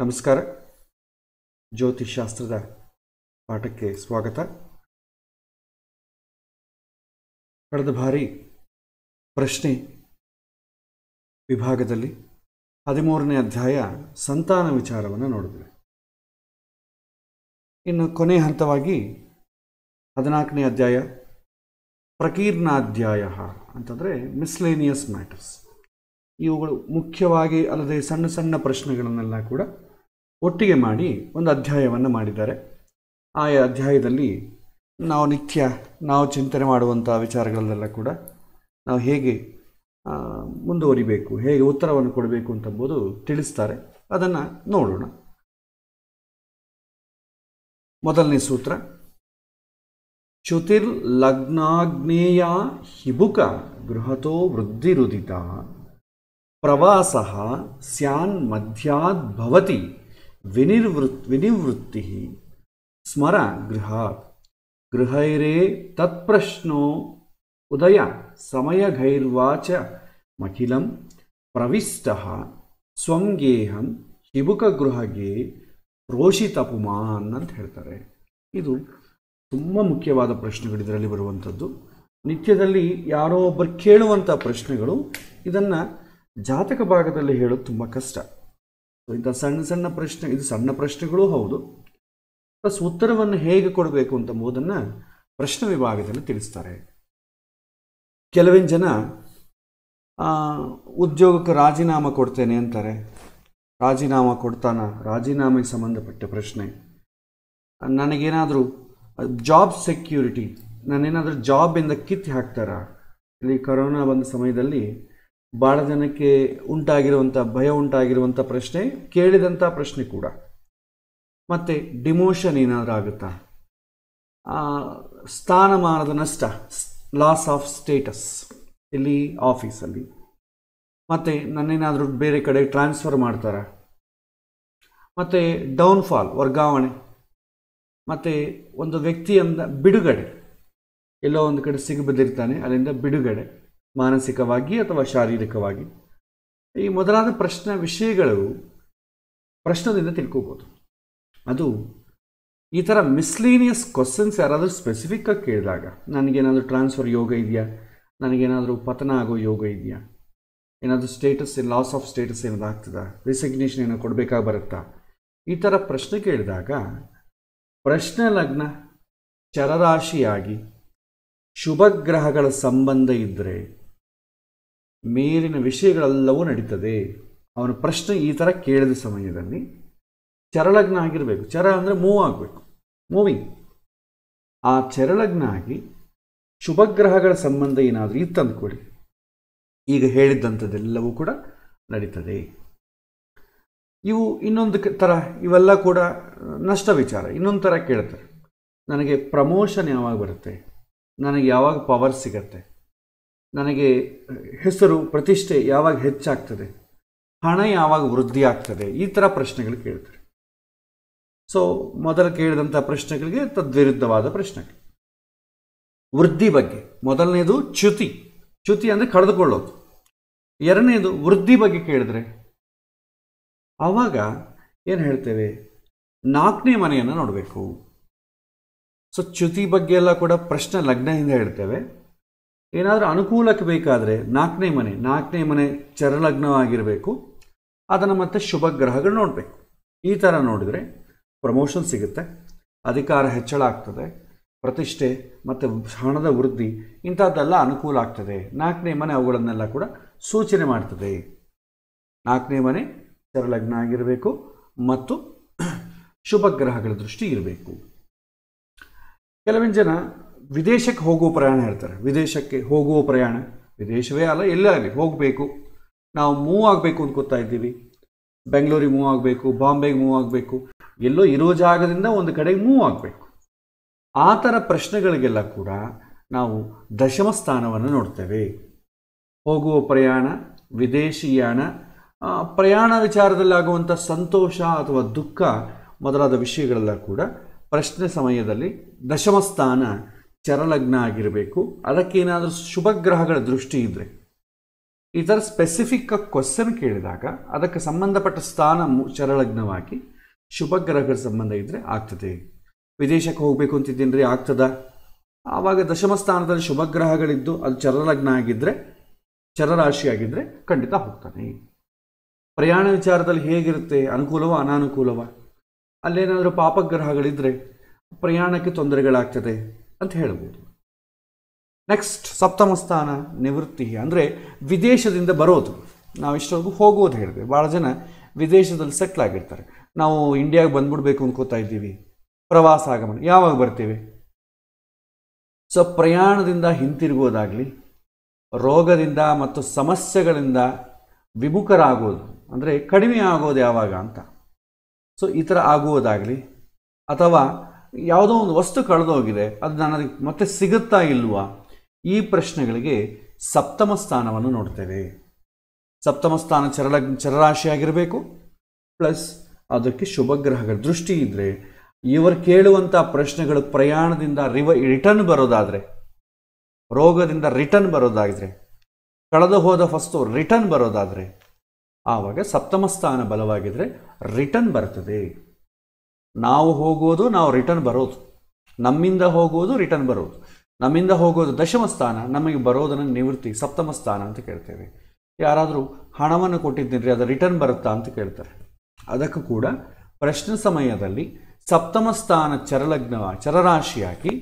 ನಮಸ್ಕಾರ ಶಾಸ್ತ್ರದ ಪಾಠಕ್ಕೆ ಸ್ವಾಗತ ಕಳೆದ ಬಾರಿ ಪ್ರಶ್ನೆ ವಿಭಾಗದಲ್ಲಿ ಹದಿಮೂರನೇ ಅಧ್ಯಾಯ ಸಂತಾನ ವಿಚಾರವನ್ನು ನೋಡಿದ್ವಿ ಇನ್ನು ಕೊನೆ ಹಂತವಾಗಿ ಹದಿನಾಲ್ಕನೇ ಅಧ್ಯಾಯ ಪ್ರಕೀರ್ಣಾಧ್ಯಾಯ ಅಂತಂದರೆ ಮಿಸ್ಲೇನಿಯಸ್ ಮ್ಯಾಟರ್ಸ್ ಇವುಗಳು ಮುಖ್ಯವಾಗಿ ಅಲ್ಲದೆ ಸಣ್ಣ ಸಣ್ಣ ಪ್ರಶ್ನೆಗಳನ್ನೆಲ್ಲ ಕೂಡ ಒಟ್ಟಿಗೆ ಮಾಡಿ ಒಂದು ಅಧ್ಯಾಯವನ್ನು ಮಾಡಿದ್ದಾರೆ ಆ ಅಧ್ಯಾಯದಲ್ಲಿ ನಾವು ನಿತ್ಯ ನಾವು ಚಿಂತನೆ ಮಾಡುವಂಥ ವಿಚಾರಗಳಲ್ಲೆಲ್ಲ ಕೂಡ ನಾವು ಹೇಗೆ ಮುಂದುವರಿಬೇಕು ಹೇಗೆ ಉತ್ತರವನ್ನು ಕೊಡಬೇಕು ಅಂತಂಬುದು ತಿಳಿಸ್ತಾರೆ ಅದನ್ನು ನೋಡೋಣ ಮೊದಲನೇ ಸೂತ್ರ ಚ್ಯುತಿರ್ ಲಗ್ನಾಗ್ನೇಯ ಹಿಬುಕ ಗೃಹತೋ ವೃದ್ಧಿರುದಿತ ಪ್ರವಾಸ ಸ್ಯಾನ್ ಮಧ್ಯಾದ್ಭವತಿ ವಿನಿರ್ವೃತ್ ವಿನಿವೃತ್ತಿ ಸ್ಮರ ಗೃಹ ಗೃಹೈರೇ ತತ್ಪ್ರಶ್ನೋ ಉದಯ ಸಮಯಘೈರ್ವಾಚ ಮಖಿಲಂ ಪ್ರವಿಷ್ಟ ಸ್ವಂಗೇಹಂ ಗೃಹಗೆ ರೋಷಿತ ಪುಮಾನ್ ಅಂತ ಹೇಳ್ತಾರೆ ಇದು ತುಂಬ ಮುಖ್ಯವಾದ ಪ್ರಶ್ನೆಗಳು ಇದರಲ್ಲಿ ಬರುವಂಥದ್ದು ನಿತ್ಯದಲ್ಲಿ ಯಾರೋ ಒಬ್ಬರು ಕೇಳುವಂಥ ಪ್ರಶ್ನೆಗಳು ಇದನ್ನು ಜಾತಕ ಭಾಗದಲ್ಲಿ ಹೇಳೋದು ತುಂಬ ಕಷ್ಟ ಇಂಥ ಸಣ್ಣ ಸಣ್ಣ ಪ್ರಶ್ನೆ ಇದು ಸಣ್ಣ ಪ್ರಶ್ನೆಗಳು ಹೌದು ಪ್ಲಸ್ ಉತ್ತರವನ್ನು ಹೇಗೆ ಕೊಡಬೇಕು ಅಂತ ಎಂಬುದನ್ನು ಪ್ರಶ್ನೆ ವಿಭಾಗದಲ್ಲಿ ತಿಳಿಸ್ತಾರೆ ಕೆಲವಿನ ಜನ ಉದ್ಯೋಗಕ್ಕೆ ರಾಜೀನಾಮೆ ಕೊಡ್ತೇನೆ ಅಂತಾರೆ ರಾಜೀನಾಮೆ ಕೊಡ್ತಾನ ರಾಜೀನಾಮೆಗೆ ಸಂಬಂಧಪಟ್ಟ ಪ್ರಶ್ನೆ ನನಗೇನಾದರೂ ಜಾಬ್ ಸೆಕ್ಯೂರಿಟಿ ನಾನೇನಾದರೂ ಜಾಬಿಂದ ಕಿತ್ತಿ ಹಾಕ್ತಾರಾ ಇಲ್ಲಿ ಕರೋನಾ ಬಂದ ಸಮಯದಲ್ಲಿ ಭಾಳ ಜನಕ್ಕೆ ಉಂಟಾಗಿರುವಂಥ ಭಯ ಉಂಟಾಗಿರುವಂಥ ಪ್ರಶ್ನೆ ಕೇಳಿದಂಥ ಪ್ರಶ್ನೆ ಕೂಡ ಮತ್ತು ಡಿಮೋಷನ್ ಏನಾದರೂ ಆಗುತ್ತಾ ಸ್ಥಾನಮಾನದ ನಷ್ಟ ಲಾಸ್ ಆಫ್ ಸ್ಟೇಟಸ್ ಇಲ್ಲಿ ಆಫೀಸಲ್ಲಿ ಮತ್ತು ನನ್ನೇನಾದರೂ ಬೇರೆ ಕಡೆ ಟ್ರಾನ್ಸ್ಫರ್ ಮಾಡ್ತಾರೆ ಮತ್ತು ಡೌನ್ಫಾಲ್ ವರ್ಗಾವಣೆ ಮತ್ತು ಒಂದು ವ್ಯಕ್ತಿಯಿಂದ ಬಿಡುಗಡೆ ಎಲ್ಲೋ ಒಂದು ಕಡೆ ಸಿಗಬದಿರ್ತಾನೆ ಅಲ್ಲಿಂದ ಬಿಡುಗಡೆ ಮಾನಸಿಕವಾಗಿ ಅಥವಾ ಶಾರೀರಿಕವಾಗಿ ಈ ಮೊದಲಾದ ಪ್ರಶ್ನೆ ವಿಷಯಗಳು ಪ್ರಶ್ನದಿಂದ ತಿಳ್ಕೋಬೋದು ಅದು ಈ ಥರ ಮಿಸ್ಲೀನಿಯಸ್ ಕ್ವಶನ್ಸ್ ಯಾರಾದರೂ ಸ್ಪೆಸಿಫಿಕ್ಕಾಗಿ ಕೇಳಿದಾಗ ನನಗೇನಾದರೂ ಟ್ರಾನ್ಸ್ಫರ್ ಯೋಗ ಇದೆಯಾ ನನಗೇನಾದರೂ ಪತನ ಆಗೋ ಯೋಗ ಇದೆಯಾ ಏನಾದರೂ ಸ್ಟೇಟಸ್ ಲಾಸ್ ಆಫ್ ಸ್ಟೇಟಸ್ ಏನಾದ್ರು ಆಗ್ತದಾ ರಿಸಿಗ್ನೇಷನ್ ಏನೋ ಕೊಡಬೇಕಾಗಿ ಬರುತ್ತಾ ಈ ಥರ ಪ್ರಶ್ನೆ ಕೇಳಿದಾಗ ಪ್ರಶ್ನೆ ಲಗ್ನ ಚರರಾಶಿಯಾಗಿ ಶುಭ ಗ್ರಹಗಳ ಸಂಬಂಧ ಇದ್ದರೆ ಮೇಲಿನ ವಿಷಯಗಳೆಲ್ಲವೂ ನಡೀತದೆ ಅವನ ಪ್ರಶ್ನೆ ಈ ಥರ ಕೇಳಿದ ಸಮಯದಲ್ಲಿ ಚರಳಗ್ನ ಆಗಿರಬೇಕು ಚರ ಅಂದರೆ ಮೂವ್ ಆಗಬೇಕು ಮೂವಿಂಗ್ ಆ ಚರಳಗ್ನ ಆಗಿ ಶುಭಗ್ರಹಗಳ ಸಂಬಂಧ ಏನಾದರೂ ಕೊಡಿ ಈಗ ಹೇಳಿದ್ದಂಥದ್ದೆಲ್ಲವೂ ಕೂಡ ನಡೀತದೆ ಇವು ಇನ್ನೊಂದು ಥರ ಇವೆಲ್ಲ ಕೂಡ ನಷ್ಟ ವಿಚಾರ ಇನ್ನೊಂದು ಥರ ಕೇಳ್ತಾರೆ ನನಗೆ ಪ್ರಮೋಷನ್ ಯಾವಾಗ ಬರುತ್ತೆ ನನಗೆ ಯಾವಾಗ ಪವರ್ ಸಿಗತ್ತೆ ನನಗೆ ಹೆಸರು ಪ್ರತಿಷ್ಠೆ ಯಾವಾಗ ಹೆಚ್ಚಾಗ್ತದೆ ಹಣ ಯಾವಾಗ ವೃದ್ಧಿ ಆಗ್ತದೆ ಈ ಥರ ಪ್ರಶ್ನೆಗಳು ಕೇಳ್ತಾರೆ ಸೊ ಮೊದಲು ಕೇಳಿದಂಥ ಪ್ರಶ್ನೆಗಳಿಗೆ ತದ್ವಿರುದ್ಧವಾದ ಪ್ರಶ್ನೆಗಳು ವೃದ್ಧಿ ಬಗ್ಗೆ ಮೊದಲನೇದು ಚ್ಯುತಿ ಚ್ಯುತಿ ಅಂದರೆ ಕಳೆದುಕೊಳ್ಳೋದು ಎರಡನೇದು ವೃದ್ಧಿ ಬಗ್ಗೆ ಕೇಳಿದ್ರೆ ಆವಾಗ ಏನು ಹೇಳ್ತೇವೆ ನಾಲ್ಕನೇ ಮನೆಯನ್ನು ನೋಡಬೇಕು ಸೊ ಚ್ಯುತಿ ಬಗ್ಗೆ ಎಲ್ಲ ಕೂಡ ಪ್ರಶ್ನೆ ಲಗ್ನದಿಂದ ಹೇಳ್ತೇವೆ ಏನಾದರೂ ಅನುಕೂಲಕ್ಕೆ ಬೇಕಾದರೆ ನಾಲ್ಕನೇ ಮನೆ ನಾಲ್ಕನೇ ಮನೆ ಚರಲಗ್ನವಾಗಿರಬೇಕು ಅದನ್ನು ಮತ್ತೆ ಶುಭ ಗ್ರಹಗಳು ನೋಡಬೇಕು ಈ ಥರ ನೋಡಿದರೆ ಪ್ರಮೋಷನ್ ಸಿಗುತ್ತೆ ಅಧಿಕಾರ ಹೆಚ್ಚಳ ಆಗ್ತದೆ ಪ್ರತಿಷ್ಠೆ ಮತ್ತು ಹಣದ ವೃದ್ಧಿ ಇಂಥದ್ದೆಲ್ಲ ಅನುಕೂಲ ಆಗ್ತದೆ ನಾಲ್ಕನೇ ಮನೆ ಅವುಗಳನ್ನೆಲ್ಲ ಕೂಡ ಸೂಚನೆ ಮಾಡ್ತದೆ ನಾಲ್ಕನೇ ಮನೆ ಚರಲಗ್ನ ಆಗಿರಬೇಕು ಮತ್ತು ಶುಭ ಗ್ರಹಗಳ ದೃಷ್ಟಿ ಇರಬೇಕು ಕೆಲವಿನ ಜನ ವಿದೇಶಕ್ಕೆ ಹೋಗುವ ಪ್ರಯಾಣ ಹೇಳ್ತಾರೆ ವಿದೇಶಕ್ಕೆ ಹೋಗುವ ಪ್ರಯಾಣ ವಿದೇಶವೇ ಅಲ್ಲ ಎಲ್ಲೇ ಆಗಲಿ ಹೋಗಬೇಕು ನಾವು ಮೂವ್ ಆಗಬೇಕು ಅಂತ ಇದ್ದೀವಿ ಬೆಂಗಳೂರಿಗೆ ಮೂವ್ ಆಗಬೇಕು ಬಾಂಬೆಗೆ ಮೂವ್ ಆಗಬೇಕು ಎಲ್ಲೋ ಇರೋ ಜಾಗದಿಂದ ಒಂದು ಕಡೆಗೆ ಮೂವ್ ಆಗಬೇಕು ಆ ಥರ ಪ್ರಶ್ನೆಗಳಿಗೆಲ್ಲ ಕೂಡ ನಾವು ದಶಮ ಸ್ಥಾನವನ್ನು ನೋಡ್ತೇವೆ ಹೋಗುವ ಪ್ರಯಾಣ ವಿದೇಶಿಯಾಣ ಪ್ರಯಾಣ ವಿಚಾರದಲ್ಲಿ ಆಗುವಂಥ ಸಂತೋಷ ಅಥವಾ ದುಃಖ ಮೊದಲಾದ ವಿಷಯಗಳೆಲ್ಲ ಕೂಡ ಪ್ರಶ್ನೆ ಸಮಯದಲ್ಲಿ ದಶಮಸ್ಥಾನ ಚರಲಗ್ನ ಆಗಿರಬೇಕು ಅದಕ್ಕೇನಾದರೂ ಶುಭ ಗ್ರಹಗಳ ದೃಷ್ಟಿ ಇದ್ದರೆ ಈ ಥರ ಸ್ಪೆಸಿಫಿಕ್ ಕ್ವಶನ್ ಕೇಳಿದಾಗ ಅದಕ್ಕೆ ಸಂಬಂಧಪಟ್ಟ ಸ್ಥಾನ ಚರಲಗ್ನವಾಗಿ ಶುಭ ಗ್ರಹಗಳ ಸಂಬಂಧ ಇದ್ದರೆ ಆಗ್ತದೆ ವಿದೇಶಕ್ಕೆ ಹೋಗಬೇಕು ಅಂತಿದ್ದೀನಿ ಆಗ್ತದ ಆವಾಗ ದಶಮ ಸ್ಥಾನದಲ್ಲಿ ಶುಭ ಗ್ರಹಗಳಿದ್ದು ಅದು ಚರಲಗ್ನ ಆಗಿದ್ದರೆ ಚರರಾಶಿಯಾಗಿದ್ದರೆ ಖಂಡಿತ ಹೋಗ್ತಾನೆ ಪ್ರಯಾಣ ವಿಚಾರದಲ್ಲಿ ಹೇಗಿರುತ್ತೆ ಅನುಕೂಲವ ಅನಾನುಕೂಲವ ಅಲ್ಲೇನಾದರೂ ಪಾಪಗ್ರಹಗಳಿದ್ದರೆ ಪ್ರಯಾಣಕ್ಕೆ ತೊಂದರೆಗಳಾಗ್ತದೆ ಅಂತ ಹೇಳ್ಬೋದು ನೆಕ್ಸ್ಟ್ ಸಪ್ತಮ ಸ್ಥಾನ ನಿವೃತ್ತಿ ಅಂದರೆ ವಿದೇಶದಿಂದ ಬರೋದು ನಾವು ಇಷ್ಟವರೆಗೂ ಹೋಗೋದು ಹೇಳಿದೆ ಭಾಳ ಜನ ವಿದೇಶದಲ್ಲಿ ಸೆಟ್ಲ್ ಆಗಿರ್ತಾರೆ ನಾವು ಇಂಡಿಯಾಗೆ ಬಂದ್ಬಿಡ್ಬೇಕು ಅನ್ಕೋತಾ ಇದ್ದೀವಿ ಪ್ರವಾಸ ಆಗಮನ ಯಾವಾಗ ಬರ್ತೀವಿ ಸೊ ಪ್ರಯಾಣದಿಂದ ಹಿಂತಿರುಗೋದಾಗಲಿ ರೋಗದಿಂದ ಮತ್ತು ಸಮಸ್ಯೆಗಳಿಂದ ವಿಮುಖರಾಗೋದು ಅಂದರೆ ಕಡಿಮೆ ಆಗೋದು ಯಾವಾಗ ಅಂತ ಸೊ ಈ ಥರ ಆಗುವುದಾಗಲಿ ಅಥವಾ ಯಾವುದೋ ಒಂದು ವಸ್ತು ಕಳೆದೋಗಿದೆ ಅದು ನನಗೆ ಮತ್ತೆ ಸಿಗುತ್ತಾ ಇಲ್ವಾ ಈ ಪ್ರಶ್ನೆಗಳಿಗೆ ಸಪ್ತಮ ಸ್ಥಾನವನ್ನು ನೋಡ್ತೇವೆ ಸಪ್ತಮ ಸ್ಥಾನ ಚರಳ ಚರರಾಶಿಯಾಗಿರಬೇಕು ಪ್ಲಸ್ ಅದಕ್ಕೆ ಶುಭ ಗ್ರಹಗಳ ದೃಷ್ಟಿ ಇದ್ದರೆ ಇವರು ಕೇಳುವಂಥ ಪ್ರಶ್ನೆಗಳು ಪ್ರಯಾಣದಿಂದ ರಿವ ರಿಟರ್ನ್ ಬರೋದಾದರೆ ರೋಗದಿಂದ ರಿಟರ್ನ್ ಬರೋದಾದರೆ ಕಳೆದು ಹೋದ ವಸ್ತು ರಿಟರ್ನ್ ಬರೋದಾದರೆ ಆವಾಗ ಸಪ್ತಮ ಸ್ಥಾನ ಬಲವಾಗಿದ್ದರೆ ರಿಟರ್ನ್ ಬರ್ತದೆ ನಾವು ಹೋಗೋದು ನಾವು ರಿಟರ್ನ್ ಬರೋದು ನಮ್ಮಿಂದ ಹೋಗೋದು ರಿಟರ್ನ್ ಬರೋದು ನಮ್ಮಿಂದ ಹೋಗೋದು ದಶಮ ಸ್ಥಾನ ನಮಗೆ ಬರೋದನ್ನು ನಿವೃತ್ತಿ ಸಪ್ತಮ ಸ್ಥಾನ ಅಂತ ಕೇಳ್ತೇವೆ ಯಾರಾದರೂ ಹಣವನ್ನು ಕೊಟ್ಟಿದ್ದೀನಿ ಅದು ರಿಟರ್ನ್ ಬರುತ್ತಾ ಅಂತ ಕೇಳ್ತಾರೆ ಅದಕ್ಕೂ ಕೂಡ ಪ್ರಶ್ನೆ ಸಮಯದಲ್ಲಿ ಸಪ್ತಮ ಸ್ಥಾನ ಚರಲಗ್ನ ಚರರಾಶಿಯಾಗಿ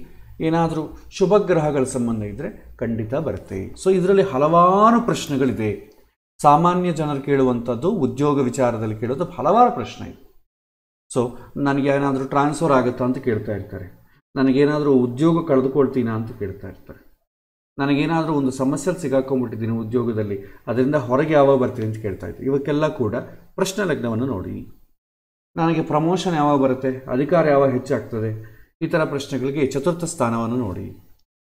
ಏನಾದರೂ ಶುಭ ಗ್ರಹಗಳ ಸಂಬಂಧ ಇದ್ದರೆ ಖಂಡಿತ ಬರುತ್ತೆ ಸೊ ಇದರಲ್ಲಿ ಹಲವಾರು ಪ್ರಶ್ನೆಗಳಿದೆ ಸಾಮಾನ್ಯ ಜನರು ಕೇಳುವಂಥದ್ದು ಉದ್ಯೋಗ ವಿಚಾರದಲ್ಲಿ ಕೇಳೋದು ಹಲವಾರು ಪ್ರಶ್ನೆ ಇದೆ ಸೊ ನನಗೇನಾದರೂ ಟ್ರಾನ್ಸ್ಫರ್ ಆಗುತ್ತಾ ಅಂತ ಕೇಳ್ತಾ ಇರ್ತಾರೆ ನನಗೇನಾದರೂ ಉದ್ಯೋಗ ಕಳೆದುಕೊಳ್ತೀನಾ ಅಂತ ಕೇಳ್ತಾ ಇರ್ತಾರೆ ನನಗೇನಾದರೂ ಒಂದು ಸಮಸ್ಯೆ ಸಿಗಾಕೊಂಡ್ಬಿಟ್ಟಿದ್ದೀನಿ ಉದ್ಯೋಗದಲ್ಲಿ ಅದರಿಂದ ಹೊರಗೆ ಯಾವಾಗ ಬರ್ತೀನಿ ಅಂತ ಕೇಳ್ತಾ ಇದ್ದೀನಿ ಇವಕ್ಕೆಲ್ಲ ಕೂಡ ಪ್ರಶ್ನೆ ಲಗ್ನವನ್ನು ನೋಡಿ ನನಗೆ ಪ್ರಮೋಷನ್ ಯಾವಾಗ ಬರುತ್ತೆ ಅಧಿಕಾರ ಯಾವಾಗ ಹೆಚ್ಚಾಗ್ತದೆ ಈ ಥರ ಪ್ರಶ್ನೆಗಳಿಗೆ ಚತುರ್ಥ ಸ್ಥಾನವನ್ನು ನೋಡಿ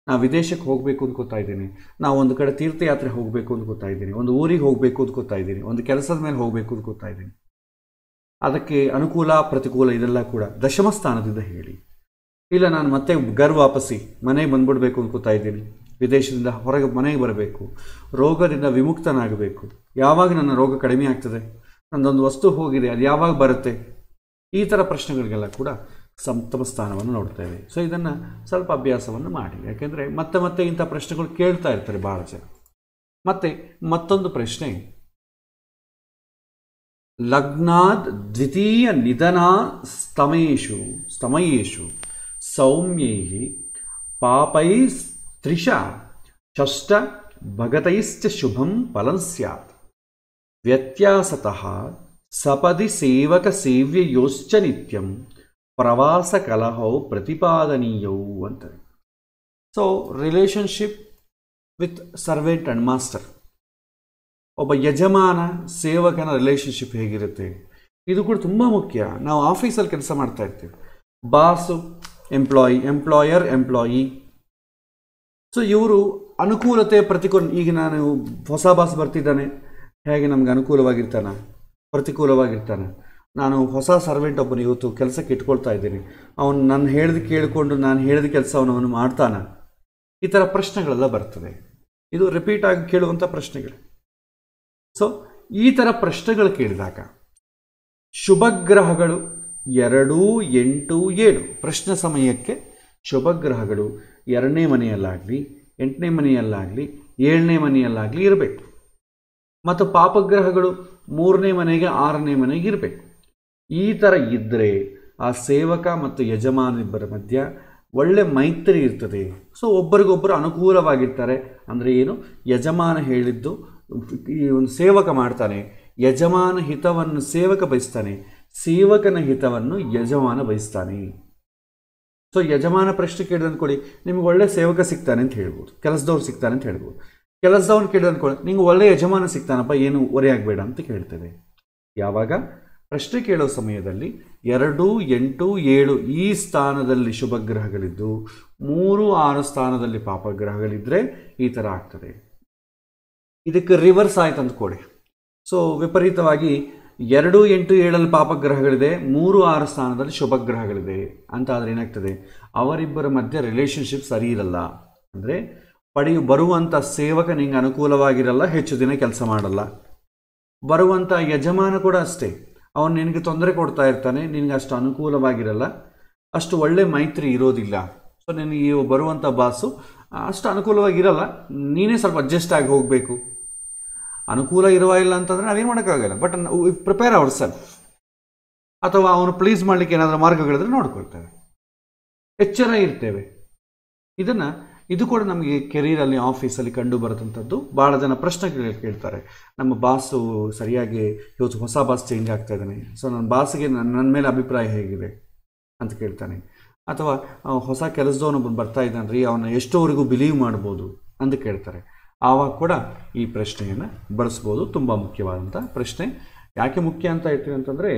ನಾ ವಿದೇಶಕ್ಕೆ ಹೋಗಬೇಕು ಅಂತ ಗೊತ್ತಾ ಇದ್ದೀನಿ ನಾವು ಒಂದು ಕಡೆ ತೀರ್ಥಯಾತ್ರೆ ಹೋಗಬೇಕು ಅಂತ ಗೊತ್ತಾ ಇದ್ದೀನಿ ಒಂದು ಊರಿಗೆ ಹೋಗಬೇಕು ಅಂತ ಗೊತ್ತಾ ಇದ್ದೀನಿ ಒಂದು ಕೆಲಸದ ಮೇಲೆ ಹೋಗಬೇಕು ಅಂತ ಗೊತ್ತಾ ಇದ್ದೀನಿ ಅದಕ್ಕೆ ಅನುಕೂಲ ಪ್ರತಿಕೂಲ ಇದೆಲ್ಲ ಕೂಡ ದಶಮ ಸ್ಥಾನದಿಂದ ಹೇಳಿ ಇಲ್ಲ ನಾನು ಮತ್ತೆ ಗರ್ ವಾಪಸ್ಸಿ ಮನೆಗೆ ಬಂದ್ಬಿಡ್ಬೇಕು ಅನ್ಕೋತಾ ಇದ್ದೀನಿ ವಿದೇಶದಿಂದ ಹೊರಗೆ ಮನೆಗೆ ಬರಬೇಕು ರೋಗದಿಂದ ವಿಮುಕ್ತನಾಗಬೇಕು ಯಾವಾಗ ನನ್ನ ರೋಗ ಕಡಿಮೆ ಆಗ್ತದೆ ನಂದೊಂದು ವಸ್ತು ಹೋಗಿದೆ ಅದು ಯಾವಾಗ ಬರುತ್ತೆ ಈ ಥರ ಪ್ರಶ್ನೆಗಳಿಗೆಲ್ಲ ಕೂಡ ಸಪ್ತಮ ಸ್ಥಾನವನ್ನು ನೋಡ್ತೇವೆ ಸೊ ಇದನ್ನು ಸ್ವಲ್ಪ ಅಭ್ಯಾಸವನ್ನು ಮಾಡಿ ಯಾಕೆಂದರೆ ಮತ್ತೆ ಮತ್ತೆ ಇಂಥ ಪ್ರಶ್ನೆಗಳು ಕೇಳ್ತಾ ಇರ್ತಾರೆ ಭಾಳ ಜನ ಮತ್ತೆ ಮತ್ತೊಂದು ಪ್ರಶ್ನೆ లగ్నాద్ ద్వితీయ నిధనా స్తమేషు స్తమయేషు సౌమ్యై పాపైస్త్రిష షష్ట భగతైశ్చ శుభం ఫలం స్యాత్ వ్యత్యాసత సపది సేవక సేవ్యయోశ్చ నిత్యం ప్రవాస కలహౌ ప్రతిపాదనీయౌ అంటారు so relationship with servant and master ಒಬ್ಬ ಯಜಮಾನ ಸೇವಕನ ರಿಲೇಷನ್ಶಿಪ್ ಹೇಗಿರುತ್ತೆ ಇದು ಕೂಡ ತುಂಬ ಮುಖ್ಯ ನಾವು ಆಫೀಸಲ್ಲಿ ಕೆಲಸ ಮಾಡ್ತಾ ಇರ್ತೀವಿ boss employee employer employee so ಇವರು ಅನುಕೂಲತೆ ಪ್ರತಿಕೂಲ ಈಗ ನಾನು ಹೊಸ ಬಾಸ್ ಬರ್ತಿದ್ದಾನೆ ಹೇಗೆ ನಮ್ಗೆ ಅನುಕೂಲವಾಗಿರ್ತಾನೆ ಪ್ರತಿಕೂಲವಾಗಿರ್ತಾನೆ ನಾನು ಹೊಸ ಸರ್ವೆಂಟ್ ಒಬ್ಬನು ಇವತ್ತು ಕೆಲಸಕ್ಕೆ ಇಟ್ಕೊಳ್ತಾ ಇದ್ದೀನಿ ಅವನು ನಾನು ಹೇಳಿದ ಕೇಳಿಕೊಂಡು ನಾನು ಹೇಳಿದ ಕೆಲಸ ಅವನು ಮಾಡ್ತಾನೆ ಈ ಥರ ಪ್ರಶ್ನೆಗಳೆಲ್ಲ ಬರ್ತದೆ ಇದು ರಿಪೀಟ್ ಆಗಿ ಕೇಳುವಂಥ ಪ್ರಶ್ನೆಗಳು ಸೊ ಈ ಥರ ಪ್ರಶ್ನೆಗಳು ಕೇಳಿದಾಗ ಶುಭಗ್ರಹಗಳು ಎರಡು ಎಂಟು ಏಳು ಪ್ರಶ್ನೆ ಸಮಯಕ್ಕೆ ಶುಭಗ್ರಹಗಳು ಎರಡನೇ ಮನೆಯಲ್ಲಾಗಲಿ ಎಂಟನೇ ಮನೆಯಲ್ಲಾಗಲಿ ಏಳನೇ ಮನೆಯಲ್ಲಾಗಲಿ ಇರಬೇಕು ಮತ್ತು ಪಾಪಗ್ರಹಗಳು ಮೂರನೇ ಮನೆಗೆ ಆರನೇ ಮನೆಗೆ ಇರಬೇಕು ಈ ಥರ ಇದ್ದರೆ ಆ ಸೇವಕ ಮತ್ತು ಯಜಮಾನಿಬ್ಬರ ಮಧ್ಯ ಒಳ್ಳೆ ಮೈತ್ರಿ ಇರ್ತದೆ ಸೊ ಒಬ್ಬರಿಗೊಬ್ಬರು ಅನುಕೂಲವಾಗಿರ್ತಾರೆ ಅಂದರೆ ಏನು ಯಜಮಾನ ಹೇಳಿದ್ದು ಈ ಒಂದು ಸೇವಕ ಮಾಡ್ತಾನೆ ಯಜಮಾನ ಹಿತವನ್ನು ಸೇವಕ ಬಯಸ್ತಾನೆ ಸೇವಕನ ಹಿತವನ್ನು ಯಜಮಾನ ಬಯಸ್ತಾನೆ ಸೊ ಯಜಮಾನ ಪ್ರಶ್ನೆ ಕೇಳಿದ ನಿಮ್ಗೆ ಒಳ್ಳೆ ಸೇವಕ ಸಿಗ್ತಾನೆ ಅಂತ ಹೇಳ್ಬೋದು ಕೆಲಸದವ್ರು ಸಿಗ್ತಾನೆ ಅಂತ ಹೇಳ್ಬೋದು ಕೆಲಸದವ್ರು ಕೇಳಿದ ಅಂದ್ಕೊಳ್ಳಿ ಒಳ್ಳೆಯ ಒಳ್ಳೆ ಯಜಮಾನ ಸಿಗ್ತಾನಪ್ಪ ಏನು ಆಗಬೇಡ ಅಂತ ಕೇಳ್ತೇವೆ ಯಾವಾಗ ಪ್ರಶ್ನೆ ಕೇಳೋ ಸಮಯದಲ್ಲಿ ಎರಡು ಎಂಟು ಏಳು ಈ ಸ್ಥಾನದಲ್ಲಿ ಶುಭ ಗ್ರಹಗಳಿದ್ದು ಮೂರು ಆರು ಸ್ಥಾನದಲ್ಲಿ ಪಾಪಗ್ರಹಗಳಿದ್ದರೆ ಈ ಥರ ಆಗ್ತದೆ ಇದಕ್ಕೆ ರಿವರ್ಸ್ ಆಯ್ತು ಅಂದ್ಕೊಡಿ ಸೊ ವಿಪರೀತವಾಗಿ ಎರಡು ಎಂಟು ಏಳಲ್ಲಿ ಪಾಪಗ್ರಹಗಳಿದೆ ಮೂರು ಆರು ಸ್ಥಾನದಲ್ಲಿ ಶುಭಗ್ರಹಗಳಿದೆ ಅಂತ ಆದರೆ ಏನಾಗ್ತದೆ ಅವರಿಬ್ಬರ ಮಧ್ಯೆ ರಿಲೇಷನ್ಶಿಪ್ ಸರಿ ಇರಲ್ಲ ಅಂದರೆ ಪಡೆಯು ಬರುವಂಥ ಸೇವಕ ನಿಂಗೆ ಅನುಕೂಲವಾಗಿರಲ್ಲ ಹೆಚ್ಚು ದಿನ ಕೆಲಸ ಮಾಡಲ್ಲ ಬರುವಂಥ ಯಜಮಾನ ಕೂಡ ಅಷ್ಟೇ ಅವನು ನಿನಗೆ ತೊಂದರೆ ಕೊಡ್ತಾ ಇರ್ತಾನೆ ನಿನಗೆ ಅಷ್ಟು ಅನುಕೂಲವಾಗಿರಲ್ಲ ಅಷ್ಟು ಒಳ್ಳೆ ಮೈತ್ರಿ ಇರೋದಿಲ್ಲ ಸೊ ನಿನಗೆ ಬರುವಂಥ ಬಾಸು ಅಷ್ಟು ಅನುಕೂಲವಾಗಿರಲ್ಲ ನೀನೇ ಸ್ವಲ್ಪ ಅಡ್ಜಸ್ಟ್ ಆಗಿ ಹೋಗಬೇಕು ಅನುಕೂಲ ಇರುವ ಇಲ್ಲ ಅಂತಂದರೆ ನಾವೇನು ಮಾಡೋಕ್ಕಾಗಲ್ಲ ಬಟ್ ಪ್ರಿಪೇರ್ ಅವರ್ ಸೆಲ್ಫ್ ಅಥವಾ ಅವನು ಪ್ಲೀಸ್ ಮಾಡಲಿಕ್ಕೆ ಏನಾದರೂ ಮಾರ್ಗಗಳಿದ್ರೆ ನೋಡ್ಕೊಳ್ತೇವೆ ಎಚ್ಚರ ಇರ್ತೇವೆ ಇದನ್ನು ಇದು ಕೂಡ ನಮಗೆ ಕೆರಿಯರಲ್ಲಿ ಆಫೀಸಲ್ಲಿ ಕಂಡು ಬರುತ್ತಂಥದ್ದು ಭಾಳ ಜನ ಪ್ರಶ್ನೆ ಕೇಳಿ ಕೇಳ್ತಾರೆ ನಮ್ಮ ಬಾಸು ಸರಿಯಾಗಿ ಇವತ್ತು ಹೊಸ ಬಾಸ್ ಚೇಂಜ್ ಆಗ್ತಾ ಇದ್ದಾನೆ ಸೊ ನನ್ನ ಬಾಸ್ಗೆ ನನ್ನ ನನ್ನ ಮೇಲೆ ಅಭಿಪ್ರಾಯ ಹೇಗಿದೆ ಅಂತ ಕೇಳ್ತಾನೆ ಅಥವಾ ಹೊಸ ಕೆಲಸದವನು ಬರ್ತಾ ಇದ್ದಾನೆ ರೀ ಅವನ್ನ ಎಷ್ಟೋವರೆಗೂ ಬಿಲೀವ್ ಮಾಡ್ಬೋದು ಅಂತ ಕೇಳ್ತಾರೆ ಆವಾಗ ಕೂಡ ಈ ಪ್ರಶ್ನೆಯನ್ನು ಬಳಸ್ಬೋದು ತುಂಬ ಮುಖ್ಯವಾದಂಥ ಪ್ರಶ್ನೆ ಯಾಕೆ ಮುಖ್ಯ ಅಂತ ಹೇಳ್ತೀನಿ ಅಂತಂದರೆ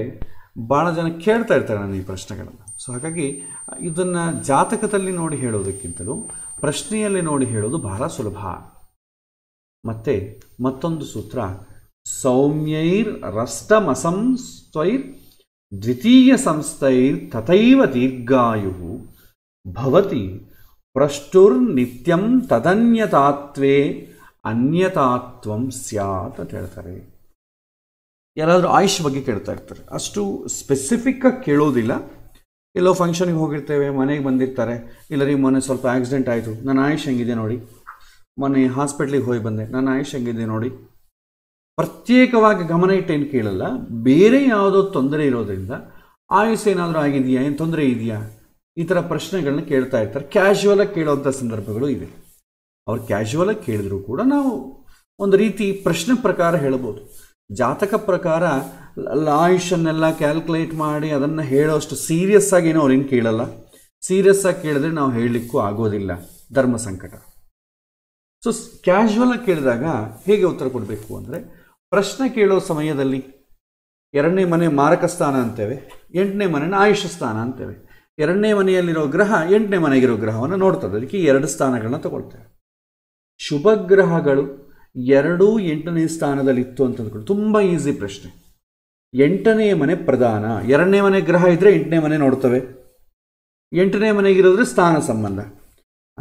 ಭಾಳ ಜನ ಕೇಳ್ತಾ ಇರ್ತಾರೆ ನಾನು ಈ ಪ್ರಶ್ನೆಗಳನ್ನು ಸೊ ಹಾಗಾಗಿ ಇದನ್ನು ಜಾತಕದಲ್ಲಿ ನೋಡಿ ಹೇಳೋದಕ್ಕಿಂತಲೂ ಪ್ರಶ್ನೆಯಲ್ಲಿ ನೋಡಿ ಹೇಳೋದು ಬಹಳ ಸುಲಭ ಮತ್ತು ಮತ್ತೊಂದು ಸೂತ್ರ ಸೌಮ್ಯೈರ್ ರಷ್ಟಮಸಂಸ್ತೈರ್ ದ್ವಿತೀಯ ಸಂಸ್ಥೈರ್ ತಥೈವ ದೀರ್ಘಾಯು ಭವತಿ ನಿತ್ಯಂ ತದನ್ಯತಾತ್ವೇ ಅನ್ಯತಾತ್ವಂ ಸ್ಯಾತ್ ಅಂತ ಹೇಳ್ತಾರೆ ಯಾರಾದರೂ ಆಯುಷ್ ಬಗ್ಗೆ ಕೇಳ್ತಾ ಇರ್ತಾರೆ ಅಷ್ಟು ಸ್ಪೆಸಿಫಿಕ್ ಆಗಿ ಕೇಳೋದಿಲ್ಲ ಎಲ್ಲೋ ಫಂಕ್ಷನಿಗೆ ಹೋಗಿರ್ತೇವೆ ಮನೆಗೆ ಬಂದಿರ್ತಾರೆ ಇಲ್ಲ ರೀ ಮೊನ್ನೆ ಸ್ವಲ್ಪ ಆಕ್ಸಿಡೆಂಟ್ ಆಯಿತು ನನ್ನ ಆಯುಷ್ ಹೆಂಗಿದೆ ನೋಡಿ ಮೊನ್ನೆ ಹಾಸ್ಪಿಟ್ಲಿಗೆ ಹೋಗಿ ಬಂದೆ ನನ್ನ ಆಯುಷ್ ಹೆಂಗಿದೆ ನೋಡಿ ಪ್ರತ್ಯೇಕವಾಗಿ ಗಮನ ಇಟ್ಟೇನು ಕೇಳಲ್ಲ ಬೇರೆ ಯಾವುದೋ ತೊಂದರೆ ಇರೋದ್ರಿಂದ ಆಯುಷ್ ಏನಾದರೂ ಆಗಿದೆಯಾ ಏನು ತೊಂದರೆ ಇದೆಯಾ ಈ ಥರ ಪ್ರಶ್ನೆಗಳನ್ನ ಕೇಳ್ತಾ ಇರ್ತಾರೆ ಕ್ಯಾಶುವಲಾಗಿ ಕೇಳೋವಂಥ ಸಂದರ್ಭಗಳು ಇವೆ ಅವ್ರು ಕ್ಯಾಶುವಲಾಗಿ ಕೇಳಿದ್ರು ಕೂಡ ನಾವು ಒಂದು ರೀತಿ ಪ್ರಶ್ನೆ ಪ್ರಕಾರ ಹೇಳ್ಬೋದು ಜಾತಕ ಪ್ರಕಾರ ಲಾಯುಷನ್ನೆಲ್ಲ ಕ್ಯಾಲ್ಕುಲೇಟ್ ಮಾಡಿ ಅದನ್ನು ಹೇಳೋಷ್ಟು ಸೀರಿಯಸ್ ಆಗಿ ಏನೋ ಅವ್ರೇನು ಕೇಳಲ್ಲ ಸೀರಿಯಸ್ ಆಗಿ ಕೇಳಿದ್ರೆ ನಾವು ಹೇಳಲಿಕ್ಕೂ ಆಗೋದಿಲ್ಲ ಧರ್ಮ ಸಂಕಟ ಸೊ ಕ್ಯಾಶುವಲಾಗಿ ಕೇಳಿದಾಗ ಹೇಗೆ ಉತ್ತರ ಕೊಡಬೇಕು ಅಂದರೆ ಪ್ರಶ್ನೆ ಕೇಳೋ ಸಮಯದಲ್ಲಿ ಎರಡನೇ ಮನೆ ಮಾರಕ ಸ್ಥಾನ ಅಂತೇವೆ ಎಂಟನೇ ಮನೆನ ಆಯುಷ ಸ್ಥಾನ ಅಂತೇವೆ ಎರಡನೇ ಮನೆಯಲ್ಲಿರೋ ಗ್ರಹ ಎಂಟನೇ ಮನೆಗಿರೋ ಗ್ರಹವನ್ನು ನೋಡ್ತದೆ ಅದಕ್ಕೆ ಎರಡು ಸ್ಥಾನಗಳನ್ನ ತಗೊಳ್ತೇವೆ ಶುಭಗ್ರಹಗಳು ಎರಡೂ ಎಂಟನೇ ಸ್ಥಾನದಲ್ಲಿತ್ತು ಅಂತ ಅಂದ್ಕೊಂಡು ತುಂಬ ಈಸಿ ಪ್ರಶ್ನೆ ಎಂಟನೇ ಮನೆ ಪ್ರಧಾನ ಎರಡನೇ ಮನೆ ಗ್ರಹ ಇದ್ದರೆ ಎಂಟನೇ ಮನೆ ನೋಡ್ತವೆ ಎಂಟನೇ ಮನೆಗಿರೋದ್ರೆ ಸ್ಥಾನ ಸಂಬಂಧ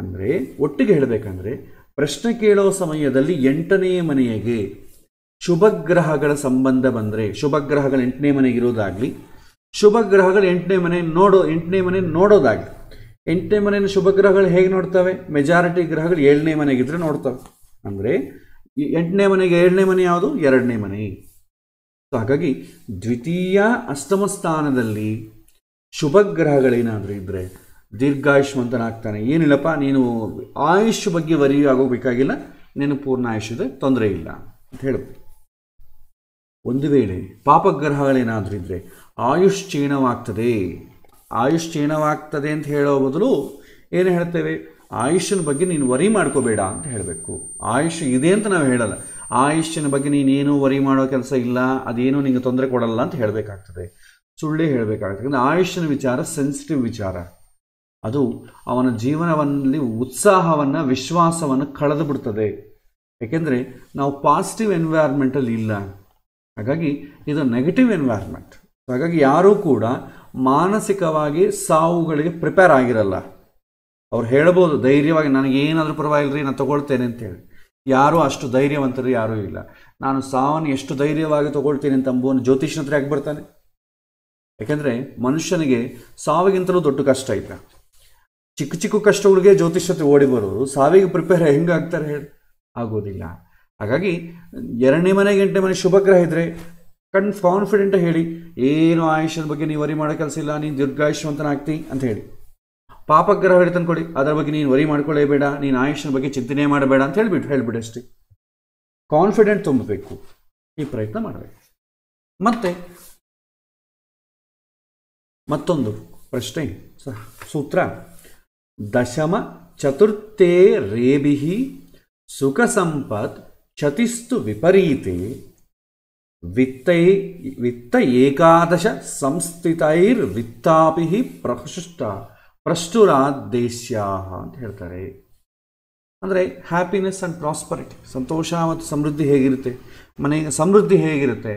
ಅಂದರೆ ಒಟ್ಟಿಗೆ ಹೇಳಬೇಕಂದ್ರೆ ಪ್ರಶ್ನೆ ಕೇಳೋ ಸಮಯದಲ್ಲಿ ಎಂಟನೇ ಮನೆಗೆ ಶುಭಗ್ರಹಗಳ ಸಂಬಂಧ ಬಂದರೆ ಶುಭಗ್ರಹಗಳು ಎಂಟನೇ ಮನೆಗಿರೋದಾಗಲಿ ಶುಭಗ್ರಹಗಳು ಎಂಟನೇ ಮನೆ ನೋಡೋ ಎಂಟನೇ ಮನೆ ನೋಡೋದಾಗಲಿ ಎಂಟನೇ ಮನೆಯ ಶುಭ ಗ್ರಹಗಳು ಹೇಗೆ ನೋಡ್ತವೆ ಮೆಜಾರಿಟಿ ಗ್ರಹಗಳು ಏಳನೇ ಮನೆಗಿದ್ರೆ ನೋಡ್ತವೆ ಅಂದರೆ ಎಂಟನೇ ಮನೆಗೆ ಏಳನೇ ಮನೆ ಯಾವುದು ಎರಡನೇ ಮನೆ ಸೊ ಹಾಗಾಗಿ ದ್ವಿತೀಯ ಅಷ್ಟಮ ಸ್ಥಾನದಲ್ಲಿ ಶುಭ ಗ್ರಹಗಳೇನಾದರೂ ಇದ್ದರೆ ದೀರ್ಘಾಯುಷ್ಮಂತನಾಗ್ತಾನೆ ಏನಿಲ್ಲಪ್ಪ ನೀನು ಆಯುಷ್ ಬಗ್ಗೆ ವರಿ ಆಗೋಬೇಕಾಗಿಲ್ಲ ನೀನು ಪೂರ್ಣ ಆಯುಷ್ಯದ ತೊಂದರೆ ಇಲ್ಲ ಅಂತ ಹೇಳುತ್ತೆ ಒಂದು ವೇಳೆ ಪಾಪಗ್ರಹಗಳೇನಾದರೂ ಇದ್ದರೆ ಆಯುಷ್ ಕ್ಷೀಣವಾಗ್ತದೆ ಆಯುಷ್ ಕ್ಷೀಣವಾಗ್ತದೆ ಅಂತ ಹೇಳೋ ಬದಲು ಏನು ಹೇಳ್ತೇವೆ ಆಯುಷ್ಯನ ಬಗ್ಗೆ ನೀನು ವರಿ ಮಾಡ್ಕೋಬೇಡ ಅಂತ ಹೇಳಬೇಕು ಆಯುಷ್ ಇದೆ ಅಂತ ನಾವು ಹೇಳಲ್ಲ ಆಯುಷ್ಯನ ಬಗ್ಗೆ ನೀನೇನು ವರಿ ಮಾಡೋ ಕೆಲಸ ಇಲ್ಲ ಅದೇನು ನಿಮಗೆ ತೊಂದರೆ ಕೊಡಲ್ಲ ಅಂತ ಹೇಳಬೇಕಾಗ್ತದೆ ಸುಳ್ಳೇ ಹೇಳಬೇಕಾಗ್ತದೆ ಆಯುಷ್ಯನ ವಿಚಾರ ಸೆನ್ಸಿಟಿವ್ ವಿಚಾರ ಅದು ಅವನ ಜೀವನವನ್ನಲ್ಲಿ ಉತ್ಸಾಹವನ್ನು ವಿಶ್ವಾಸವನ್ನು ಕಳೆದು ಬಿಡ್ತದೆ ಏಕೆಂದರೆ ನಾವು ಪಾಸಿಟಿವ್ ಎನ್ವೈರ್ಮೆಂಟಲ್ಲಿ ಇಲ್ಲ ಹಾಗಾಗಿ ಇದು ನೆಗೆಟಿವ್ ಎನ್ವೈರ್ಮೆಂಟ್ ಹಾಗಾಗಿ ಯಾರೂ ಕೂಡ ಮಾನಸಿಕವಾಗಿ ಸಾವುಗಳಿಗೆ ಪ್ರಿಪೇರ್ ಆಗಿರಲ್ಲ ಅವ್ರು ಹೇಳ್ಬೋದು ಧೈರ್ಯವಾಗಿ ನನಗೇನಾದರೂ ಪರವಾಗಿಲ್ಲ ರೀ ನಾನು ತೊಗೊಳ್ತೇನೆ ಅಂತೇಳಿ ಯಾರೂ ಅಷ್ಟು ಧೈರ್ಯವಂತರು ಯಾರೂ ಇಲ್ಲ ನಾನು ಸಾವನ್ನು ಎಷ್ಟು ಧೈರ್ಯವಾಗಿ ತೊಗೊಳ್ತೇನೆ ಅಂತ ಅಂಬುವನ್ನು ಜ್ಯೋತಿಷ್ನ ಹತ್ರ ಯಾಕೆ ಬರ್ತಾನೆ ಯಾಕೆಂದರೆ ಮನುಷ್ಯನಿಗೆ ಸಾವಿಗಿಂತಲೂ ದೊಡ್ಡ ಕಷ್ಟ ಇಲ್ಲ ಚಿಕ್ಕ ಚಿಕ್ಕ ಕಷ್ಟಗಳಿಗೆ ಜ್ಯೋತಿಷ್ ಹತ್ರ ಓಡಿ ಬರೋರು ಸಾವಿಗೆ ಪ್ರಿಪೇರ್ ಹೆಂಗಾಗ್ತಾರೆ ಹೇಳಿ ಆಗೋದಿಲ್ಲ ಹಾಗಾಗಿ ಎರಡನೇ ಮನೆಗೆ ಎಂಟನೇ ಮನೆ ಶುಭಗ್ರಹ ಇದ್ದರೆ ಕಣ್ಣು ಕಾನ್ಫಿಡೆಂಟ್ ಹೇಳಿ ಏನು ಆಯುಷ್ಯದ ಬಗ್ಗೆ ನೀವು ವರಿ ಮಾಡೋ ಕೆಲಸ ಇಲ್ಲ ನೀನು ದೀರ್ಘಾಯುಷ್ಯವಂತನಾಗ್ತಿ ಅಂತ ಹೇಳಿ ಪಾಪಗ್ರಹ ಹೇಳಿ ತಂದ್ಕೊಳ್ಳಿ ಅದರ ಬಗ್ಗೆ ನೀನು ವರಿ ಮಾಡ್ಕೊಳ್ಳೇಬೇಡ ನೀನು ಆಯುಷ್ಯನ ಬಗ್ಗೆ ಚಿಂತನೆ ಮಾಡಬೇಡ ಅಂತ ಹೇಳಿಬಿಟ್ಟು ಹೇಳಿಬಿಡಿ ಅಷ್ಟೇ ಕಾನ್ಫಿಡೆಂಟ್ ತುಂಬಬೇಕು ಈ ಪ್ರಯತ್ನ ಮಾಡಬೇಕು ಮತ್ತೆ ಮತ್ತೊಂದು ಪ್ರಶ್ನೆ ಸೂತ್ರ ದಶಮ ಚತುರ್ಥೇ ರೇಭಿ ಸುಖ ಸಂಪತ್ ಚತಿಸ್ತು ವಿಪರೀತೆ ವಿತ್ತೈ ವಿತ್ತ ಏಕಾದಶ ಸಂಸ್ಥಿತೈರ್ ವಿತ್ತಾಪಿ ಪ್ರಶುಷ್ಟ ದೇಶ್ಯಾ ಅಂತ ಹೇಳ್ತಾರೆ ಅಂದರೆ ಹ್ಯಾಪಿನೆಸ್ ಆ್ಯಂಡ್ ಪ್ರಾಸ್ಪರಿಟಿ ಸಂತೋಷ ಮತ್ತು ಸಮೃದ್ಧಿ ಹೇಗಿರುತ್ತೆ ಮನೆ ಸಮೃದ್ಧಿ ಹೇಗಿರುತ್ತೆ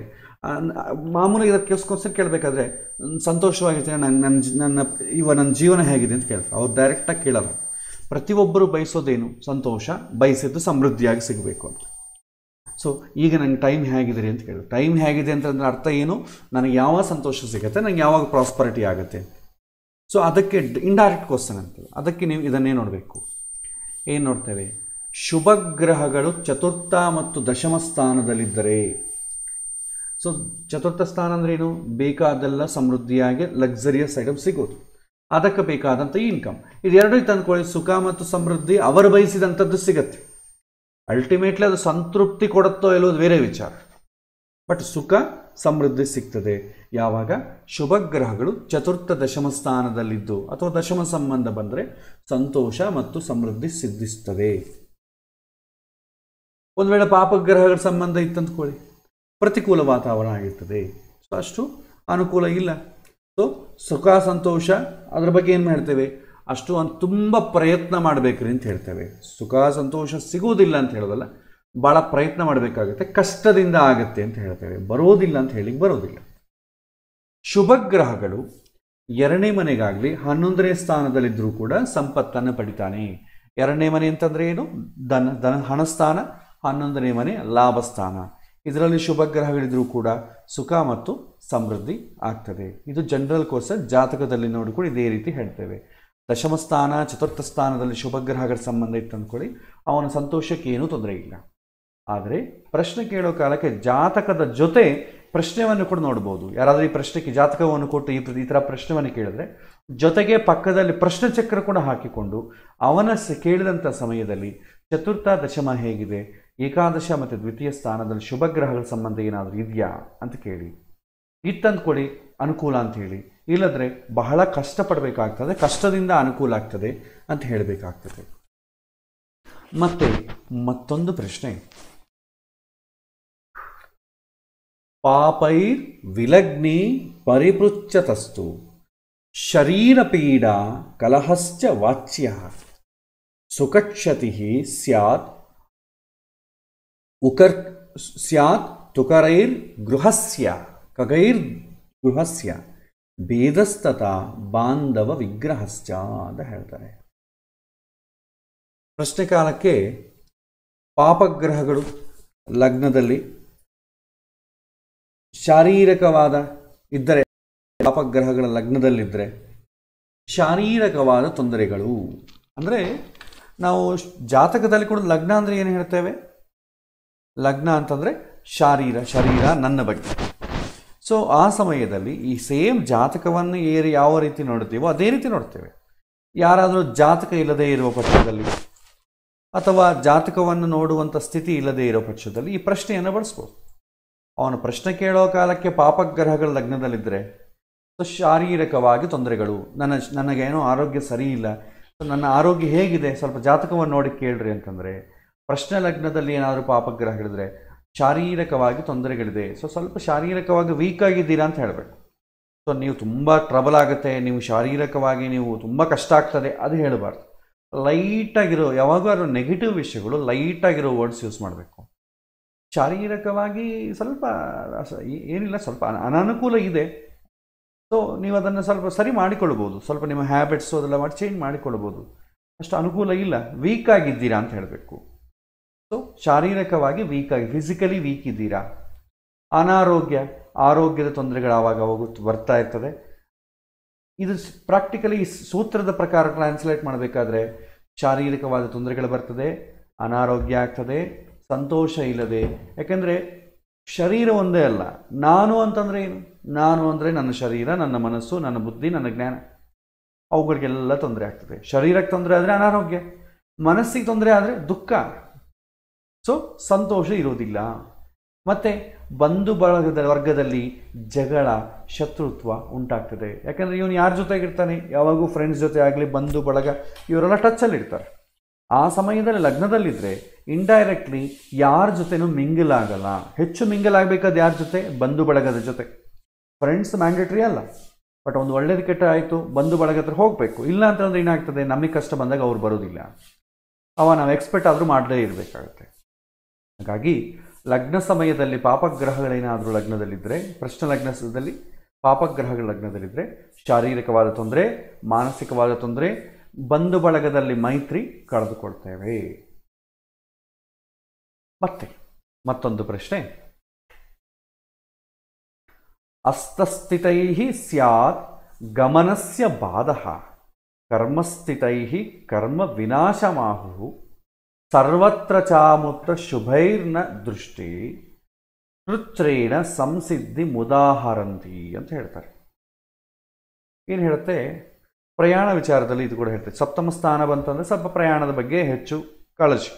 ಮಾಮೂಲಿ ಇದಕ್ಕೆ ಕ್ವಶನ್ ಕೇಳಬೇಕಾದ್ರೆ ಸಂತೋಷವಾಗಿರ್ತೀನಿ ನನ್ನ ನನ್ನ ನನ್ನ ಇವ ನನ್ನ ಜೀವನ ಹೇಗಿದೆ ಅಂತ ಕೇಳ್ತಾರೆ ಅವ್ರು ಡೈರೆಕ್ಟಾಗಿ ಕೇಳಲ್ಲ ಪ್ರತಿಯೊಬ್ಬರು ಬಯಸೋದೇನು ಸಂತೋಷ ಬಯಸಿದ್ದು ಸಮೃದ್ಧಿಯಾಗಿ ಸಿಗಬೇಕು ಅಂತ ಸೊ ಈಗ ನನಗೆ ಟೈಮ್ ಹೇಗಿದೆ ಅಂತ ಕೇಳಿದ್ರು ಟೈಮ್ ಹೇಗಿದೆ ಅಂತಂದ್ರೆ ಅರ್ಥ ಏನು ನನಗೆ ಯಾವಾಗ ಸಂತೋಷ ಸಿಗುತ್ತೆ ನನಗೆ ಯಾವಾಗ ಪ್ರಾಸ್ಪರಿಟಿ ಆಗುತ್ತೆ ಸೊ ಅದಕ್ಕೆ ಇಂಡೈರೆಕ್ಟ್ ಕ್ವಶನ್ ಅಂತೇಳಿ ಅದಕ್ಕೆ ನೀವು ಇದನ್ನೇ ನೋಡಬೇಕು ಏನು ನೋಡ್ತೇವೆ ಶುಭ ಗ್ರಹಗಳು ಚತುರ್ಥ ಮತ್ತು ದಶಮ ಸ್ಥಾನದಲ್ಲಿದ್ದರೆ ಸೊ ಚತುರ್ಥ ಸ್ಥಾನ ಅಂದರೆ ಏನು ಬೇಕಾದೆಲ್ಲ ಸಮೃದ್ಧಿಯಾಗಿ ಲಕ್ಸರಿಯಸ್ ಐಟಮ್ ಸಿಗೋದು ಅದಕ್ಕೆ ಬೇಕಾದಂಥ ಇನ್ಕಮ್ ಇದೆರಡೂ ತಂದ್ಕೊಳ್ಳಿ ಸುಖ ಮತ್ತು ಸಮೃದ್ಧಿ ಅವರು ಬಯಸಿದಂಥದ್ದು ಸಿಗತ್ತೆ ಅಲ್ಟಿಮೇಟ್ಲಿ ಅದು ಸಂತೃಪ್ತಿ ಕೊಡುತ್ತೋ ಎಲ್ಲೋದು ಬೇರೆ ವಿಚಾರ ಬಟ್ ಸುಖ ಸಮೃದ್ಧಿ ಸಿಗ್ತದೆ ಯಾವಾಗ ಶುಭ ಗ್ರಹಗಳು ಚತುರ್ಥ ದಶಮ ಸ್ಥಾನದಲ್ಲಿದ್ದು ಅಥವಾ ದಶಮ ಸಂಬಂಧ ಬಂದರೆ ಸಂತೋಷ ಮತ್ತು ಸಮೃದ್ಧಿ ಸಿದ್ಧಿಸ್ತದೆ ಒಂದು ವೇಳೆ ಪಾಪಗ್ರಹಗಳ ಸಂಬಂಧ ಇತ್ತಂದ್ಕೊಳ್ಳಿ ಪ್ರತಿಕೂಲ ವಾತಾವರಣ ಆಗಿರ್ತದೆ ಸೊ ಅಷ್ಟು ಅನುಕೂಲ ಇಲ್ಲ ಸೊ ಸುಖ ಸಂತೋಷ ಅದರ ಬಗ್ಗೆ ಏನು ಮಾಡ್ತೇವೆ ಅಷ್ಟು ಒಂದು ತುಂಬ ಪ್ರಯತ್ನ ಮಾಡಬೇಕ್ರಿ ಅಂತ ಹೇಳ್ತೇವೆ ಸುಖ ಸಂತೋಷ ಸಿಗುವುದಿಲ್ಲ ಅಂತ ಹೇಳೋದಲ್ಲ ಭಾಳ ಪ್ರಯತ್ನ ಮಾಡಬೇಕಾಗುತ್ತೆ ಕಷ್ಟದಿಂದ ಆಗುತ್ತೆ ಅಂತ ಹೇಳ್ತೇವೆ ಬರೋದಿಲ್ಲ ಅಂತ ಹೇಳಿ ಬರೋದಿಲ್ಲ ಶುಭಗ್ರಹಗಳು ಎರಡನೇ ಮನೆಗಾಗಲಿ ಹನ್ನೊಂದನೇ ಸ್ಥಾನದಲ್ಲಿದ್ದರೂ ಕೂಡ ಸಂಪತ್ತನ್ನು ಪಡಿತಾನೆ ಎರಡನೇ ಮನೆ ಅಂತಂದರೆ ಏನು ಧನ ಧನ ಸ್ಥಾನ ಹನ್ನೊಂದನೇ ಮನೆ ಸ್ಥಾನ ಇದರಲ್ಲಿ ಗ್ರಹಗಳಿದ್ರೂ ಕೂಡ ಸುಖ ಮತ್ತು ಸಮೃದ್ಧಿ ಆಗ್ತದೆ ಇದು ಜನರಲ್ ಕೋರ್ಸ್ ಜಾತಕದಲ್ಲಿ ನೋಡಿಕೊಂಡು ಇದೇ ರೀತಿ ಹೇಳ್ತೇವೆ ದಶಮಸ್ಥಾನ ಚತುರ್ಥ ಸ್ಥಾನದಲ್ಲಿ ಶುಭಗ್ರಹಗಳ ಸಂಬಂಧ ಇತ್ತು ಅಂದ್ಕೊಳ್ಳಿ ಅವನ ಸಂತೋಷಕ್ಕೆ ಏನೂ ತೊಂದರೆ ಇಲ್ಲ ಆದರೆ ಪ್ರಶ್ನೆ ಕೇಳೋ ಕಾಲಕ್ಕೆ ಜಾತಕದ ಜೊತೆ ಪ್ರಶ್ನೆಯನ್ನು ಕೂಡ ನೋಡ್ಬೋದು ಯಾರಾದರೂ ಈ ಪ್ರಶ್ನೆಗೆ ಜಾತಕವನ್ನು ಕೊಟ್ಟು ಈ ಈ ಥರ ಪ್ರಶ್ನೆಯನ್ನು ಕೇಳಿದ್ರೆ ಜೊತೆಗೆ ಪಕ್ಕದಲ್ಲಿ ಪ್ರಶ್ನೆ ಚಕ್ರ ಕೂಡ ಹಾಕಿಕೊಂಡು ಅವನ ಕೇಳಿದಂಥ ಸಮಯದಲ್ಲಿ ಚತುರ್ಥ ದಶಮ ಹೇಗಿದೆ ಏಕಾದಶ ಮತ್ತು ದ್ವಿತೀಯ ಸ್ಥಾನದಲ್ಲಿ ಶುಭಗ್ರಹಗಳ ಸಂಬಂಧ ಏನಾದರೂ ಇದೆಯಾ ಅಂತ ಕೇಳಿ ಇತ್ತಂದ್ಕೊಳ್ಳಿ ಅನುಕೂಲ ಅಂತ ಹೇಳಿ ಇಲ್ಲದ್ರೆ ಬಹಳ ಕಷ್ಟಪಡಬೇಕಾಗ್ತದೆ ಕಷ್ಟದಿಂದ ಅನುಕೂಲ ಆಗ್ತದೆ ಅಂತ ಹೇಳಬೇಕಾಗ್ತದೆ ಮತ್ತೆ ಮತ್ತೊಂದು ಪ್ರಶ್ನೆ ಪಾಪೈರ್ ವಿಲಗ್ನಿ ಪರಿಪೃಚ್ಛತಸ್ತು ಶರೀರಪೀಡಾ ಕಲಹಶ್ಚ ವಾಚ್ಯ ಸುಖಕ್ಷತಿ ಸ್ಯಾತ್ ಉಕರ್ ಸ್ಯಾತ್ ತುಕರೈರ್ ಗೃಹಸ್ಯ ಕಗೈರ್ ಗೃಹಸ್ಯ ಭೇದಸ್ತತ ಬಾಂಧವ ವಿಗ್ರಹಸ್ಯ ಅಂತ ಹೇಳ್ತಾರೆ ಪ್ರಶ್ನೆ ಕಾಲಕ್ಕೆ ಪಾಪಗ್ರಹಗಳು ಲಗ್ನದಲ್ಲಿ ಶಾರೀರಿಕವಾದ ಇದ್ದರೆ ಪಾಪಗ್ರಹಗಳ ಲಗ್ನದಲ್ಲಿದ್ದರೆ ಶಾರೀರಿಕವಾದ ತೊಂದರೆಗಳು ಅಂದರೆ ನಾವು ಜಾತಕದಲ್ಲಿ ಕೂಡ ಲಗ್ನ ಅಂದರೆ ಏನು ಹೇಳ್ತೇವೆ ಲಗ್ನ ಅಂತಂದರೆ ಶಾರೀರ ಶರೀರ ನನ್ನ ಬಗ್ಗೆ ಸೊ ಆ ಸಮಯದಲ್ಲಿ ಈ ಸೇಮ್ ಜಾತಕವನ್ನು ಏರಿ ಯಾವ ರೀತಿ ನೋಡ್ತೀವೋ ಅದೇ ರೀತಿ ನೋಡ್ತೇವೆ ಯಾರಾದರೂ ಜಾತಕ ಇಲ್ಲದೇ ಇರುವ ಪಕ್ಷದಲ್ಲಿ ಅಥವಾ ಜಾತಕವನ್ನು ನೋಡುವಂಥ ಸ್ಥಿತಿ ಇಲ್ಲದೇ ಇರೋ ಪಕ್ಷದಲ್ಲಿ ಈ ಪ್ರಶ್ನೆಯನ್ನು ಬಳಸ್ಬೋದು ಅವನು ಪ್ರಶ್ನೆ ಕೇಳೋ ಕಾಲಕ್ಕೆ ಪಾಪಗ್ರಹಗಳ ಲಗ್ನದಲ್ಲಿದ್ದರೆ ಶಾರೀರಿಕವಾಗಿ ತೊಂದರೆಗಳು ನನ್ನ ನನಗೇನೋ ಆರೋಗ್ಯ ಸರಿ ಇಲ್ಲ ನನ್ನ ಆರೋಗ್ಯ ಹೇಗಿದೆ ಸ್ವಲ್ಪ ಜಾತಕವನ್ನು ನೋಡಿ ಕೇಳ್ರಿ ಅಂತಂದರೆ ಪ್ರಶ್ನೆ ಲಗ್ನದಲ್ಲಿ ಏನಾದರೂ ಪಾಪಗ್ರಹ ಹಿಡಿದ್ರೆ ಶಾರೀರಿಕವಾಗಿ ತೊಂದರೆಗಳಿದೆ ಸೊ ಸ್ವಲ್ಪ ಶಾರೀರಿಕವಾಗಿ ವೀಕ್ ಆಗಿದ್ದೀರಾ ಅಂತ ಹೇಳಬೇಕು ಸೊ ನೀವು ತುಂಬ ಟ್ರಬಲ್ ಆಗುತ್ತೆ ನೀವು ಶಾರೀರಿಕವಾಗಿ ನೀವು ತುಂಬ ಕಷ್ಟ ಆಗ್ತದೆ ಅದು ಹೇಳಬಾರ್ದು ಲೈಟಾಗಿರೋ ಯಾವಾಗಾದ್ರೂ ನೆಗೆಟಿವ್ ವಿಷಯಗಳು ಲೈಟಾಗಿರೋ ವರ್ಡ್ಸ್ ಯೂಸ್ ಮಾಡಬೇಕು ಶಾರೀರಿಕವಾಗಿ ಸ್ವಲ್ಪ ಏನಿಲ್ಲ ಸ್ವಲ್ಪ ಅನಾನುಕೂಲ ಇದೆ ಸೊ ನೀವು ಅದನ್ನು ಸ್ವಲ್ಪ ಸರಿ ಮಾಡಿಕೊಳ್ಬೋದು ಸ್ವಲ್ಪ ನಿಮ್ಮ ಹ್ಯಾಬಿಟ್ಸು ಅದೆಲ್ಲ ಮಾಡಿ ಚೇಂಜ್ ಮಾಡಿಕೊಳ್ಬೋದು ಅಷ್ಟು ಅನುಕೂಲ ಇಲ್ಲ ವೀಕ್ ಆಗಿದ್ದೀರಾ ಅಂತ ಹೇಳಬೇಕು ಸೊ ಶಾರೀರಿಕವಾಗಿ ವೀಕ್ ಆಗಿ ಫಿಸಿಕಲಿ ವೀಕ್ ಇದ್ದೀರಾ ಅನಾರೋಗ್ಯ ಆರೋಗ್ಯದ ತೊಂದರೆಗಳು ಆವಾಗ ಹೋಗುತ್ತೆ ಬರ್ತಾ ಇರ್ತದೆ ಇದು ಪ್ರಾಕ್ಟಿಕಲಿ ಸೂತ್ರದ ಪ್ರಕಾರ ಟ್ರಾನ್ಸ್ಲೇಟ್ ಮಾಡಬೇಕಾದ್ರೆ ಶಾರೀರಿಕವಾದ ತೊಂದರೆಗಳು ಬರ್ತದೆ ಅನಾರೋಗ್ಯ ಆಗ್ತದೆ ಸಂತೋಷ ಇಲ್ಲದೆ ಯಾಕೆಂದರೆ ಶರೀರ ಒಂದೇ ಅಲ್ಲ ನಾನು ಅಂತಂದರೆ ಏನು ನಾನು ಅಂದರೆ ನನ್ನ ಶರೀರ ನನ್ನ ಮನಸ್ಸು ನನ್ನ ಬುದ್ಧಿ ನನ್ನ ಜ್ಞಾನ ಅವುಗಳಿಗೆಲ್ಲ ತೊಂದರೆ ಆಗ್ತದೆ ಶರೀರಕ್ಕೆ ತೊಂದರೆ ಆದರೆ ಅನಾರೋಗ್ಯ ಮನಸ್ಸಿಗೆ ತೊಂದರೆ ಆದರೆ ದುಃಖ ಸೊ ಸಂತೋಷ ಇರೋದಿಲ್ಲ ಮತ್ತು ಬಂಧು ಬಳಗದ ವರ್ಗದಲ್ಲಿ ಜಗಳ ಶತ್ರುತ್ವ ಉಂಟಾಗ್ತದೆ ಯಾಕಂದರೆ ಇವನು ಯಾರ ಜೊತೆಗಿರ್ತಾನೆ ಯಾವಾಗೂ ಫ್ರೆಂಡ್ಸ್ ಜೊತೆ ಆಗಲಿ ಬಂಧು ಬಳಗ ಇವರೆಲ್ಲ ಟಚ್ಚಲ್ಲಿ ಇರ್ತಾರೆ ಆ ಸಮಯದಲ್ಲಿ ಲಗ್ನದಲ್ಲಿದ್ದರೆ ಇಂಡೈರೆಕ್ಟ್ಲಿ ಯಾರ ಜೊತೆನೂ ಮಿಂಗಲ್ ಆಗಲ್ಲ ಹೆಚ್ಚು ಮಿಂಗಲ್ ಆಗಬೇಕಾದ ಯಾರ ಜೊತೆ ಬಂಧು ಬಳಗದ ಜೊತೆ ಫ್ರೆಂಡ್ಸ್ ಮ್ಯಾಂಡೇಟ್ರಿ ಅಲ್ಲ ಬಟ್ ಒಂದು ಒಳ್ಳೇದು ಕೆಟ್ಟ ಆಯಿತು ಬಂಧು ಬಳಗ ಹತ್ರ ಹೋಗಬೇಕು ಇಲ್ಲ ಅಂತಂದ್ರೆ ಏನಾಗ್ತದೆ ನಮಗೆ ಕಷ್ಟ ಬಂದಾಗ ಅವ್ರು ಬರೋದಿಲ್ಲ ಅವ ನಾವು ಎಕ್ಸ್ಪೆಕ್ಟ್ ಆದರೂ ಮಾಡಲೇ ಇರಬೇಕಾಗುತ್ತೆ ಹಾಗಾಗಿ ಲಗ್ನ ಸಮಯದಲ್ಲಿ ಪಾಪಗ್ರಹಗಳೇನಾದರೂ ಲಗ್ನದಲ್ಲಿದ್ದರೆ ಪ್ರಶ್ನ ಲಗ್ನದಲ್ಲಿ ಪಾಪಗ್ರಹಗಳ ಲಗ್ನದಲ್ಲಿದ್ದರೆ ಶಾರೀರಿಕವಾದ ತೊಂದರೆ ಮಾನಸಿಕವಾದ ತೊಂದರೆ ಬಂಧು ಬಳಗದಲ್ಲಿ ಮೈತ್ರಿ ಕಳೆದುಕೊಳ್ತೇವೆ ಮತ್ತೆ ಮತ್ತೊಂದು ಪ್ರಶ್ನೆ ಅಸ್ತಸ್ಥಿತೈ ಸ್ಯಾತ್ ಗಮನಸ್ಯ ಬಾಧ ಕರ್ಮಸ್ಥಿತೈ ಕರ್ಮ ವಿನಾಶಮಾಹು ಸರ್ವತ್ರ ಚಾಮುತ್ತ ಶುಭೈರ್ನ ದೃಷ್ಟಿ ಕೃತ್ರೇಣ ಸಂಸಿದ್ಧಿ ಮುದಾಹರಂತಿ ಅಂತ ಹೇಳ್ತಾರೆ ಏನು ಹೇಳುತ್ತೆ ಪ್ರಯಾಣ ವಿಚಾರದಲ್ಲಿ ಇದು ಕೂಡ ಹೇಳ್ತೇವೆ ಸಪ್ತಮ ಸ್ಥಾನ ಬಂತಂದ್ರೆ ಸ್ವಲ್ಪ ಪ್ರಯಾಣದ ಬಗ್ಗೆ ಹೆಚ್ಚು ಕಾಳಜಿ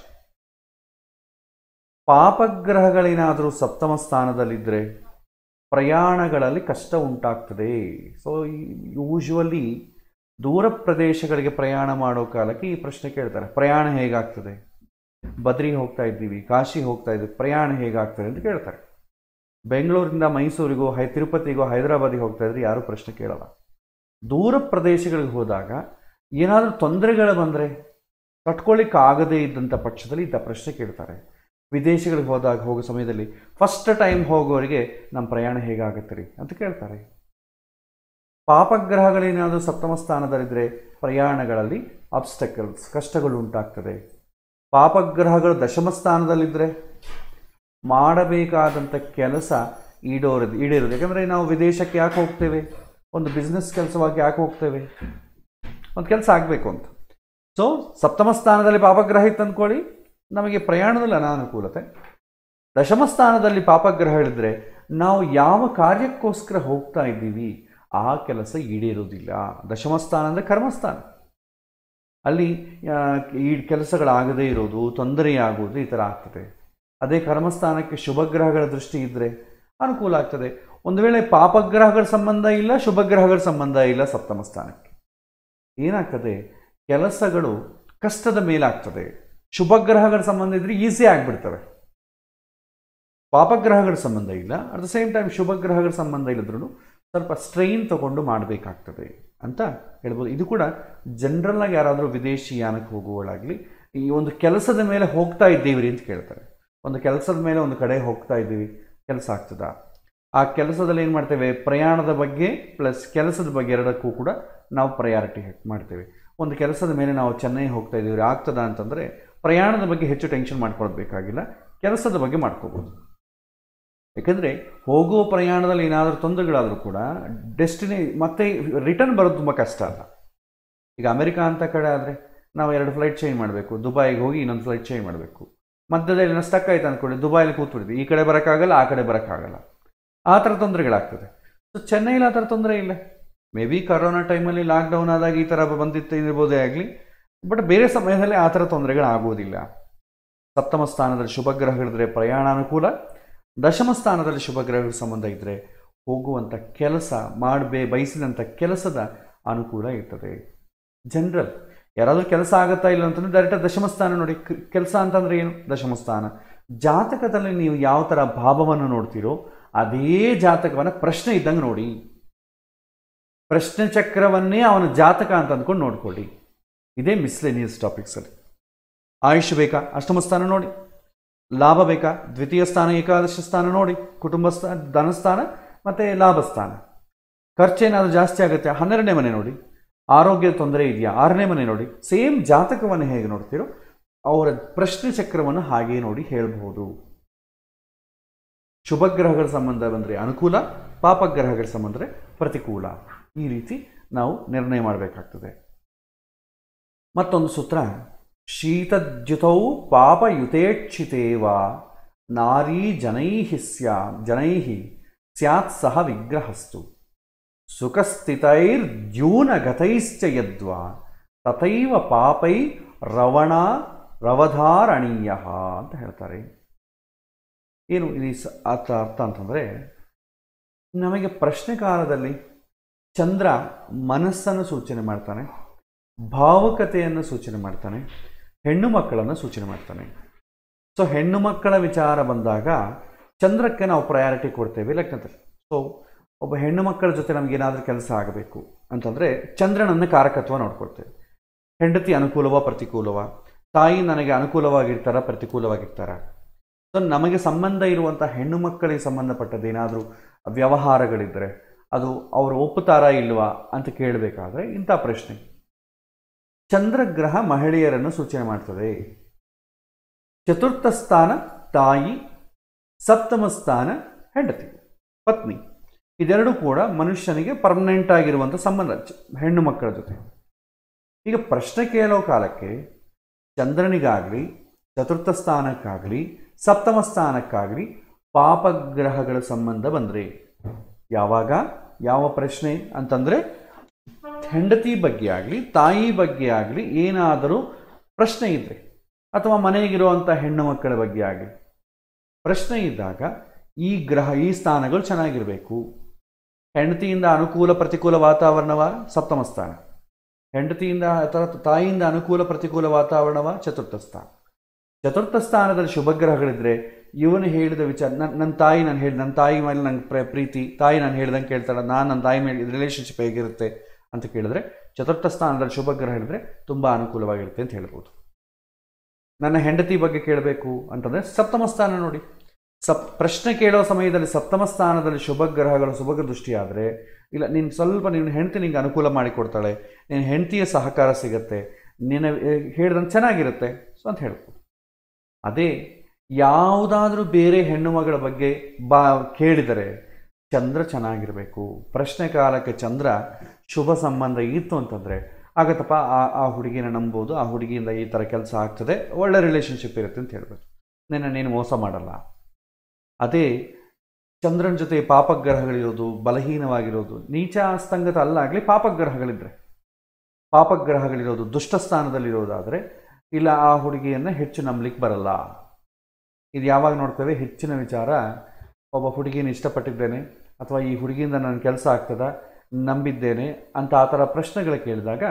ಪಾಪಗ್ರಹಗಳೇನಾದರೂ ಸಪ್ತಮ ಸ್ಥಾನದಲ್ಲಿದ್ದರೆ ಪ್ರಯಾಣಗಳಲ್ಲಿ ಕಷ್ಟ ಉಂಟಾಗ್ತದೆ ಸೊ ಯೂಶ್ವಲಿ ದೂರ ಪ್ರದೇಶಗಳಿಗೆ ಪ್ರಯಾಣ ಮಾಡೋ ಕಾಲಕ್ಕೆ ಈ ಪ್ರಶ್ನೆ ಕೇಳ್ತಾರೆ ಪ್ರಯಾಣ ಹೇಗಾಗ್ತದೆ ಬದ್ರಿ ಹೋಗ್ತಾ ಇದ್ದೀವಿ ಕಾಶಿ ಹೋಗ್ತಾ ಇದ್ದೀವಿ ಪ್ರಯಾಣ ಹೇಗಾಗ್ತದೆ ಅಂತ ಕೇಳ್ತಾರೆ ಬೆಂಗಳೂರಿಂದ ಮೈಸೂರಿಗೋ ಹೈ ತಿರುಪತಿಗೋ ಹೈದರಾಬಾದಿಗೆ ಹೋಗ್ತಾ ಇದ್ರೆ ಯಾರೂ ಪ್ರಶ್ನೆ ಕೇಳಲ್ಲ ದೂರ ಪ್ರದೇಶಗಳಿಗೆ ಹೋದಾಗ ಏನಾದರೂ ತೊಂದರೆಗಳು ಬಂದರೆ ಆಗದೇ ಇದ್ದಂಥ ಪಕ್ಷದಲ್ಲಿ ಇಂಥ ಪ್ರಶ್ನೆ ಕೇಳ್ತಾರೆ ವಿದೇಶಗಳಿಗೆ ಹೋದಾಗ ಹೋಗೋ ಸಮಯದಲ್ಲಿ ಫಸ್ಟ್ ಟೈಮ್ ಹೋಗೋರಿಗೆ ನಮ್ಮ ಪ್ರಯಾಣ ಹೇಗಾಗುತ್ತೆ ರೀ ಅಂತ ಕೇಳ್ತಾರೆ ಪಾಪಗ್ರಹಗಳೇನಾದರೂ ಸಪ್ತಮ ಸ್ಥಾನದಲ್ಲಿದ್ದರೆ ಪ್ರಯಾಣಗಳಲ್ಲಿ ಅಬ್ಸ್ಟಕಲ್ಸ್ ಕಷ್ಟಗಳು ಉಂಟಾಗ್ತದೆ ಪಾಪಗ್ರಹಗಳು ದಶಮಸ್ಥಾನದಲ್ಲಿದ್ದರೆ ಮಾಡಬೇಕಾದಂಥ ಕೆಲಸ ಈಡೋರದು ಈಡೇರೋದು ಯಾಕಂದರೆ ನಾವು ವಿದೇಶಕ್ಕೆ ಯಾಕೆ ಹೋಗ್ತೇವೆ ಒಂದು ಬಿಸ್ನೆಸ್ ಕೆಲಸವಾಗಿ ಯಾಕೆ ಹೋಗ್ತೇವೆ ಒಂದು ಕೆಲಸ ಆಗಬೇಕು ಅಂತ ಸೊ ಸಪ್ತಮ ಸ್ಥಾನದಲ್ಲಿ ಪಾಪಗ್ರಹ ಇತ್ತು ಅಂದ್ಕೊಳ್ಳಿ ನಮಗೆ ಪ್ರಯಾಣದಲ್ಲಿ ಅನಾನುಕೂಲತೆ ದಶಮ ಸ್ಥಾನದಲ್ಲಿ ಪಾಪಗ್ರಹ ಹೇಳಿದ್ರೆ ನಾವು ಯಾವ ಕಾರ್ಯಕ್ಕೋಸ್ಕರ ಹೋಗ್ತಾ ಇದ್ದೀವಿ ಆ ಕೆಲಸ ಈಡೇರೋದಿಲ್ಲ ದಶಮಸ್ಥಾನ ಅಂದರೆ ಕರ್ಮಸ್ಥಾನ ಅಲ್ಲಿ ಈ ಕೆಲಸಗಳಾಗದೇ ಇರೋದು ತೊಂದರೆಯಾಗುವುದು ಈ ಥರ ಆಗ್ತದೆ ಅದೇ ಕರ್ಮಸ್ಥಾನಕ್ಕೆ ಶುಭಗ್ರಹಗಳ ದೃಷ್ಟಿ ಇದ್ದರೆ ಅನುಕೂಲ ಆಗ್ತದೆ ಒಂದು ವೇಳೆ ಪಾಪಗ್ರಹಗಳ ಸಂಬಂಧ ಇಲ್ಲ ಶುಭಗ್ರಹಗಳ ಸಂಬಂಧ ಇಲ್ಲ ಸಪ್ತಮ ಸ್ಥಾನಕ್ಕೆ ಏನಾಗ್ತದೆ ಕೆಲಸಗಳು ಕಷ್ಟದ ಮೇಲಾಗ್ತದೆ ಶುಭಗ್ರಹಗಳ ಸಂಬಂಧ ಇದ್ದರೆ ಈಸಿ ಆಗಿಬಿಡ್ತವೆ ಪಾಪಗ್ರಹಗಳ ಸಂಬಂಧ ಇಲ್ಲ ಅಟ್ ದ ಸೇಮ್ ಟೈಮ್ ಶುಭಗ್ರಹಗಳ ಸಂಬಂಧ ಇಲ್ಲದ್ರೂ ಸ್ವಲ್ಪ ಸ್ಟ್ರೈನ್ ತಗೊಂಡು ಮಾಡಬೇಕಾಗ್ತದೆ ಅಂತ ಹೇಳ್ಬೋದು ಇದು ಕೂಡ ಆಗಿ ಯಾರಾದರೂ ವಿದೇಶಿ ಯಾನಕ್ಕೆ ಹೋಗುವಳಾಗಲಿ ಈ ಒಂದು ಕೆಲಸದ ಮೇಲೆ ಹೋಗ್ತಾ ಇದ್ದೀವ್ರಿ ಅಂತ ಕೇಳ್ತಾರೆ ಒಂದು ಕೆಲಸದ ಮೇಲೆ ಒಂದು ಕಡೆ ಹೋಗ್ತಾ ಇದ್ದೀವಿ ಕೆಲಸ ಆಗ್ತದ ಆ ಕೆಲಸದಲ್ಲಿ ಏನು ಮಾಡ್ತೇವೆ ಪ್ರಯಾಣದ ಬಗ್ಗೆ ಪ್ಲಸ್ ಕೆಲಸದ ಬಗ್ಗೆ ಎರಡಕ್ಕೂ ಕೂಡ ನಾವು ಪ್ರಯಾರಿಟಿ ಮಾಡ್ತೇವೆ ಒಂದು ಕೆಲಸದ ಮೇಲೆ ನಾವು ಚೆನ್ನೈ ಹೋಗ್ತಾ ಇದ್ದೀವಿ ಆಗ್ತದಾ ಅಂತಂದರೆ ಪ್ರಯಾಣದ ಬಗ್ಗೆ ಹೆಚ್ಚು ಟೆನ್ಷನ್ ಮಾಡ್ಕೊಳ್ಬೇಕಾಗಿಲ್ಲ ಕೆಲಸದ ಬಗ್ಗೆ ಮಾಡ್ಕೋಬೋದು ಯಾಕೆಂದರೆ ಹೋಗೋ ಪ್ರಯಾಣದಲ್ಲಿ ಏನಾದರೂ ತೊಂದರೆಗಳಾದರೂ ಕೂಡ ಡೆಸ್ಟಿನೇ ಮತ್ತೆ ರಿಟರ್ನ್ ಬರೋದು ತುಂಬ ಕಷ್ಟ ಅಲ್ಲ ಈಗ ಅಮೆರಿಕ ಅಂತ ಕಡೆ ಆದರೆ ನಾವು ಎರಡು ಫ್ಲೈಟ್ ಚೇಂಜ್ ಮಾಡಬೇಕು ದುಬೈಗೆ ಹೋಗಿ ಇನ್ನೊಂದು ಫ್ಲೈಟ್ ಚೇಂಜ್ ಮಾಡಬೇಕು ಮಧ್ಯದಲ್ಲಿ ನಾನು ಸ್ಟಕ್ ಆಯ್ತು ಅಂದ್ಕೊಂಡು ದುಬೈಲಿ ಕೂತ್ಬಿಡ್ತೀವಿ ಈ ಕಡೆ ಬರೋಕ್ಕಾಗಲ್ಲ ಆ ಕಡೆ ಬರೋಕ್ಕಾಗಲ್ಲ ಆ ಥರ ತೊಂದರೆಗಳಾಗ್ತದೆ ಸೊ ಚೆನ್ನೈಲಿ ಆ ಥರ ತೊಂದರೆ ಇಲ್ಲ ಮೇ ಬಿ ಕರೋನಾ ಟೈಮಲ್ಲಿ ಲಾಕ್ಡೌನ್ ಆದಾಗ ಈ ಥರ ಬಂದಿತ್ತು ಇರ್ಬೋದೇ ಆಗಲಿ ಬಟ್ ಬೇರೆ ಸಮಯದಲ್ಲಿ ಆ ಥರ ತೊಂದರೆಗಳಾಗೋದಿಲ್ಲ ಸಪ್ತಮ ಸ್ಥಾನದಲ್ಲಿ ಶುಭಗ್ರಹಗಳಿದ್ರೆ ಪ್ರಯಾಣ ಅನುಕೂಲ ದಶಮ ಸ್ಥಾನದಲ್ಲಿ ಶುಭ ಗ್ರಹಗಳ ಸಂಬಂಧ ಇದ್ದರೆ ಹೋಗುವಂಥ ಕೆಲಸ ಮಾಡಬೇ ಬಯಸಿದಂಥ ಕೆಲಸದ ಅನುಕೂಲ ಇರ್ತದೆ ಜನರಲ್ ಯಾರಾದರೂ ಕೆಲಸ ಆಗುತ್ತಾ ಇಲ್ಲ ಅಂತಂದರೆ ಡೈರೆಕ್ಟಾಗಿ ದಶಮಸ್ಥಾನ ನೋಡಿ ಕೆಲಸ ಅಂತಂದರೆ ಏನು ದಶಮಸ್ಥಾನ ಜಾತಕದಲ್ಲಿ ನೀವು ಯಾವ ಥರ ಭಾವವನ್ನು ನೋಡ್ತೀರೋ ಅದೇ ಜಾತಕವನ್ನು ಪ್ರಶ್ನೆ ಇದ್ದಂಗೆ ನೋಡಿ ಪ್ರಶ್ನೆ ಚಕ್ರವನ್ನೇ ಅವನ ಜಾತಕ ಅಂತ ಅಂದ್ಕೊಂಡು ನೋಡ್ಕೊಳ್ಳಿ ಇದೇ ಮಿಸ್ಲೇನಿಯಸ್ ಟಾಪಿಕ್ಸಲ್ಲಿ ಆಯುಷ್ ಬೇಕಾ ಅಷ್ಟಮಸ್ಥಾನ ನೋಡಿ ಲಾಭ ಬೇಕಾ ದ್ವಿತೀಯ ಸ್ಥಾನ ಏಕಾದಶ ಸ್ಥಾನ ನೋಡಿ ಕುಟುಂಬ ಸ್ಥಾನ ಧನಸ್ಥಾನ ಮತ್ತು ಸ್ಥಾನ ಖರ್ಚೇನಾದರೂ ಜಾಸ್ತಿ ಆಗುತ್ತೆ ಹನ್ನೆರಡನೇ ಮನೆ ನೋಡಿ ಆರೋಗ್ಯದ ತೊಂದರೆ ಇದೆಯಾ ಆರನೇ ಮನೆ ನೋಡಿ ಸೇಮ್ ಜಾತಕವನ್ನು ಹೇಗೆ ನೋಡ್ತೀರೋ ಅವರ ಪ್ರಶ್ನೆ ಚಕ್ರವನ್ನು ಹಾಗೆ ನೋಡಿ ಹೇಳಬಹುದು ಶುಭ ಗ್ರಹಗಳ ಸಂಬಂಧ ಬಂದರೆ ಅನುಕೂಲ ಪಾಪಗ್ರಹಗಳ ಸಂಬಂಧ ಪ್ರತಿಕೂಲ ಈ ರೀತಿ ನಾವು ನಿರ್ಣಯ ಮಾಡಬೇಕಾಗ್ತದೆ ಮತ್ತೊಂದು ಸೂತ್ರ ಶೀತದ್ಯುತೌ ಪಾಪಯುತೇಕ್ಷಿತೇ ನಾರೀ ಜನೈ ಸ್ಯಾ ಜನೈ ಸ್ಯಾತ್ ಸಹ ವಿಗ್ರಹಸ್ತು ಸುಖಸ್ಥಿತೈರ್ದ್ಯೂನಗತೈಶ್ಚ ಯದ್ವಾ ತಥೈವ ಪಾಪೈ ರವಣ ರವಧಾರಣೀಯ ಅಂತ ಹೇಳ್ತಾರೆ ಏನು ಇಲ್ಲಿ ಅರ್ಥ ಅರ್ಥ ಅಂತಂದರೆ ನಮಗೆ ಪ್ರಶ್ನೆ ಕಾಲದಲ್ಲಿ ಚಂದ್ರ ಮನಸ್ಸನ್ನು ಸೂಚನೆ ಮಾಡ್ತಾನೆ ಭಾವುಕತೆಯನ್ನು ಸೂಚನೆ ಮಾಡ್ತಾನೆ ಹೆಣ್ಣು ಮಕ್ಕಳನ್ನು ಸೂಚನೆ ಮಾಡ್ತಾನೆ ಸೊ ಹೆಣ್ಣು ಮಕ್ಕಳ ವಿಚಾರ ಬಂದಾಗ ಚಂದ್ರಕ್ಕೆ ನಾವು ಪ್ರಯಾರಿಟಿ ಕೊಡ್ತೇವೆ ಲಗ್ನದಲ್ಲಿ ಸೊ ಒಬ್ಬ ಹೆಣ್ಣು ಮಕ್ಕಳ ಜೊತೆ ನಮಗೇನಾದರೂ ಕೆಲಸ ಆಗಬೇಕು ಅಂತಂದರೆ ಚಂದ್ರನನ್ನು ಕಾರಕತ್ವ ನೋಡ್ಕೊಡ್ತೇವೆ ಹೆಂಡತಿ ಅನುಕೂಲವ ಪ್ರತಿಕೂಲವ ತಾಯಿ ನನಗೆ ಅನುಕೂಲವಾಗಿರ್ತಾರ ಪ್ರತಿಕೂಲವಾಗಿರ್ತಾರ ಸೊ ನಮಗೆ ಸಂಬಂಧ ಇರುವಂಥ ಹೆಣ್ಣು ಮಕ್ಕಳಿಗೆ ಸಂಬಂಧಪಟ್ಟದ್ದು ಏನಾದರೂ ವ್ಯವಹಾರಗಳಿದ್ದರೆ ಅದು ಅವರು ಒಪ್ಪುತ್ತಾರಾ ಇಲ್ವಾ ಅಂತ ಕೇಳಬೇಕಾದ್ರೆ ಇಂಥ ಪ್ರಶ್ನೆ ಚಂದ್ರಗ್ರಹ ಮಹಿಳೆಯರನ್ನು ಸೂಚನೆ ಮಾಡ್ತದೆ ಚತುರ್ಥ ಸ್ಥಾನ ತಾಯಿ ಸಪ್ತಮ ಸ್ಥಾನ ಹೆಂಡತಿ ಪತ್ನಿ ಇದೆರಡೂ ಕೂಡ ಮನುಷ್ಯನಿಗೆ ಪರ್ಮನೆಂಟ್ ಆಗಿರುವಂಥ ಸಂಬಂಧ ಹೆಣ್ಣು ಮಕ್ಕಳ ಜೊತೆ ಈಗ ಪ್ರಶ್ನೆ ಕೇಳೋ ಕಾಲಕ್ಕೆ ಚಂದ್ರನಿಗಾಗ್ಲಿ ಚತುರ್ಥ ಸ್ಥಾನಕ್ಕಾಗ್ಲಿ ಸಪ್ತಮ ಸ್ಥಾನಕ್ಕಾಗ್ಲಿ ಪಾಪಗ್ರಹಗಳ ಸಂಬಂಧ ಬಂದರೆ ಯಾವಾಗ ಯಾವ ಪ್ರಶ್ನೆ ಅಂತಂದರೆ ಹೆಂಡತಿ ಬಗ್ಗೆ ಆಗಲಿ ತಾಯಿ ಬಗ್ಗೆ ಆಗಲಿ ಏನಾದರೂ ಪ್ರಶ್ನೆ ಇದ್ದರೆ ಅಥವಾ ಮನೆಗಿರುವಂಥ ಹೆಣ್ಣು ಮಕ್ಕಳ ಬಗ್ಗೆ ಆಗಲಿ ಪ್ರಶ್ನೆ ಇದ್ದಾಗ ಈ ಗ್ರಹ ಈ ಸ್ಥಾನಗಳು ಚೆನ್ನಾಗಿರಬೇಕು ಹೆಂಡತಿಯಿಂದ ಅನುಕೂಲ ಪ್ರತಿಕೂಲ ವಾತಾವರಣವ ಸಪ್ತಮ ಸ್ಥಾನ ಹೆಂಡತಿಯಿಂದ ಅಥವಾ ತಾಯಿಯಿಂದ ಅನುಕೂಲ ಪ್ರತಿಕೂಲ ವಾತಾವರಣವ ಚತುರ್ಥ ಸ್ಥಾನ ಚತುರ್ಥ ಸ್ಥಾನದಲ್ಲಿ ಗ್ರಹಗಳಿದ್ರೆ ಇವನು ಹೇಳಿದ ವಿಚಾರ ನನ್ನ ನನ್ನ ತಾಯಿ ನಾನು ಹೇಳಿ ನನ್ನ ತಾಯಿ ಮೇಲೆ ನನಗೆ ಪ್ರೀತಿ ತಾಯಿ ನಾನು ಹೇಳ್ದಂಗೆ ಕೇಳ್ತಾಳೆ ನಾನು ನನ್ನ ತಾಯಿ ಮೇಲೆ ರಿಲೇಷನ್ಶಿಪ್ ಹೇಗಿರುತ್ತೆ ಅಂತ ಕೇಳಿದ್ರೆ ಚತುರ್ಥ ಸ್ಥಾನದಲ್ಲಿ ಶುಭ ಗ್ರಹ ಹಿಡಿದ್ರೆ ತುಂಬ ಅನುಕೂಲವಾಗಿರುತ್ತೆ ಅಂತ ಹೇಳ್ಬೋದು ನನ್ನ ಹೆಂಡತಿ ಬಗ್ಗೆ ಕೇಳಬೇಕು ಅಂತಂದರೆ ಸಪ್ತಮ ಸ್ಥಾನ ನೋಡಿ ಸಪ್ ಪ್ರಶ್ನೆ ಕೇಳೋ ಸಮಯದಲ್ಲಿ ಸಪ್ತಮ ಸ್ಥಾನದಲ್ಲಿ ಶುಭ ಗ್ರಹಗಳು ಶುಭಗ್ರ ದೃಷ್ಟಿಯಾದರೆ ಇಲ್ಲ ನೀನು ಸ್ವಲ್ಪ ನಿನ್ನ ಹೆಂಡತಿ ನಿಂಗೆ ಅನುಕೂಲ ಮಾಡಿಕೊಡ್ತಾಳೆ ನಿನ್ನ ಹೆಂಡತಿಯ ಸಹಕಾರ ಸಿಗತ್ತೆ ನಿನ್ನ ಹೇಳ್ದಂಗೆ ಚೆನ್ನಾಗಿರುತ್ತೆ ಸೊ ಅಂತ ಹೇಳ್ಬೋದು ಅದೇ ಯಾವುದಾದ್ರೂ ಬೇರೆ ಹೆಣ್ಣು ಮಗಳ ಬಗ್ಗೆ ಬಾ ಕೇಳಿದರೆ ಚಂದ್ರ ಚೆನ್ನಾಗಿರಬೇಕು ಪ್ರಶ್ನೆ ಕಾಲಕ್ಕೆ ಚಂದ್ರ ಶುಭ ಸಂಬಂಧ ಇತ್ತು ಅಂತಂದರೆ ಆಗತ್ತಪ್ಪ ಆ ಆ ಹುಡುಗಿನ ನಂಬೋದು ಆ ಹುಡುಗಿಯಿಂದ ಈ ಥರ ಕೆಲಸ ಆಗ್ತದೆ ಒಳ್ಳೆ ರಿಲೇಷನ್ಶಿಪ್ ಇರುತ್ತೆ ಅಂತ ಹೇಳ್ಬೋದು ನಿನ್ನ ನೀನು ಮೋಸ ಮಾಡಲ್ಲ ಅದೇ ಚಂದ್ರನ ಜೊತೆ ಪಾಪಗ್ರಹಗಳಿರೋದು ಬಲಹೀನವಾಗಿರೋದು ನೀಚ ಅಸ್ತಂಗತ ಅಲ್ಲಾಗಲಿ ಪಾಪಗ್ರಹಗಳಿದ್ರೆ ಪಾಪಗ್ರಹಗಳಿರೋದು ದುಷ್ಟ ಸ್ಥಾನದಲ್ಲಿರೋದಾದರೆ ಇಲ್ಲ ಆ ಹುಡುಗಿಯನ್ನು ಹೆಚ್ಚು ನಂಬಲಿಕ್ಕೆ ಬರಲ್ಲ ಇದು ಯಾವಾಗ ನೋಡ್ತೇವೆ ಹೆಚ್ಚಿನ ವಿಚಾರ ಒಬ್ಬ ಹುಡುಗಿಯನ್ನು ಇಷ್ಟಪಟ್ಟಿದ್ದೇನೆ ಅಥವಾ ಈ ಹುಡುಗಿಯಿಂದ ನನ್ನ ಕೆಲಸ ಆಗ್ತದ ನಂಬಿದ್ದೇನೆ ಅಂತ ಆ ಥರ ಪ್ರಶ್ನೆಗಳು ಕೇಳಿದಾಗ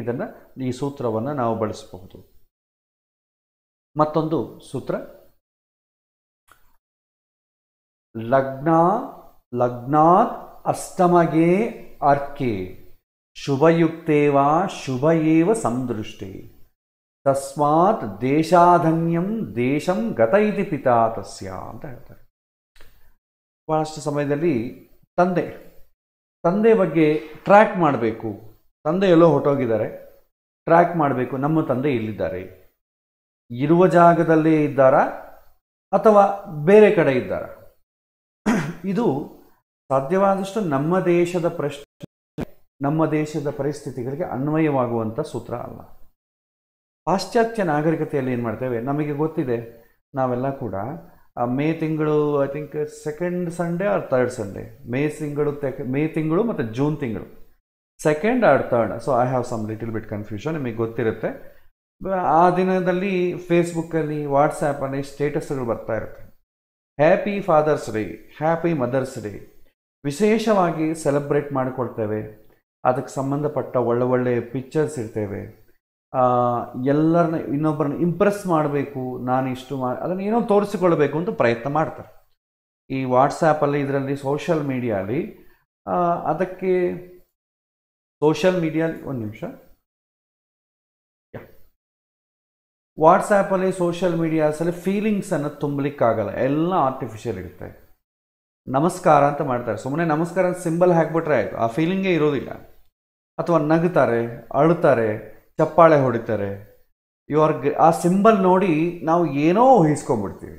ಇದನ್ನು ಈ ಸೂತ್ರವನ್ನು ನಾವು ಬಳಸಬಹುದು ಮತ್ತೊಂದು ಸೂತ್ರ ಲಗ್ನ ಲಗ್ನಾತ್ ಅಷ್ಟಮಗೆ ಅರ್ಕೆ ಶುಭಯುಕ್ತೇವಾ ಶುಭ ಏವ ಸಂದೃಷ್ಟೇ ತಸ್ಮಾತ್ ದೇಶಾಧನ್ಯಂ ದೇಶಂ ಗತ ಇತಿ ಪಿತಾ ತಸ್ಯ ಅಂತ ಹೇಳ್ತಾರೆ ಬಹಳಷ್ಟು ಸಮಯದಲ್ಲಿ ತಂದೆ ತಂದೆ ಬಗ್ಗೆ ಟ್ರ್ಯಾಕ್ ಮಾಡಬೇಕು ತಂದೆ ಎಲ್ಲೋ ಹೊಟ್ಟೋಗಿದ್ದಾರೆ ಟ್ರ್ಯಾಕ್ ಮಾಡಬೇಕು ನಮ್ಮ ತಂದೆ ಎಲ್ಲಿದ್ದಾರೆ ಇರುವ ಜಾಗದಲ್ಲೇ ಇದ್ದಾರಾ ಅಥವಾ ಬೇರೆ ಕಡೆ ಇದ್ದಾರ ಇದು ಸಾಧ್ಯವಾದಷ್ಟು ನಮ್ಮ ದೇಶದ ಪ್ರಶ್ನೆ ನಮ್ಮ ದೇಶದ ಪರಿಸ್ಥಿತಿಗಳಿಗೆ ಅನ್ವಯವಾಗುವಂಥ ಸೂತ್ರ ಅಲ್ಲ ಪಾಶ್ಚಾತ್ಯ ನಾಗರಿಕತೆಯಲ್ಲಿ ಏನು ಮಾಡ್ತೇವೆ ನಮಗೆ ಗೊತ್ತಿದೆ ನಾವೆಲ್ಲ ಕೂಡ ಮೇ ತಿಂಗಳು I think second Sunday or third Sunday May ತಿಂಗಳು ಮೇ ತಿಂಗಳು ಮತ್ತು ಜೂನ್ ತಿಂಗಳು second or third so I have some little bit confusion ನಿಮಗೆ ಗೊತ್ತಿರುತ್ತೆ ಆ ದಿನದಲ್ಲಿ ಫೇಸ್ಬುಕ್ಕಲ್ಲಿ ವಾಟ್ಸಾಪಲ್ಲಿ ಸ್ಟೇಟಸ್ಗಳು ಬರ್ತಾ ಇರುತ್ತೆ happy father's day happy mother's day ವಿಶೇಷವಾಗಿ ಸೆಲೆಬ್ರೇಟ್ ಮಾಡಿಕೊಳ್ತೇವೆ ಅದಕ್ಕೆ ಸಂಬಂಧಪಟ್ಟ ಒಳ್ಳೆ ಒಳ್ಳೆಯ ಪಿಕ್ಚರ್ಸ್ ಇರ್ತೇವೆ ಎಲ್ಲರನ್ನ ಇನ್ನೊಬ್ಬರನ್ನ ಇಂಪ್ರೆಸ್ ಮಾಡಬೇಕು ನಾನು ಇಷ್ಟು ಮಾ ಅದನ್ನು ಏನೋ ತೋರಿಸಿಕೊಳ್ಬೇಕು ಅಂತ ಪ್ರಯತ್ನ ಮಾಡ್ತಾರೆ ಈ ವಾಟ್ಸಾಪಲ್ಲಿ ಇದರಲ್ಲಿ ಸೋಷಲ್ ಮೀಡಿಯಲ್ಲಿ ಅದಕ್ಕೆ ಸೋಷಲ್ ಮೀಡಿಯಾ ಒಂದು ನಿಮಿಷ ವಾಟ್ಸಾಪಲ್ಲಿ ಸೋಷಿಯಲ್ ಮೀಡಿಯಾಸಲ್ಲಿ ಫೀಲಿಂಗ್ಸನ್ನು ತುಂಬಲಿಕ್ಕಾಗಲ್ಲ ಎಲ್ಲ ಆರ್ಟಿಫಿಷಿಯಲ್ ಇರುತ್ತೆ ನಮಸ್ಕಾರ ಅಂತ ಮಾಡ್ತಾರೆ ಸುಮ್ಮನೆ ನಮಸ್ಕಾರ ಸಿಂಬಲ್ ಹಾಕ್ಬಿಟ್ರೆ ಆಯಿತು ಆ ಫೀಲಿಂಗೇ ಇರೋದಿಲ್ಲ ಅಥವಾ ನಗ್ತಾರೆ ಅಳುತ್ತಾರೆ ಚಪ್ಪಾಳೆ ಹೊಡಿತಾರೆ ಆರ್ ಆ ಸಿಂಬಲ್ ನೋಡಿ ನಾವು ಏನೋ ಊಹಿಸ್ಕೊಂಡ್ಬಿಡ್ತೀವಿ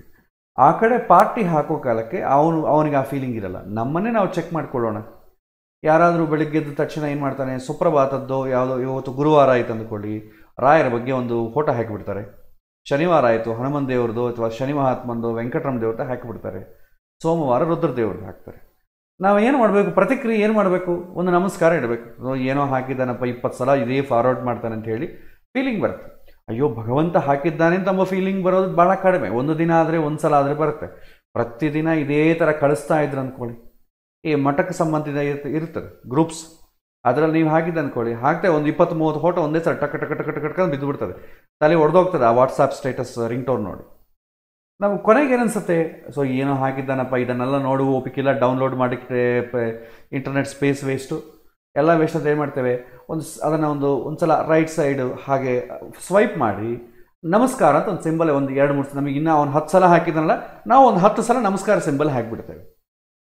ಆ ಕಡೆ ಪಾರ್ಟಿ ಹಾಕೋ ಕಾಲಕ್ಕೆ ಅವನು ಅವನಿಗೆ ಆ ಫೀಲಿಂಗ್ ಇರಲ್ಲ ನಮ್ಮನ್ನೇ ನಾವು ಚೆಕ್ ಮಾಡ್ಕೊಳ್ಳೋಣ ಯಾರಾದರೂ ಬೆಳಿಗ್ಗೆ ಎದ್ದ ತಕ್ಷಣ ಏನು ಮಾಡ್ತಾನೆ ಸುಪ್ರಭಾತದ್ದೋ ಯಾವುದೋ ಇವತ್ತು ಗುರುವಾರ ಆಯ್ತು ಅಂದ್ಕೊಳ್ಳಿ ರಾಯರ ಬಗ್ಗೆ ಒಂದು ಫೋಟೋ ಹಾಕಿಬಿಡ್ತಾರೆ ಶನಿವಾರ ಆಯಿತು ಹನುಮನ್ ದೇವ್ರದ್ದು ಅಥವಾ ಶನಿ ಮಹಾತ್ಮಂದು ವೆಂಕಟರಮ ದೇವ್ರದ್ದು ಹಾಕಿಬಿಡ್ತಾರೆ ಸೋಮವಾರ ರುದ್ರದೇವ್ರದ್ದು ಹಾಕ್ತಾರೆ ನಾವು ಏನು ಮಾಡಬೇಕು ಪ್ರತಿಕ್ರಿಯೆ ಏನು ಮಾಡಬೇಕು ಒಂದು ನಮಸ್ಕಾರ ಇಡಬೇಕು ಏನೋ ಹಾಕಿದ್ದಾನಪ್ಪ ಇಪ್ಪತ್ತು ಸಲ ಇದೇ ಫಾರ್ವರ್ಡ್ ಮಾಡ್ತಾನೆ ಅಂತ ಹೇಳಿ ಫೀಲಿಂಗ್ ಬರುತ್ತೆ ಅಯ್ಯೋ ಭಗವಂತ ಹಾಕಿದ್ದಾನೆ ತಮ್ಮ ಫೀಲಿಂಗ್ ಬರೋದು ಭಾಳ ಕಡಿಮೆ ಒಂದು ದಿನ ಆದರೆ ಒಂದು ಸಲ ಆದರೆ ಬರುತ್ತೆ ಪ್ರತಿದಿನ ಇದೇ ಥರ ಕಳಿಸ್ತಾ ಇದ್ರು ಅಂದ್ಕೊಳ್ಳಿ ಈ ಮಠಕ್ಕೆ ಸಂಬಂಧಿತ ಇರ್ತ ಇರ್ತದೆ ಗ್ರೂಪ್ಸ್ ಅದರಲ್ಲಿ ನೀವು ಹಾಕಿದ್ದು ಅಂದ್ಕೊಳ್ಳಿ ಹಾಕ್ತೇವೆ ಒಂದು ಇಪ್ಪತ್ತು ಮೂವತ್ತು ಫೋಟೋ ಒಂದೇ ಸಲ ಟಕ್ ಟಕ ಟಕ್ ಟಕ ಬಿದ್ದು ಬಿಡ್ತದೆ ತಲೆ ಒಡೆದೋಗ್ತದೆ ಆ ವಾಟ್ಸಪ್ ಸ್ಟೇಟಸ್ ರಿಂಗ್ ಟೋನ್ ನೋಡಿ ನಮ್ಗೆ ಕೊನೆಗೆ ಏನನ್ಸುತ್ತೆ ಸೊ ಏನೋ ಹಾಕಿದ್ದಾನಪ್ಪ ಇದನ್ನೆಲ್ಲ ನೋಡು ಓಪಿಕಿಲ್ಲ ಡೌನ್ಲೋಡ್ ಮಾಡಿ ಇಂಟರ್ನೆಟ್ ಸ್ಪೇಸ್ ವೇಸ್ಟು ಎಲ್ಲ ವೇಸ್ಟ್ ಅಂತ ಏನು ಮಾಡ್ತೇವೆ ಒಂದು ಅದನ್ನು ಒಂದು ಒಂದು ಸಲ ರೈಟ್ ಸೈಡ್ ಹಾಗೆ ಸ್ವೈಪ್ ಮಾಡಿ ನಮಸ್ಕಾರ ಅಂತ ಒಂದು ಸಿಂಬಲ್ ಒಂದು ಎರಡು ಮೂರು ನಮಗೆ ಇನ್ನೂ ಅವ್ನು ಹತ್ತು ಸಲ ಹಾಕಿದ್ದಾನಲ್ಲ ನಾವು ಒಂದು ಹತ್ತು ಸಲ ನಮಸ್ಕಾರ ಸಿಂಬಲ್ ಹಾಕಿಬಿಡ್ತೇವೆ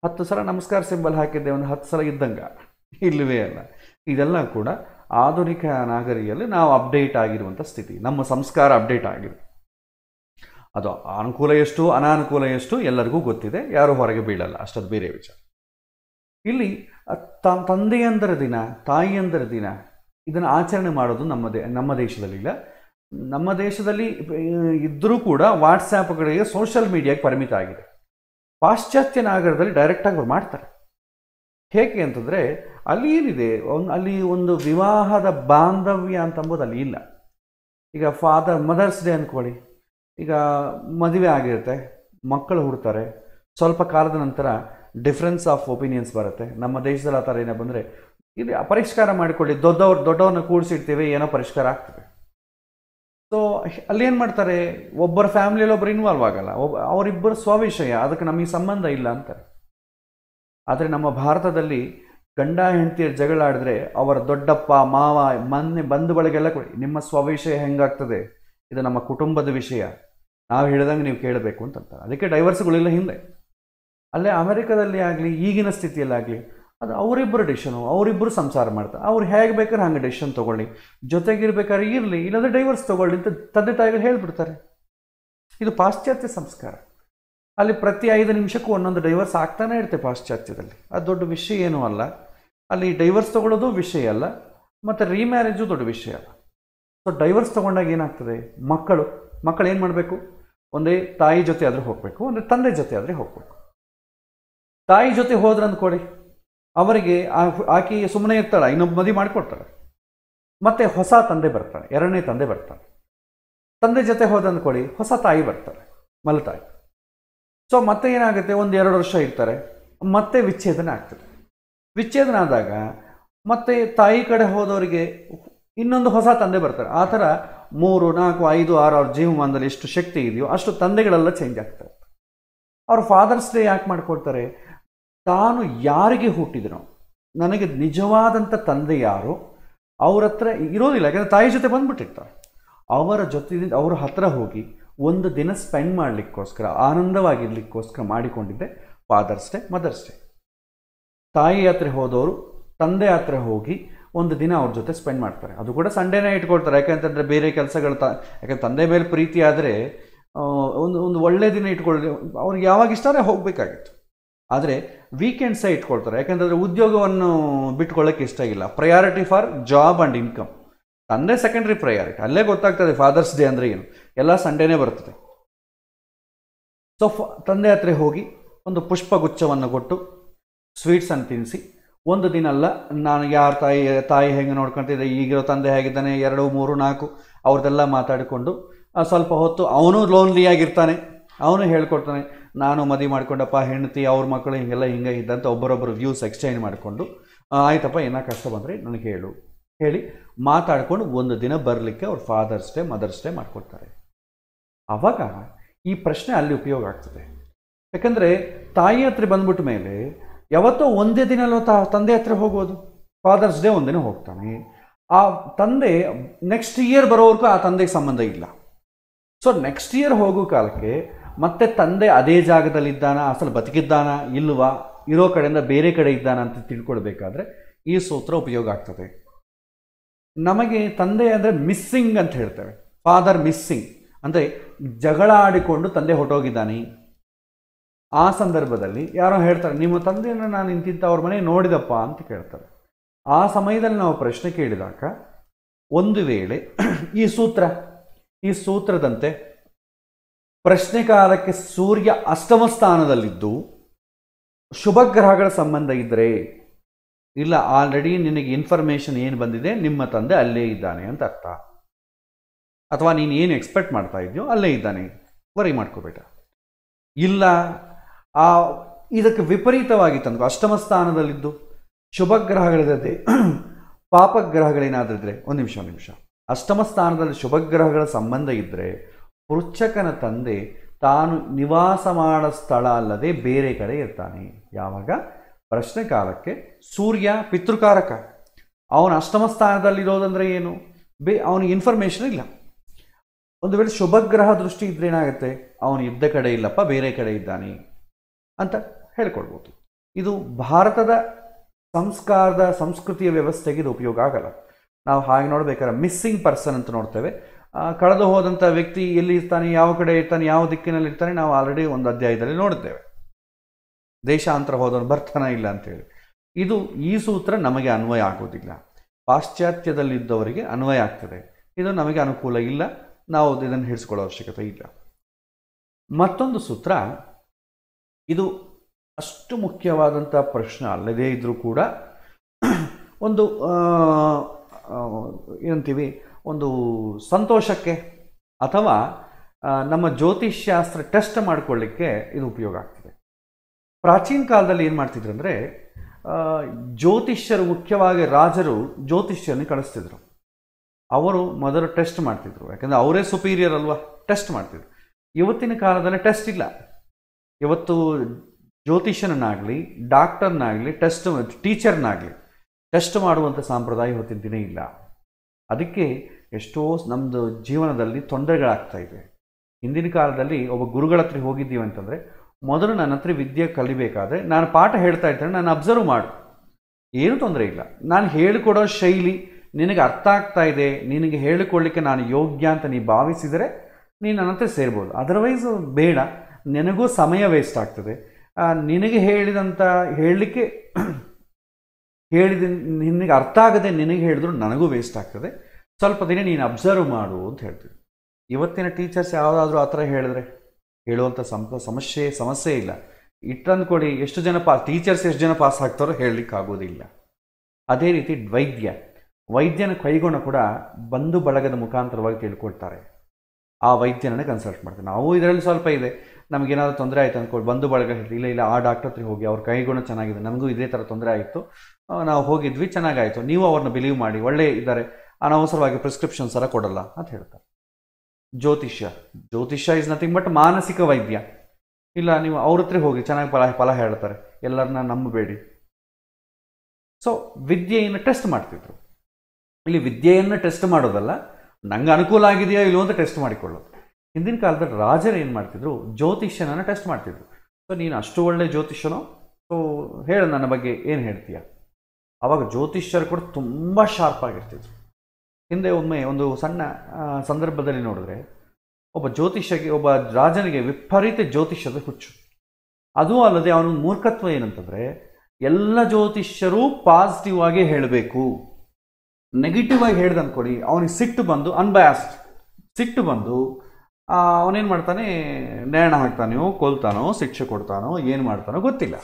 ಹತ್ತು ಸಲ ನಮಸ್ಕಾರ ಸಿಂಬಲ್ ಹಾಕಿದ್ದೆ ಒಂದು ಹತ್ತು ಸಲ ಇದ್ದಂಗೆ ಇಲ್ಲವೇ ಅಲ್ಲ ಇದೆಲ್ಲ ಕೂಡ ಆಧುನಿಕ ನಾಗರಿಯಲ್ಲಿ ನಾವು ಅಪ್ಡೇಟ್ ಆಗಿರುವಂಥ ಸ್ಥಿತಿ ನಮ್ಮ ಸಂಸ್ಕಾರ ಅಪ್ಡೇಟ್ ಆಗಿದೆ ಅದು ಅನುಕೂಲ ಎಷ್ಟು ಅನಾನುಕೂಲ ಎಷ್ಟು ಎಲ್ಲರಿಗೂ ಗೊತ್ತಿದೆ ಯಾರೂ ಹೊರಗೆ ಬೀಳಲ್ಲ ಅಷ್ಟೊಂದು ಬೇರೆ ವಿಚಾರ ಇಲ್ಲಿ ತ ತಂದೆಯಂದರ ದಿನ ತಾಯಿಯಂದರ ದಿನ ಇದನ್ನು ಆಚರಣೆ ಮಾಡೋದು ನಮ್ಮ ದೇ ನಮ್ಮ ದೇಶದಲ್ಲಿ ಇಲ್ಲ ನಮ್ಮ ದೇಶದಲ್ಲಿ ಇದ್ದರೂ ಕೂಡ ವಾಟ್ಸಾಪ್ಗಳಿಗೆ ಸೋಷಿಯಲ್ ಮೀಡಿಯಾಗೆ ಪರಿಮಿತ ಆಗಿದೆ ಪಾಶ್ಚಾತ್ಯ ನಾಗರದಲ್ಲಿ ಡೈರೆಕ್ಟಾಗಿ ಅವ್ರು ಮಾಡ್ತಾರೆ ಹೇಗೆ ಅಂತಂದರೆ ಅಲ್ಲಿ ಏನಿದೆ ಅಲ್ಲಿ ಒಂದು ವಿವಾಹದ ಬಾಂಧವ್ಯ ಅಂತಂಬೋದು ಅಲ್ಲಿ ಇಲ್ಲ ಈಗ ಫಾದರ್ ಮದರ್ಸ್ ಡೇ ಅಂದ್ಕೊಳ್ಳಿ ಈಗ ಮದುವೆ ಆಗಿರುತ್ತೆ ಮಕ್ಕಳು ಹುಡ್ತಾರೆ ಸ್ವಲ್ಪ ಕಾಲದ ನಂತರ ಡಿಫ್ರೆನ್ಸ್ ಆಫ್ ಒಪಿನಿಯನ್ಸ್ ಬರುತ್ತೆ ನಮ್ಮ ದೇಶದಲ್ಲಿ ಆ ಥರ ಏನೋ ಬಂದರೆ ಇಲ್ಲಿ ಪರಿಷ್ಕಾರ ಮಾಡಿಕೊಳ್ಳಿ ದೊಡ್ಡವ್ರು ದೊಡ್ಡವ್ರನ್ನ ಕೂಡಿಸಿಡ್ತೀವಿ ಏನೋ ಪರಿಷ್ಕಾರ ಆಗ್ತದೆ ಸೊ ಅಲ್ಲಿ ಏನು ಮಾಡ್ತಾರೆ ಒಬ್ಬರ ಫ್ಯಾಮಿಲಿಯಲ್ಲಿ ಒಬ್ಬರು ಇನ್ವಾಲ್ವ್ ಆಗಲ್ಲ ಒಬ್ಬ ಅವರಿಬ್ಬರು ಸ್ವವಿಷಯ ಅದಕ್ಕೆ ನಮಗೆ ಸಂಬಂಧ ಇಲ್ಲ ಅಂತಾರೆ ಆದರೆ ನಮ್ಮ ಭಾರತದಲ್ಲಿ ಗಂಡ ಹೆಂಡತಿಯ ಜಗಳಾಡಿದ್ರೆ ಅವರ ದೊಡ್ಡಪ್ಪ ಮಾವ ಮನೆ ಬಂಧು ಕೊಡಿ ನಿಮ್ಮ ಸ್ವವಿಷಯ ಹೆಂಗಾಗ್ತದೆ ಇದು ನಮ್ಮ ಕುಟುಂಬದ ವಿಷಯ ನಾವು ಹೇಳಿದಂಗೆ ನೀವು ಕೇಳಬೇಕು ಅಂತ ಅದಕ್ಕೆ ಡೈವರ್ಸ್ಗಳಿಲ್ಲ ಹಿಂದೆ ಅಲ್ಲೇ ಅಮೆರಿಕದಲ್ಲಿ ಆಗಲಿ ಈಗಿನ ಸ್ಥಿತಿಯಲ್ಲಾಗಲಿ ಅದು ಅವರಿಬ್ಬರು ಡಿಶನು ಅವರಿಬ್ಬರು ಸಂಸಾರ ಮಾಡ್ತಾರೆ ಅವ್ರು ಹೇಗೆ ಬೇಕಾದ್ರೆ ಹಂಗೆ ಡಿಶನ್ ತೊಗೊಳ್ಳಿ ಜೊತೆಗಿರ್ಬೇಕಾದ್ರೆ ಇರಲಿ ಇಲ್ಲಾಂದರೆ ಡೈವರ್ಸ್ ತೊಗೊಳ್ಳಿ ಅಂತ ತಂದೆ ತಾಯಿಗಳು ಹೇಳ್ಬಿಡ್ತಾರೆ ಇದು ಪಾಶ್ಚಾತ್ಯ ಸಂಸ್ಕಾರ ಅಲ್ಲಿ ಪ್ರತಿ ಐದು ನಿಮಿಷಕ್ಕೂ ಒಂದೊಂದು ಡೈವರ್ಸ್ ಆಗ್ತಾನೆ ಇರುತ್ತೆ ಪಾಶ್ಚಾತ್ಯದಲ್ಲಿ ಅದು ದೊಡ್ಡ ವಿಷಯ ಏನೂ ಅಲ್ಲ ಅಲ್ಲಿ ಡೈವರ್ಸ್ ತೊಗೊಳ್ಳೋದು ವಿಷಯ ಅಲ್ಲ ಮತ್ತು ರೀಮ್ಯಾರೇಜು ದೊಡ್ಡ ವಿಷಯ ಅಲ್ಲ ಸೊ ಡೈವರ್ಸ್ ತೊಗೊಂಡಾಗ ಏನಾಗ್ತದೆ ಮಕ್ಕಳು ಮಕ್ಕಳು ಏನು ಮಾಡಬೇಕು ಒಂದೇ ತಾಯಿ ಜೊತೆ ಆದರೆ ಹೋಗಬೇಕು ಅಂದರೆ ತಂದೆ ಜೊತೆ ಆದರೆ ಹೋಗಬೇಕು ತಾಯಿ ಜೊತೆ ಹೋದ್ರೆ ಅಂದ್ಕೊಡಿ ಅವರಿಗೆ ಆಕೆ ಸುಮ್ಮನೆ ಇರ್ತಾಳೆ ಇನ್ನೊಬ್ಬ ಮದುವೆ ಮಾಡಿಕೊಡ್ತಾಳೆ ಮತ್ತೆ ಹೊಸ ತಂದೆ ಬರ್ತಾಳೆ ಎರಡನೇ ತಂದೆ ಬರ್ತಾಳೆ ತಂದೆ ಜೊತೆ ಹೋದಂದ್ಕೊಳ್ಳಿ ಕೊಡಿ ಹೊಸ ತಾಯಿ ಬರ್ತಾಳೆ ಮಲತಾಯಿ ಸೊ ಮತ್ತೆ ಏನಾಗುತ್ತೆ ಒಂದು ಎರಡು ವರ್ಷ ಇರ್ತಾರೆ ಮತ್ತೆ ವಿಚ್ಛೇದನ ಆಗ್ತದೆ ವಿಚ್ಛೇದನ ಆದಾಗ ಮತ್ತೆ ತಾಯಿ ಕಡೆ ಹೋದವರಿಗೆ ಇನ್ನೊಂದು ಹೊಸ ತಂದೆ ಬರ್ತಾರೆ ಆ ಥರ ಮೂರು ನಾಲ್ಕು ಐದು ಆರು ಅವ್ರ ಜೀವಮಾನದಲ್ಲಿ ಎಷ್ಟು ಶಕ್ತಿ ಇದೆಯೋ ಅಷ್ಟು ತಂದೆಗಳೆಲ್ಲ ಚೇಂಜ್ ಆಗ್ತಾ ಇರ್ತವೆ ಅವ್ರ ಫಾದರ್ಸ್ ಡೇ ಯಾಕೆ ಮಾಡ್ಕೊಡ್ತಾರೆ ತಾನು ಯಾರಿಗೆ ಹುಟ್ಟಿದನೋ ನನಗೆ ನಿಜವಾದಂಥ ತಂದೆ ಯಾರು ಅವ್ರ ಹತ್ರ ಇರೋದಿಲ್ಲ ಯಾಕಂದರೆ ತಾಯಿ ಜೊತೆ ಬಂದುಬಿಟ್ಟಿರ್ತಾರೆ ಅವರ ಜೊತೆಯಿಂದ ಅವ್ರ ಹತ್ರ ಹೋಗಿ ಒಂದು ದಿನ ಸ್ಪೆಂಡ್ ಮಾಡಲಿಕ್ಕೋಸ್ಕರ ಆನಂದವಾಗಿರ್ಲಿಕ್ಕೋಸ್ಕರ ಮಾಡಿಕೊಂಡಿದ್ದೆ ಫಾದರ್ಸ್ ಡೇ ಮದರ್ಸ್ ಡೇ ತಾಯಿ ಹತ್ರ ಹೋದವರು ತಂದೆ ಹತ್ರ ಹೋಗಿ ಒಂದು ದಿನ ಅವ್ರ ಜೊತೆ ಸ್ಪೆಂಡ್ ಮಾಡ್ತಾರೆ ಅದು ಕೂಡ ಸಂಡೇನೇ ಇಟ್ಕೊಳ್ತಾರೆ ಯಾಕೆಂತಂದರೆ ಬೇರೆ ಕೆಲಸಗಳ ತ ಯಾಕಂದ್ರೆ ತಂದೆ ಮೇಲೆ ಪ್ರೀತಿ ಆದರೆ ಒಂದು ಒಂದು ಒಳ್ಳೆಯ ದಿನ ಇಟ್ಕೊಳ್ಳಿ ಅವ್ರಿಗೆ ಯಾವಾಗ ಇಷ್ಟಾರೆ ಹೋಗಬೇಕಾಗಿತ್ತು ಆದರೆ ವೀಕೆಂಡ್ಸೇ ಇಟ್ಕೊಳ್ತಾರೆ ಯಾಕೆಂತಂದರೆ ಉದ್ಯೋಗವನ್ನು ಬಿಟ್ಕೊಳ್ಳೋಕೆ ಇಷ್ಟ ಇಲ್ಲ priority for job and income ತಂದೆ ಸೆಕೆಂಡ್ರಿ ಪ್ರಯಾರಿಟಿ ಅಲ್ಲೇ ಗೊತ್ತಾಗ್ತದೆ ಫಾದರ್ಸ್ ಡೇ ಅಂದರೆ ಏನು ಎಲ್ಲ ಸಂಡೇನೇ ಬರ್ತದೆ ಸೊ ತಂದೆ ಹತ್ರ ಹೋಗಿ ಒಂದು ಪುಷ್ಪಗುಚ್ಛವನ್ನು ಕೊಟ್ಟು ಸ್ವೀಟ್ಸನ್ನು ತಿನ್ನಿಸಿ ಒಂದು ದಿನ ಅಲ್ಲ ನಾನು ಯಾರ ತಾಯಿ ತಾಯಿ ಹೆಂಗೆ ನೋಡ್ಕೊತಿದ್ದೆ ಈಗಿರೋ ತಂದೆ ಹೇಗಿದ್ದಾನೆ ಎರಡು ಮೂರು ನಾಲ್ಕು ಅವ್ರದ್ದೆಲ್ಲ ಮಾತಾಡಿಕೊಂಡು ಸ್ವಲ್ಪ ಹೊತ್ತು ಅವನು ಲೋನ್ಲಿಯಾಗಿರ್ತಾನೆ ಅವನು ಹೇಳ್ಕೊಡ್ತಾನೆ ನಾನು ಮದಿ ಮಾಡ್ಕೊಂಡಪ್ಪ ಹೆಂಡತಿ ಅವ್ರ ಮಕ್ಕಳು ಹಿಂಗೆಲ್ಲ ಹಿಂಗೆ ಇದ್ದಂತ ಒಬ್ಬರೊಬ್ಬರು ವ್ಯೂಸ್ ಎಕ್ಸ್ಚೇಂಜ್ ಮಾಡಿಕೊಂಡು ಆಯ್ತಪ್ಪ ಏನೋ ಕಷ್ಟ ಬಂದರೆ ನನಗೆ ಹೇಳು ಹೇಳಿ ಮಾತಾಡ್ಕೊಂಡು ಒಂದು ದಿನ ಬರಲಿಕ್ಕೆ ಅವ್ರ ಫಾದರ್ಸ್ ಡೇ ಮದರ್ಸ್ ಡೇ ಮಾಡಿಕೊಡ್ತಾರೆ ಆವಾಗ ಈ ಪ್ರಶ್ನೆ ಅಲ್ಲಿ ಉಪಯೋಗ ಆಗ್ತದೆ ಯಾಕಂದರೆ ತಾಯಿ ಹತ್ರ ಬಂದ್ಬಿಟ್ಟ ಮೇಲೆ ಯಾವತ್ತೋ ಒಂದೇ ದಿನಲ್ಲೋ ತ ತಂದೆ ಹತ್ರ ಹೋಗೋದು ಫಾದರ್ಸ್ ಡೇ ಒಂದೇ ಹೋಗ್ತಾನೆ ಆ ತಂದೆ ನೆಕ್ಸ್ಟ್ ಇಯರ್ ಬರೋವರೆಗೂ ಆ ತಂದೆಗೆ ಸಂಬಂಧ ಇಲ್ಲ ಸೊ ನೆಕ್ಸ್ಟ್ ಇಯರ್ ಹೋಗೋ ಕಾಲಕ್ಕೆ ಮತ್ತೆ ತಂದೆ ಅದೇ ಇದ್ದಾನ ಅಸಲು ಬದುಕಿದ್ದಾನಾ ಇಲ್ವಾ ಇರೋ ಕಡೆಯಿಂದ ಬೇರೆ ಕಡೆ ಇದ್ದಾನ ಅಂತ ತಿಳ್ಕೊಳ್ಬೇಕಾದ್ರೆ ಈ ಸೂತ್ರ ಉಪಯೋಗ ಆಗ್ತದೆ ನಮಗೆ ತಂದೆ ಅಂದರೆ ಮಿಸ್ಸಿಂಗ್ ಅಂತ ಹೇಳ್ತೇವೆ ಫಾದರ್ ಮಿಸ್ಸಿಂಗ್ ಅಂದರೆ ಜಗಳ ಆಡಿಕೊಂಡು ತಂದೆ ಹೊಟ್ಟೋಗಿದ್ದಾನೆ ಆ ಸಂದರ್ಭದಲ್ಲಿ ಯಾರೋ ಹೇಳ್ತಾರೆ ನಿಮ್ಮ ತಂದೆಯನ್ನು ನಾನು ಇಂತಿಂತ ಅವ್ರ ಮನೆ ನೋಡಿದಪ್ಪ ಅಂತ ಕೇಳ್ತಾರೆ ಆ ಸಮಯದಲ್ಲಿ ನಾವು ಪ್ರಶ್ನೆ ಕೇಳಿದಾಗ ಒಂದು ವೇಳೆ ಈ ಸೂತ್ರ ಈ ಸೂತ್ರದಂತೆ ಪ್ರಶ್ನೆ ಕಾಲಕ್ಕೆ ಸೂರ್ಯ ಅಷ್ಟಮ ಸ್ಥಾನದಲ್ಲಿದ್ದು ಶುಭ ಗ್ರಹಗಳ ಸಂಬಂಧ ಇದ್ದರೆ ಇಲ್ಲ ಆಲ್ರೆಡಿ ನಿನಗೆ ಇನ್ಫಾರ್ಮೇಷನ್ ಏನು ಬಂದಿದೆ ನಿಮ್ಮ ತಂದೆ ಅಲ್ಲೇ ಇದ್ದಾನೆ ಅಂತ ಅರ್ಥ ಅಥವಾ ನೀನು ಏನು ಎಕ್ಸ್ಪೆಕ್ಟ್ ಮಾಡ್ತಾ ಇದೆಯೋ ಅಲ್ಲೇ ಇದ್ದಾನೆ ವರಿ ಮಾಡ್ಕೋಬೇಡ ಇಲ್ಲ ಆ ಇದಕ್ಕೆ ವಿಪರೀತವಾಗಿ ತಂದು ಅಷ್ಟಮ ಸ್ಥಾನದಲ್ಲಿದ್ದು ಶುಭ ಪಾಪಗ್ರಹಗಳೇನಾದರೂ ಇದ್ರೆ ಒಂದು ನಿಮಿಷ ಒಂದು ನಿಮಿಷ ಅಷ್ಟಮ ಸ್ಥಾನದಲ್ಲಿ ಶುಭಗ್ರಹಗಳ ಸಂಬಂಧ ಇದ್ದರೆ ಪೃಚ್ಛಕನ ತಂದೆ ತಾನು ನಿವಾಸ ಮಾಡೋ ಸ್ಥಳ ಅಲ್ಲದೆ ಬೇರೆ ಕಡೆ ಇರ್ತಾನೆ ಯಾವಾಗ ಪ್ರಶ್ನೆ ಕಾಲಕ್ಕೆ ಸೂರ್ಯ ಪಿತೃಕಾರಕ ಅವನು ಅಷ್ಟಮ ಸ್ಥಾನದಲ್ಲಿರೋದಂದರೆ ಏನು ಬೇ ಅವನಿಗೆ ಇನ್ಫಾರ್ಮೇಷನ್ ಇಲ್ಲ ಒಂದು ವೇಳೆ ಶುಭಗ್ರಹ ದೃಷ್ಟಿ ಏನಾಗುತ್ತೆ ಅವನು ಇದ್ದ ಕಡೆ ಇಲ್ಲಪ್ಪ ಬೇರೆ ಕಡೆ ಇದ್ದಾನೆ ಅಂತ ಹೇಳ್ಕೊಳ್ಬೋದು ಇದು ಭಾರತದ ಸಂಸ್ಕಾರದ ಸಂಸ್ಕೃತಿಯ ವ್ಯವಸ್ಥೆಗೆ ಇದು ಉಪಯೋಗ ಆಗಲ್ಲ ನಾವು ಹಾಗೆ ನೋಡ್ಬೇಕಾದ್ರೆ ಮಿಸ್ಸಿಂಗ್ ಪರ್ಸನ್ ಅಂತ ನೋಡ್ತೇವೆ ಕಳೆದು ಹೋದಂಥ ವ್ಯಕ್ತಿ ಎಲ್ಲಿ ಇರ್ತಾನೆ ಯಾವ ಕಡೆ ಇರ್ತಾನೆ ಯಾವ ದಿಕ್ಕಿನಲ್ಲಿ ಇರ್ತಾನೆ ನಾವು ಆಲ್ರೆಡಿ ಒಂದು ಅಧ್ಯಾಯದಲ್ಲಿ ನೋಡಿದ್ದೇವೆ ದೇಶಾಂತರ ಹೋದವನು ಬರ್ತಾನ ಇಲ್ಲ ಅಂತೇಳಿ ಇದು ಈ ಸೂತ್ರ ನಮಗೆ ಅನ್ವಯ ಆಗೋದಿಲ್ಲ ಪಾಶ್ಚಾತ್ಯದಲ್ಲಿದ್ದವರಿಗೆ ಅನ್ವಯ ಆಗ್ತದೆ ಇದು ನಮಗೆ ಅನುಕೂಲ ಇಲ್ಲ ನಾವು ಇದನ್ನು ಹಿಡಿಸ್ಕೊಳ್ಳೋ ಅವಶ್ಯಕತೆ ಇಲ್ಲ ಮತ್ತೊಂದು ಸೂತ್ರ ಇದು ಅಷ್ಟು ಮುಖ್ಯವಾದಂಥ ಪ್ರಶ್ನೆ ಅಲ್ಲದೇ ಇದ್ದರೂ ಕೂಡ ಒಂದು ಏನಂತೀವಿ ಒಂದು ಸಂತೋಷಕ್ಕೆ ಅಥವಾ ನಮ್ಮ ಶಾಸ್ತ್ರ ಟೆಸ್ಟ್ ಮಾಡಿಕೊಳ್ಳಿಕ್ಕೆ ಇದು ಉಪಯೋಗ ಆಗ್ತದೆ ಪ್ರಾಚೀನ ಕಾಲದಲ್ಲಿ ಏನು ಮಾಡ್ತಿದ್ರು ಅಂದರೆ ಜ್ಯೋತಿಷ್ಯರು ಮುಖ್ಯವಾಗಿ ರಾಜರು ಜ್ಯೋತಿಷ್ಯರನ್ನು ಕಳಿಸ್ತಿದ್ರು ಅವರು ಮೊದಲು ಟೆಸ್ಟ್ ಮಾಡ್ತಿದ್ರು ಯಾಕಂದರೆ ಅವರೇ ಸುಪೀರಿಯರ್ ಅಲ್ವಾ ಟೆಸ್ಟ್ ಮಾಡ್ತಿದ್ರು ಇವತ್ತಿನ ಕಾಲದಲ್ಲಿ ಟೆಸ್ಟ್ ಇಲ್ಲ ಇವತ್ತು ಜ್ಯೋತಿಷನನ್ನಾಗಲಿ ಡಾಕ್ಟರ್ನಾಗಲಿ ಟೆಸ್ಟ್ ಟೀಚರ್ನಾಗಲಿ ಟೆಸ್ಟ್ ಮಾಡುವಂಥ ಸಂಪ್ರದಾಯ ಇವತ್ತಿನ ದಿನ ಇಲ್ಲ ಅದಕ್ಕೆ ಎಷ್ಟೋ ನಮ್ಮದು ಜೀವನದಲ್ಲಿ ತೊಂದರೆಗಳಾಗ್ತಾ ಇವೆ ಹಿಂದಿನ ಕಾಲದಲ್ಲಿ ಒಬ್ಬ ಗುರುಗಳ ಹತ್ರ ಹೋಗಿದ್ದೀವಿ ಅಂತಂದರೆ ಮೊದಲು ನನ್ನ ಹತ್ರ ವಿದ್ಯೆ ಕಲಿಬೇಕಾದ್ರೆ ನಾನು ಪಾಠ ಹೇಳ್ತಾ ಇರ್ತೇನೆ ನಾನು ಅಬ್ಸರ್ವ್ ಮಾಡು ಏನೂ ತೊಂದರೆ ಇಲ್ಲ ನಾನು ಹೇಳಿಕೊಡೋ ಶೈಲಿ ನಿನಗೆ ಅರ್ಥ ಆಗ್ತಾ ಇದೆ ನಿನಗೆ ಹೇಳಿಕೊಳ್ಳಿಕ್ಕೆ ನಾನು ಯೋಗ್ಯ ಅಂತ ನೀ ಭಾವಿಸಿದರೆ ನೀನು ನನ್ನ ಹತ್ರ ಸೇರ್ಬೋದು ಅದರ್ವೈಸ್ ಬೇಡ ನಿನಗೂ ಸಮಯ ವೇಸ್ಟ್ ಆಗ್ತದೆ ನಿನಗೆ ಹೇಳಿದಂಥ ಹೇಳಲಿಕ್ಕೆ ಹೇಳಿದ ನಿನಗೆ ಅರ್ಥ ಆಗದೆ ನಿನಗೆ ಹೇಳಿದ್ರು ನನಗೂ ವೇಸ್ಟ್ ಆಗ್ತದೆ ಸ್ವಲ್ಪ ದಿನ ನೀನು ಅಬ್ಸರ್ವ್ ಮಾಡು ಅಂತ ಹೇಳ್ತೀವಿ ಇವತ್ತಿನ ಟೀಚರ್ಸ್ ಯಾವುದಾದ್ರೂ ಆ ಥರ ಹೇಳಿದ್ರೆ ಹೇಳುವಂಥ ಸಮಸ್ಯೆ ಸಮಸ್ಯೆ ಇಲ್ಲ ಕೊಡಿ ಎಷ್ಟು ಜನ ಪಾಸ್ ಟೀಚರ್ಸ್ ಎಷ್ಟು ಜನ ಪಾಸ್ ಆಗ್ತಾರೋ ಹೇಳಲಿಕ್ಕೆ ಆಗೋದಿಲ್ಲ ಅದೇ ರೀತಿ ವೈದ್ಯ ವೈದ್ಯನ ಕೈಗೊಂಡು ಕೂಡ ಬಂಧು ಬಳಗದ ಮುಖಾಂತರವಾಗಿ ತಿಳ್ಕೊಳ್ತಾರೆ ಆ ವೈದ್ಯನನ್ನು ಕನ್ಸಲ್ಟ್ ಮಾಡ್ತಾರೆ ನಾವು ಇದರಲ್ಲಿ ಸ್ವಲ್ಪ ಇದೆ ನಮಗೇನಾದ್ರು ತೊಂದರೆ ಆಯಿತು ಅಂದ್ಕೊಂಡು ಬಂದು ಬಳಗ ಇಲ್ಲ ಇಲ್ಲ ಆ ಡಾಕ್ಟರ್ ಹತ್ರ ಹೋಗಿ ಅವ್ರ ಕೈಗುಣ ಚೆನ್ನಾಗಿದೆ ನಮಗೂ ಇದೇ ಥರ ತೊಂದರೆ ಆಯಿತು ನಾವು ಹೋಗಿದ್ವಿ ಚೆನ್ನಾಗಾಯಿತು ನೀವು ಅವ್ರನ್ನ ಬಿಲೀವ್ ಮಾಡಿ ಒಳ್ಳೆ ಇದ್ದಾರೆ ಅನವಸರವಾಗಿ ಪ್ರಿಸ್ಕ್ರಿಪ್ಷನ್ಸ್ ಸರ ಕೊಡಲ್ಲ ಅಂತ ಹೇಳ್ತಾರೆ ಜ್ಯೋತಿಷ್ಯ ಜ್ಯೋತಿಷ್ಯ ಇಸ್ ನಥಿಂಗ್ ಬಟ್ ಮಾನಸಿಕ ವೈದ್ಯ ಇಲ್ಲ ನೀವು ಅವ್ರ ಹತ್ರ ಹೋಗಿ ಚೆನ್ನಾಗಿ ಫಲ ಫಲ ಹೇಳ್ತಾರೆ ಎಲ್ಲರನ್ನ ನಂಬಬೇಡಿ ಸೊ ವಿದ್ಯೆಯನ್ನು ಟೆಸ್ಟ್ ಮಾಡ್ತಿದ್ರು ಇಲ್ಲಿ ವಿದ್ಯೆಯನ್ನು ಟೆಸ್ಟ್ ಮಾಡೋದಲ್ಲ ನಂಗೆ ಅನುಕೂಲ ಆಗಿದೆಯಾ ಇಲ್ಲೋ ಅಂತ ಟೆಸ್ಟ್ ಮಾಡಿಕೊಳ್ಳೋದು ಹಿಂದಿನ ಕಾಲದಲ್ಲಿ ರಾಜರು ಏನು ಮಾಡ್ತಿದ್ರು ಜ್ಯೋತಿಷ್ಯನನ್ನು ಟೆಸ್ಟ್ ಮಾಡ್ತಿದ್ರು ಸೊ ನೀನು ಅಷ್ಟು ಒಳ್ಳೆ ಜ್ಯೋತಿಷ್ಯನೋ ಸೊ ಹೇಳು ನನ್ನ ಬಗ್ಗೆ ಏನು ಹೇಳ್ತೀಯ ಆವಾಗ ಜ್ಯೋತಿಷ್ಯರು ಕೂಡ ತುಂಬ ಶಾರ್ಪ್ ಆಗಿರ್ತಿದ್ರು ಹಿಂದೆ ಒಮ್ಮೆ ಒಂದು ಸಣ್ಣ ಸಂದರ್ಭದಲ್ಲಿ ನೋಡಿದ್ರೆ ಒಬ್ಬ ಜ್ಯೋತಿಷ್ಯಗೆ ಒಬ್ಬ ರಾಜನಿಗೆ ವಿಪರೀತ ಜ್ಯೋತಿಷ್ಯದ ಹುಚ್ಚು ಅದು ಅಲ್ಲದೆ ಅವನ ಮೂರ್ಖತ್ವ ಏನಂತಂದರೆ ಎಲ್ಲ ಜ್ಯೋತಿಷ್ಯರೂ ಪಾಸಿಟಿವ್ ಆಗಿ ಹೇಳಬೇಕು ನೆಗೆಟಿವ್ ಆಗಿ ಹೇಳ್ದಂದ್ಕೊಡಿ ಅವನಿಗೆ ಸಿಟ್ಟು ಬಂದು ಅನ್ಬಯಾಸ್ಡ್ ಸಿಟ್ಟು ಬಂದು ಅವನೇನು ಮಾಡ್ತಾನೆ ನೇಣ ಹಾಕ್ತಾನೋ ಕೊಲ್ತಾನೋ ಶಿಕ್ಷೆ ಕೊಡ್ತಾನೋ ಏನು ಮಾಡ್ತಾನೋ ಗೊತ್ತಿಲ್ಲ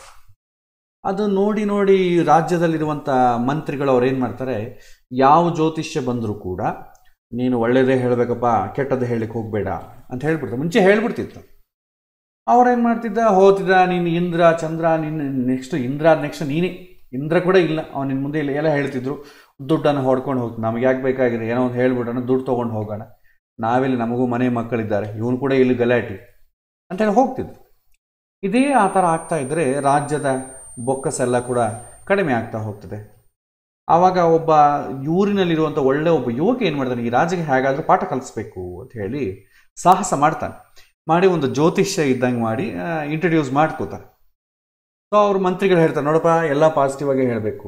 ಅದು ನೋಡಿ ನೋಡಿ ರಾಜ್ಯದಲ್ಲಿರುವಂಥ ಮಂತ್ರಿಗಳು ಅವ್ರು ಏನು ಮಾಡ್ತಾರೆ ಯಾವ ಜ್ಯೋತಿಷ್ಯ ಬಂದರೂ ಕೂಡ ನೀನು ಒಳ್ಳೆಯದೇ ಹೇಳಬೇಕಪ್ಪ ಕೆಟ್ಟದ್ದು ಹೇಳಲಿಕ್ಕೆ ಹೋಗಬೇಡ ಅಂತ ಹೇಳ್ಬಿಡ್ತಾರೆ ಮುಂಚೆ ಹೇಳ್ಬಿಡ್ತಿತ್ತು ಏನು ಮಾಡ್ತಿದ್ದ ಹೋತಿದ್ದ ನೀನು ಇಂದ್ರ ಚಂದ್ರ ನಿನ್ನ ನೆಕ್ಸ್ಟ್ ಇಂದ್ರ ನೆಕ್ಸ್ಟ್ ನೀನೇ ಇಂದ್ರ ಕೂಡ ಇಲ್ಲ ಅವ್ನು ನಿನ್ನ ಮುಂದೆ ಇಲ್ಲ ಎಲ್ಲ ಹೇಳ್ತಿದ್ರು ದುಡ್ಡನ್ನು ಹೊಡ್ಕೊಂಡು ಹೋಗ್ತೀನಿ ನಮಗೆ ಯಾಕೆ ಬೇಕಾಗಿದೆ ಏನೋ ಒಂದು ಹೇಳ್ಬಿಡೋಣ ದುಡ್ಡು ತೊಗೊಂಡು ಹೋಗೋಣ ನಾವಿಲ್ಲಿ ನಮಗೂ ಮನೆ ಮಕ್ಕಳಿದ್ದಾರೆ ಇವನು ಕೂಡ ಇಲ್ಲಿ ಗಲಾಟೆ ಅಂತೇಳಿ ಹೋಗ್ತಿದ್ರು ಇದೇ ಆ ಥರ ಆಗ್ತಾ ಇದ್ದರೆ ರಾಜ್ಯದ ಬೊಕ್ಕಸೆಲ್ಲ ಕೂಡ ಕಡಿಮೆ ಆಗ್ತಾ ಹೋಗ್ತದೆ ಆವಾಗ ಒಬ್ಬ ಊರಿನಲ್ಲಿರುವಂಥ ಒಳ್ಳೆ ಒಬ್ಬ ಯುವಕ ಏನು ಮಾಡ್ತಾನೆ ಈ ರಾಜಗೆ ಹೇಗಾದರೂ ಪಾಠ ಕಲಿಸ್ಬೇಕು ಅಂತ ಹೇಳಿ ಸಾಹಸ ಮಾಡ್ತಾನೆ ಮಾಡಿ ಒಂದು ಜ್ಯೋತಿಷ್ಯ ಇದ್ದಂಗೆ ಮಾಡಿ ಇಂಟ್ರಡ್ಯೂಸ್ ಮಾಡ್ಕೋತಾನೆ ಸೊ ಅವ್ರ ಮಂತ್ರಿಗಳು ಹೇಳ್ತಾರೆ ನೋಡಪ್ಪ ಎಲ್ಲ ಪಾಸಿಟಿವ್ ಆಗಿ ಹೇಳಬೇಕು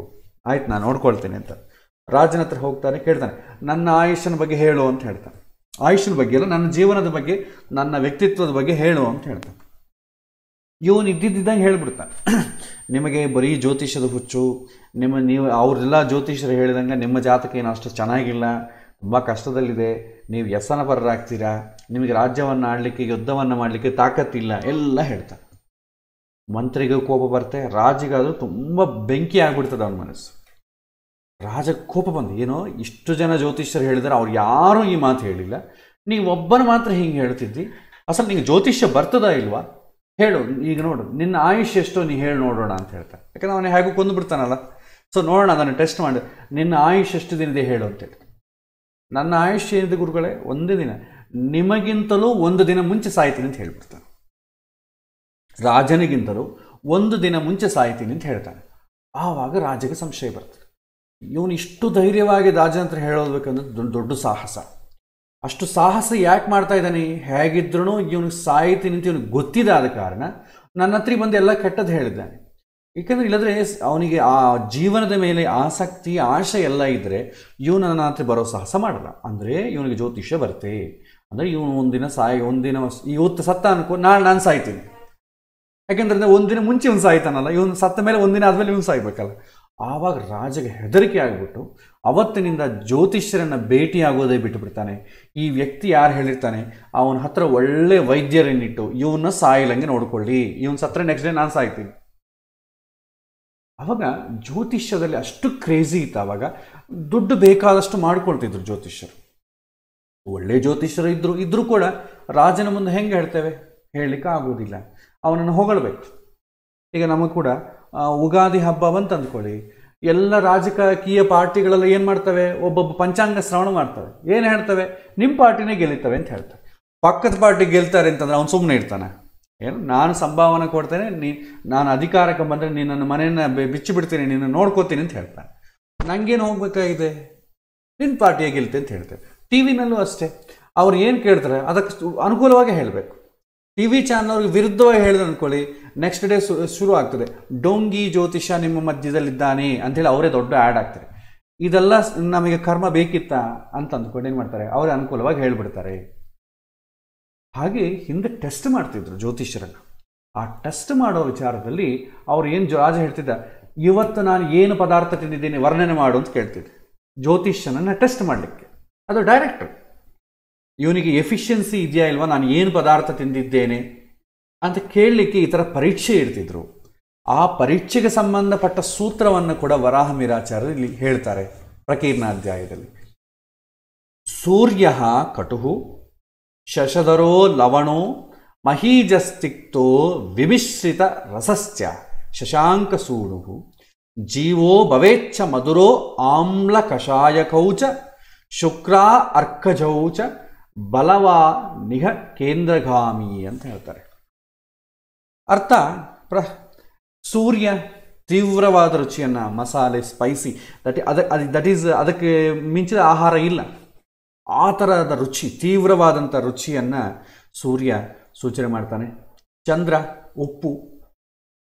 ಆಯ್ತು ನಾನು ನೋಡ್ಕೊಳ್ತೇನೆ ಅಂತ ರಾಜನ ಹತ್ರ ಹೋಗ್ತಾನೆ ಕೇಳ್ತಾನೆ ನನ್ನ ಆಯುಷ್ಯನ ಬಗ್ಗೆ ಹೇಳು ಅಂತ ಹೇಳ್ತಾನೆ ಆಯುಷನ ಬಗ್ಗೆ ಅಲ್ಲ ನನ್ನ ಜೀವನದ ಬಗ್ಗೆ ನನ್ನ ವ್ಯಕ್ತಿತ್ವದ ಬಗ್ಗೆ ಹೇಳು ಅಂತ ಹೇಳ್ತಾನೆ ಇವನು ಇದ್ದಿದ್ದಂಗೆ ಹೇಳ್ಬಿಡ್ತಾನೆ ನಿಮಗೆ ಬರೀ ಜ್ಯೋತಿಷ್ಯದ ಹುಚ್ಚು ನಿಮ್ಮ ನೀವು ಅವ್ರೆಲ್ಲ ಜ್ಯೋತಿಷ್ಯರು ಹೇಳಿದಂಗೆ ನಿಮ್ಮ ಜಾತಕ ಏನು ಅಷ್ಟು ಚೆನ್ನಾಗಿಲ್ಲ ತುಂಬ ಕಷ್ಟದಲ್ಲಿದೆ ನೀವು ವ್ಯಸನಪರರಾಗ್ತೀರಾ ನಿಮಗೆ ರಾಜ್ಯವನ್ನು ಆಡಲಿಕ್ಕೆ ಯುದ್ಧವನ್ನು ಮಾಡಲಿಕ್ಕೆ ತಾಕತ್ತಿಲ್ಲ ಎಲ್ಲ ಹೇಳ್ತಾರೆ ಮಂತ್ರಿಗೂ ಕೋಪ ಬರುತ್ತೆ ರಾಜಿಗಾದರೂ ತುಂಬ ಬೆಂಕಿ ಆಗಿಬಿಡ್ತದೆ ಅವನ ಮನಸ್ಸು ರಾಜ ಕೋಪ ಬಂದು ಏನೋ ಇಷ್ಟು ಜನ ಜ್ಯೋತಿಷ್ಯರು ಹೇಳಿದರೆ ಅವ್ರು ಯಾರೂ ಈ ಮಾತು ಹೇಳಿಲ್ಲ ನೀವು ಒಬ್ಬನ ಮಾತ್ರ ಹಿಂಗೆ ಹೇಳ್ತಿದ್ದಿ ಅಸಲು ನಿಂಗೆ ಜ್ಯೋತಿಷ್ಯ ಬರ್ತದ ಇಲ್ವಾ ಹೇಳು ಈಗ ನೋಡು ನಿನ್ನ ಆಯುಷ್ ಎಷ್ಟೋ ನೀ ಹೇಳಿ ನೋಡೋಣ ಅಂತ ಹೇಳ್ತಾರೆ ಯಾಕಂದ್ರೆ ಅವನು ಹೇಗೂ ಕೊಂದು ಬಿಡ್ತಾನಲ್ಲ ಸೊ ನೋಡೋಣ ಅದನ್ನು ಟೆಸ್ಟ್ ಮಾಡಿ ನಿನ್ನ ಆಯುಷ್ ಎಷ್ಟು ಇದೆ ಹೇಳು ಅಂತೇಳಿ ನನ್ನ ಆಯುಷ್ ಏನಿದೆ ಗುರುಗಳೇ ಒಂದೇ ದಿನ ನಿಮಗಿಂತಲೂ ಒಂದು ದಿನ ಮುಂಚೆ ಸಾಯ್ತೀನಿ ಅಂತ ಹೇಳಿಬಿಡ್ತಾನೆ ರಾಜನಿಗಿಂತಲೂ ಒಂದು ದಿನ ಮುಂಚೆ ಸಾಯ್ತೀನಿ ಅಂತ ಹೇಳ್ತಾನೆ ಆವಾಗ ರಾಜಗೆ ಸಂಶಯ ಬರ್ತದೆ ಇವನು ಇಷ್ಟು ಧೈರ್ಯವಾಗಿ ರಾಜನಂತರ ಹೇಳಬೇಕಂದ್ರೆ ದೊಡ್ಡ ದೊಡ್ಡ ಸಾಹಸ ಅಷ್ಟು ಸಾಹಸ ಯಾಕೆ ಮಾಡ್ತಾ ಇದ್ದಾನೆ ಹೇಗಿದ್ರೂ ಇವನಿಗೆ ಸಾಯಿತಿ ಅಂತ ಇವನಿಗೆ ಆದ ಕಾರಣ ನನ್ನ ಹತ್ರ ಬಂದು ಎಲ್ಲ ಕೆಟ್ಟದ್ದು ಹೇಳಿದ್ದಾನೆ ಏಕೆಂದರೆ ಇಲ್ಲದ್ರೆ ಅವನಿಗೆ ಆ ಜೀವನದ ಮೇಲೆ ಆಸಕ್ತಿ ಆಶೆ ಎಲ್ಲ ಇದ್ದರೆ ಇವನು ನನ್ನ ಹತ್ರ ಬರೋ ಸಾಹಸ ಮಾಡಲ್ಲ ಅಂದರೆ ಇವನಿಗೆ ಜ್ಯೋತಿಷ್ಯ ಬರುತ್ತೆ ಅಂದರೆ ಇವನು ಒಂದಿನ ಸಾಯಿ ಒಂದಿನ ಇವತ್ತು ಸತ್ತ ಅನ್ಕೋ ನಾಳೆ ನಾನು ಸಾಯ್ತೀನಿ ಯಾಕೆಂದ್ರೆ ಒಂದಿನ ಮುಂಚೆ ಇವನು ಸಾಯ್ತಾನಲ್ಲ ಇವನು ಸತ್ತ ಮೇಲೆ ಒಂದಿನ ಆದಮೇಲೆ ಇವನು ಸಾಯ್ಬೇಕಲ್ಲ ಆವಾಗ ರಾಜಗೆ ಹೆದರಿಕೆ ಆಗಿಬಿಟ್ಟು ಅವತ್ತಿನಿಂದ ಜ್ಯೋತಿಷ್ಯರನ್ನು ಭೇಟಿಯಾಗೋದೇ ಬಿಟ್ಟುಬಿಡ್ತಾನೆ ಈ ವ್ಯಕ್ತಿ ಯಾರು ಹೇಳಿರ್ತಾನೆ ಅವನ ಹತ್ರ ಒಳ್ಳೆ ವೈದ್ಯರನ್ನಿಟ್ಟು ಇವನ್ನ ಸಾಯಿಲಂಗೆ ನೋಡ್ಕೊಳ್ಳಿ ಇವನ್ ಸತ್ರ ನೆಕ್ಸ್ಟ್ ಡೇ ನಾನು ಸಾಯ್ತೀನಿ ಅವಾಗ ಜ್ಯೋತಿಷ್ಯದಲ್ಲಿ ಅಷ್ಟು ಕ್ರೇಜಿ ಇತ್ತು ಆವಾಗ ದುಡ್ಡು ಬೇಕಾದಷ್ಟು ಮಾಡ್ಕೊಳ್ತಿದ್ರು ಜ್ಯೋತಿಷ್ಯರು ಒಳ್ಳೆ ಜ್ಯೋತಿಷ್ಯರು ಇದ್ರು ಇದ್ದರೂ ಕೂಡ ರಾಜನ ಮುಂದೆ ಹೆಂಗೆ ಹೇಳ್ತೇವೆ ಹೇಳಲಿಕ್ಕೆ ಆಗೋದಿಲ್ಲ ಅವನನ್ನು ಹೊಗಳಬೇಕು ಈಗ ನಮಗೆ ಕೂಡ ಉಗಾದಿ ಅಂತ ಅಂದ್ಕೊಳ್ಳಿ ಎಲ್ಲ ರಾಜಕೀಯ ಪಾರ್ಟಿಗಳೆಲ್ಲ ಏನು ಮಾಡ್ತವೆ ಒಬ್ಬೊಬ್ಬ ಪಂಚಾಂಗ ಶ್ರವಣ ಮಾಡ್ತವೆ ಏನು ಹೇಳ್ತವೆ ನಿಮ್ಮ ಪಾರ್ಟಿನೇ ಗೆಲ್ಲುತ್ತವೆ ಅಂತ ಹೇಳ್ತಾರೆ ಪಕ್ಕದ ಪಾರ್ಟಿ ಗೆಲ್ತಾರೆ ಅಂತಂದ್ರೆ ಅವ್ನು ಸುಮ್ಮನೆ ಇರ್ತಾನೆ ಏನು ನಾನು ಸಂಭಾವನೆ ಕೊಡ್ತೇನೆ ನೀ ನಾನು ಅಧಿಕಾರಕ್ಕೆ ಬಂದರೆ ನೀನು ನನ್ನ ಮನೆಯನ್ನು ಬಿಚ್ಚಿ ಬಿಡ್ತೀನಿ ನಿನ್ನ ನೋಡ್ಕೋತೀನಿ ಅಂತ ಹೇಳ್ತಾನೆ ನನಗೇನು ಹೋಗ್ಬೇಕಾಗಿದೆ ನಿನ್ನ ಪಾರ್ಟಿಯೇ ಗೆಲ್ತೆ ಅಂತ ಹೇಳ್ತೇವೆ ಟಿ ವಿನಲ್ಲೂ ಅಷ್ಟೇ ಅವ್ರು ಏನು ಕೇಳ್ತಾರೆ ಅದಕ್ಕೆ ಅನುಕೂಲವಾಗಿ ಹೇಳಬೇಕು ಟಿ ವಿ ಚಾನಲ್ಗೆ ವಿರುದ್ಧವಾಗಿ ಹೇಳಿದ್ರು ಅಂದ್ಕೊಳ್ಳಿ ನೆಕ್ಸ್ಟ್ ಡೇ ಶುರು ಆಗ್ತದೆ ಡೋಂಗಿ ಜ್ಯೋತಿಷ ನಿಮ್ಮ ಮಧ್ಯದಲ್ಲಿದ್ದಾನೆ ಅಂಥೇಳಿ ಅವರೇ ದೊಡ್ಡ ಆ್ಯಡ್ ಆಗ್ತಾರೆ ಇದೆಲ್ಲ ನಮಗೆ ಕರ್ಮ ಬೇಕಿತ್ತಾ ಅಂತ ಅಂದ್ಕೊಂಡು ಏನು ಮಾಡ್ತಾರೆ ಅವರೇ ಅನುಕೂಲವಾಗಿ ಹೇಳಿಬಿಡ್ತಾರೆ ಹಾಗೆ ಹಿಂದೆ ಟೆಸ್ಟ್ ಮಾಡ್ತಿದ್ರು ಜ್ಯೋತಿಷ್ಯರನ್ನು ಆ ಟೆಸ್ಟ್ ಮಾಡೋ ವಿಚಾರದಲ್ಲಿ ಅವ್ರು ಏನು ರಾಜ ಹೇಳ್ತಿದ್ದ ಇವತ್ತು ನಾನು ಏನು ಪದಾರ್ಥ ತಿಂದಿದ್ದೀನಿ ವರ್ಣನೆ ಮಾಡು ಅಂತ ಕೇಳ್ತಿದ್ದೆ ಜ್ಯೋತಿಷ್ಯನನ್ನು ಟೆಸ್ಟ್ ಮಾಡಲಿಕ್ಕೆ ಅದು ಡೈರೆಕ್ಟ್ ಇವನಿಗೆ ಎಫಿಷಿಯನ್ಸಿ ಇದೆಯಾ ಇಲ್ವಾ ನಾನು ಏನು ಪದಾರ್ಥ ತಿಂದಿದ್ದೇನೆ ಅಂತ ಕೇಳಲಿಕ್ಕೆ ಈ ಥರ ಪರೀಕ್ಷೆ ಇಡ್ತಿದ್ರು ಆ ಪರೀಕ್ಷೆಗೆ ಸಂಬಂಧಪಟ್ಟ ಸೂತ್ರವನ್ನು ಕೂಡ ವರಾಹ ಮೀರಾಚಾರ್ಯರು ಇಲ್ಲಿ ಹೇಳ್ತಾರೆ ಪ್ರಕೀರ್ಣಾಧ್ಯಾಯದಲ್ಲಿ ಸೂರ್ಯ ಕಟುಹು ಶಶಧರೋ ಲವಣೋ ಮಹೀಜಸ್ತಿಕ್ತೋ ವಿಮಿಶ್ರಿತ ರಸಸ್ಯ ಶಶಾಂಕಸೂಡು ಜೀವೋ ಭವೇಚ್ಛ ಮಧುರೋ ಆಮ್ಲ ಕಷಾಯಕೌ ಚ ಶುಕ್ರ ಅರ್ಕಜೌ ಚ ನಿಘ ಕೇಂದ್ರಗಾಮಿ ಅಂತ ಹೇಳ್ತಾರೆ ಅರ್ಥ ಪ್ರ ಸೂರ್ಯ ತೀವ್ರವಾದ ರುಚಿಯನ್ನು ಮಸಾಲೆ ಸ್ಪೈಸಿ ದಟ್ ಅದ ಅದು ದಟ್ ಈಸ್ ಅದಕ್ಕೆ ಮಿಂಚಿದ ಆಹಾರ ಇಲ್ಲ ಆ ಥರದ ರುಚಿ ತೀವ್ರವಾದಂಥ ರುಚಿಯನ್ನು ಸೂರ್ಯ ಸೂಚನೆ ಮಾಡ್ತಾನೆ ಚಂದ್ರ ಉಪ್ಪು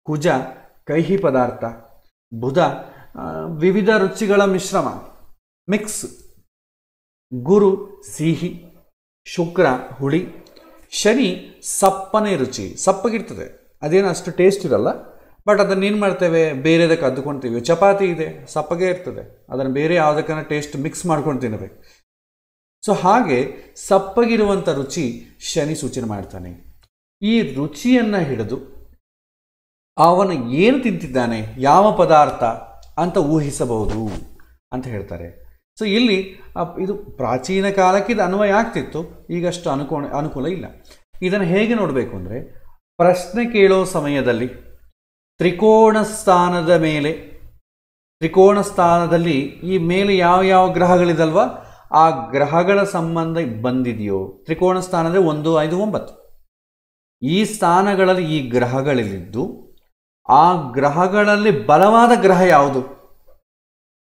ಕುಜ ಕೈಹಿ ಪದಾರ್ಥ ಬುಧ ವಿವಿಧ ರುಚಿಗಳ ಮಿಶ್ರಮ ಮಿಕ್ಸ್ ಗುರು ಸಿಹಿ ಶುಕ್ರ ಹುಳಿ ಶನಿ ಸಪ್ಪನೆ ರುಚಿ ಸಪ್ಪಗಿರ್ತದೆ ಅದೇನು ಅಷ್ಟು ಟೇಸ್ಟ್ ಇರಲ್ಲ ಬಟ್ ಅದನ್ನು ಏನು ಮಾಡ್ತೇವೆ ಬೇರೆದಕ್ಕೆ ಅದ್ದುಕೊಂಡು ಚಪಾತಿ ಇದೆ ಸಪ್ಪಗೆ ಇರ್ತದೆ ಅದನ್ನು ಬೇರೆ ಯಾವುದಕ್ಕನ್ನ ಟೇಸ್ಟ್ ಮಿಕ್ಸ್ ಮಾಡ್ಕೊಂಡು ತಿನ್ನಬೇಕು ಸೊ ಹಾಗೆ ಸಪ್ಪಗಿರುವಂಥ ರುಚಿ ಶನಿ ಸೂಚನೆ ಮಾಡ್ತಾನೆ ಈ ರುಚಿಯನ್ನು ಹಿಡಿದು ಅವನು ಏನು ತಿಂತಿದ್ದಾನೆ ಯಾವ ಪದಾರ್ಥ ಅಂತ ಊಹಿಸಬಹುದು ಅಂತ ಹೇಳ್ತಾರೆ ಸೊ ಇಲ್ಲಿ ಇದು ಪ್ರಾಚೀನ ಕಾಲಕ್ಕೆ ಇದು ಅನ್ವಯ ಆಗ್ತಿತ್ತು ಈಗಷ್ಟು ಅನುಕೂಲ ಅನುಕೂಲ ಇಲ್ಲ ಇದನ್ನು ಹೇಗೆ ನೋಡಬೇಕು ಅಂದರೆ ಪ್ರಶ್ನೆ ಕೇಳೋ ಸಮಯದಲ್ಲಿ ತ್ರಿಕೋಣ ಸ್ಥಾನದ ಮೇಲೆ ತ್ರಿಕೋಣ ಸ್ಥಾನದಲ್ಲಿ ಈ ಮೇಲೆ ಯಾವ ಯಾವ ಗ್ರಹಗಳಿದಲ್ವ ಆ ಗ್ರಹಗಳ ಸಂಬಂಧ ಬಂದಿದೆಯೋ ತ್ರಿಕೋಣ ಸ್ಥಾನ ಅಂದರೆ ಒಂದು ಐದು ಒಂಬತ್ತು ಈ ಸ್ಥಾನಗಳಲ್ಲಿ ಈ ಗ್ರಹಗಳಲ್ಲಿದ್ದು ಆ ಗ್ರಹಗಳಲ್ಲಿ ಬಲವಾದ ಗ್ರಹ ಯಾವುದು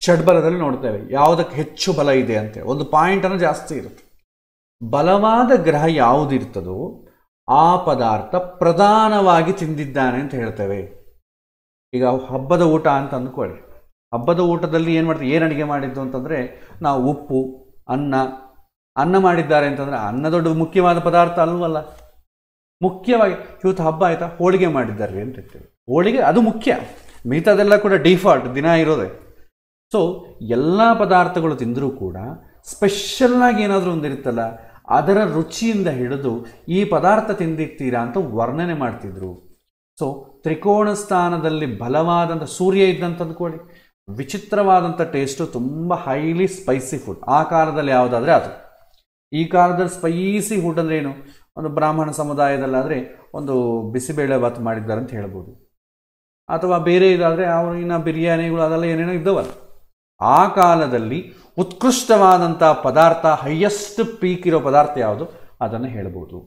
ಷಡ್ಬಲದಲ್ಲಿ ನೋಡ್ತೇವೆ ಯಾವುದಕ್ಕೆ ಹೆಚ್ಚು ಬಲ ಇದೆ ಅಂತೆ ಒಂದು ಪಾಯಿಂಟನ್ನು ಜಾಸ್ತಿ ಇರುತ್ತೆ ಬಲವಾದ ಗ್ರಹ ಯಾವುದಿರ್ತದೋ ಆ ಪದಾರ್ಥ ಪ್ರಧಾನವಾಗಿ ತಿಂದಿದ್ದಾನೆ ಅಂತ ಹೇಳ್ತೇವೆ ಈಗ ಹಬ್ಬದ ಊಟ ಅಂತ ಅಂದ್ಕೊಳ್ಳಿ ಹಬ್ಬದ ಊಟದಲ್ಲಿ ಏನು ಮಾಡ್ತೀವಿ ಏನು ಅಡುಗೆ ಮಾಡಿದ್ದು ಅಂತಂದರೆ ನಾವು ಉಪ್ಪು ಅನ್ನ ಅನ್ನ ಮಾಡಿದ್ದಾರೆ ಅಂತಂದರೆ ಅನ್ನ ದೊಡ್ಡ ಮುಖ್ಯವಾದ ಪದಾರ್ಥ ಅಲ್ವಲ್ಲ ಮುಖ್ಯವಾಗಿ ಇವತ್ತು ಹಬ್ಬ ಆಯಿತಾ ಹೋಳಿಗೆ ಮಾಡಿದ್ದಾರೆ ಅಂತ ಹೇಳ್ತೇವೆ ಹೋಳಿಗೆ ಅದು ಮುಖ್ಯ ಮಿಗಿತದೆಲ್ಲ ಕೂಡ ಡಿಫಾಲ್ಟ್ ದಿನ ಇರೋದೆ ಸೊ ಎಲ್ಲ ಪದಾರ್ಥಗಳು ತಿಂದರೂ ಕೂಡ ಸ್ಪೆಷಲ್ಲಾಗಿ ಏನಾದರೂ ಒಂದಿರುತ್ತಲ್ಲ ಅದರ ರುಚಿಯಿಂದ ಹಿಡಿದು ಈ ಪದಾರ್ಥ ತಿಂದಿರ್ತೀರಾ ಅಂತ ವರ್ಣನೆ ಮಾಡ್ತಿದ್ರು ಸೊ ತ್ರಿಕೋಣ ಸ್ಥಾನದಲ್ಲಿ ಬಲವಾದಂಥ ಸೂರ್ಯ ಇದ್ದಂತ ಅಂದ್ಕೊಳ್ಳಿ ವಿಚಿತ್ರವಾದಂಥ ಟೇಸ್ಟು ತುಂಬ ಹೈಲಿ ಸ್ಪೈಸಿ ಫುಡ್ ಆ ಕಾಲದಲ್ಲಿ ಯಾವುದಾದ್ರೆ ಅದು ಈ ಕಾಲದಲ್ಲಿ ಸ್ಪೈಸಿ ಫುಡ್ ಅಂದರೆ ಏನು ಒಂದು ಬ್ರಾಹ್ಮಣ ಸಮುದಾಯದಲ್ಲಾದರೆ ಒಂದು ಬಿಸಿಬೇಳೆ ಭಾತ್ ಮಾಡಿದ್ದಾರೆ ಅಂತ ಹೇಳ್ಬೋದು ಅಥವಾ ಬೇರೆ ಇದಾದರೆ ಅವ್ರಿಗಿನ ಬಿರಿಯಾನಿಗಳು ಅದೆಲ್ಲ ಏನೇನೋ ಇದ್ದವಲ್ಲ ಆ ಕಾಲದಲ್ಲಿ ಉತ್ಕೃಷ್ಟವಾದಂಥ ಪದಾರ್ಥ ಹೈಯೆಸ್ಟ್ ಪೀಕ್ ಇರೋ ಪದಾರ್ಥ ಯಾವುದು ಅದನ್ನು ಹೇಳ್ಬೋದು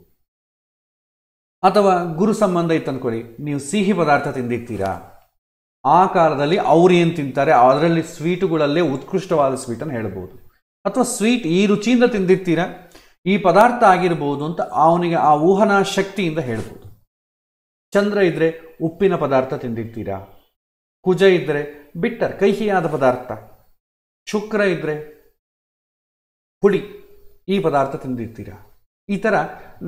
ಅಥವಾ ಗುರು ಸಂಬಂಧ ಇತ್ತು ಅನ್ಕೊಳ್ಳಿ ನೀವು ಸಿಹಿ ಪದಾರ್ಥ ತಿಂದಿರ್ತೀರಾ ಆ ಕಾಲದಲ್ಲಿ ಅವ್ರು ಏನು ತಿಂತಾರೆ ಅದರಲ್ಲಿ ಸ್ವೀಟುಗಳಲ್ಲೇ ಉತ್ಕೃಷ್ಟವಾದ ಸ್ವೀಟನ್ನು ಹೇಳ್ಬೋದು ಅಥವಾ ಸ್ವೀಟ್ ಈ ರುಚಿಯಿಂದ ತಿಂದಿರ್ತೀರಾ ಈ ಪದಾರ್ಥ ಆಗಿರ್ಬೋದು ಅಂತ ಅವನಿಗೆ ಆ ಊಹನಾ ಶಕ್ತಿಯಿಂದ ಹೇಳ್ಬೋದು ಚಂದ್ರ ಇದ್ದರೆ ಉಪ್ಪಿನ ಪದಾರ್ಥ ತಿಂದಿರ್ತೀರಾ ಕುಜ ಇದ್ದರೆ ಬಿಟ್ಟರ್ ಕಹಿಯಾದ ಪದಾರ್ಥ ಶುಕ್ರ ಇದ್ರೆ ಹುಡಿ ಈ ಪದಾರ್ಥ ತಿಂದಿರ್ತೀರಾ ಈ ಥರ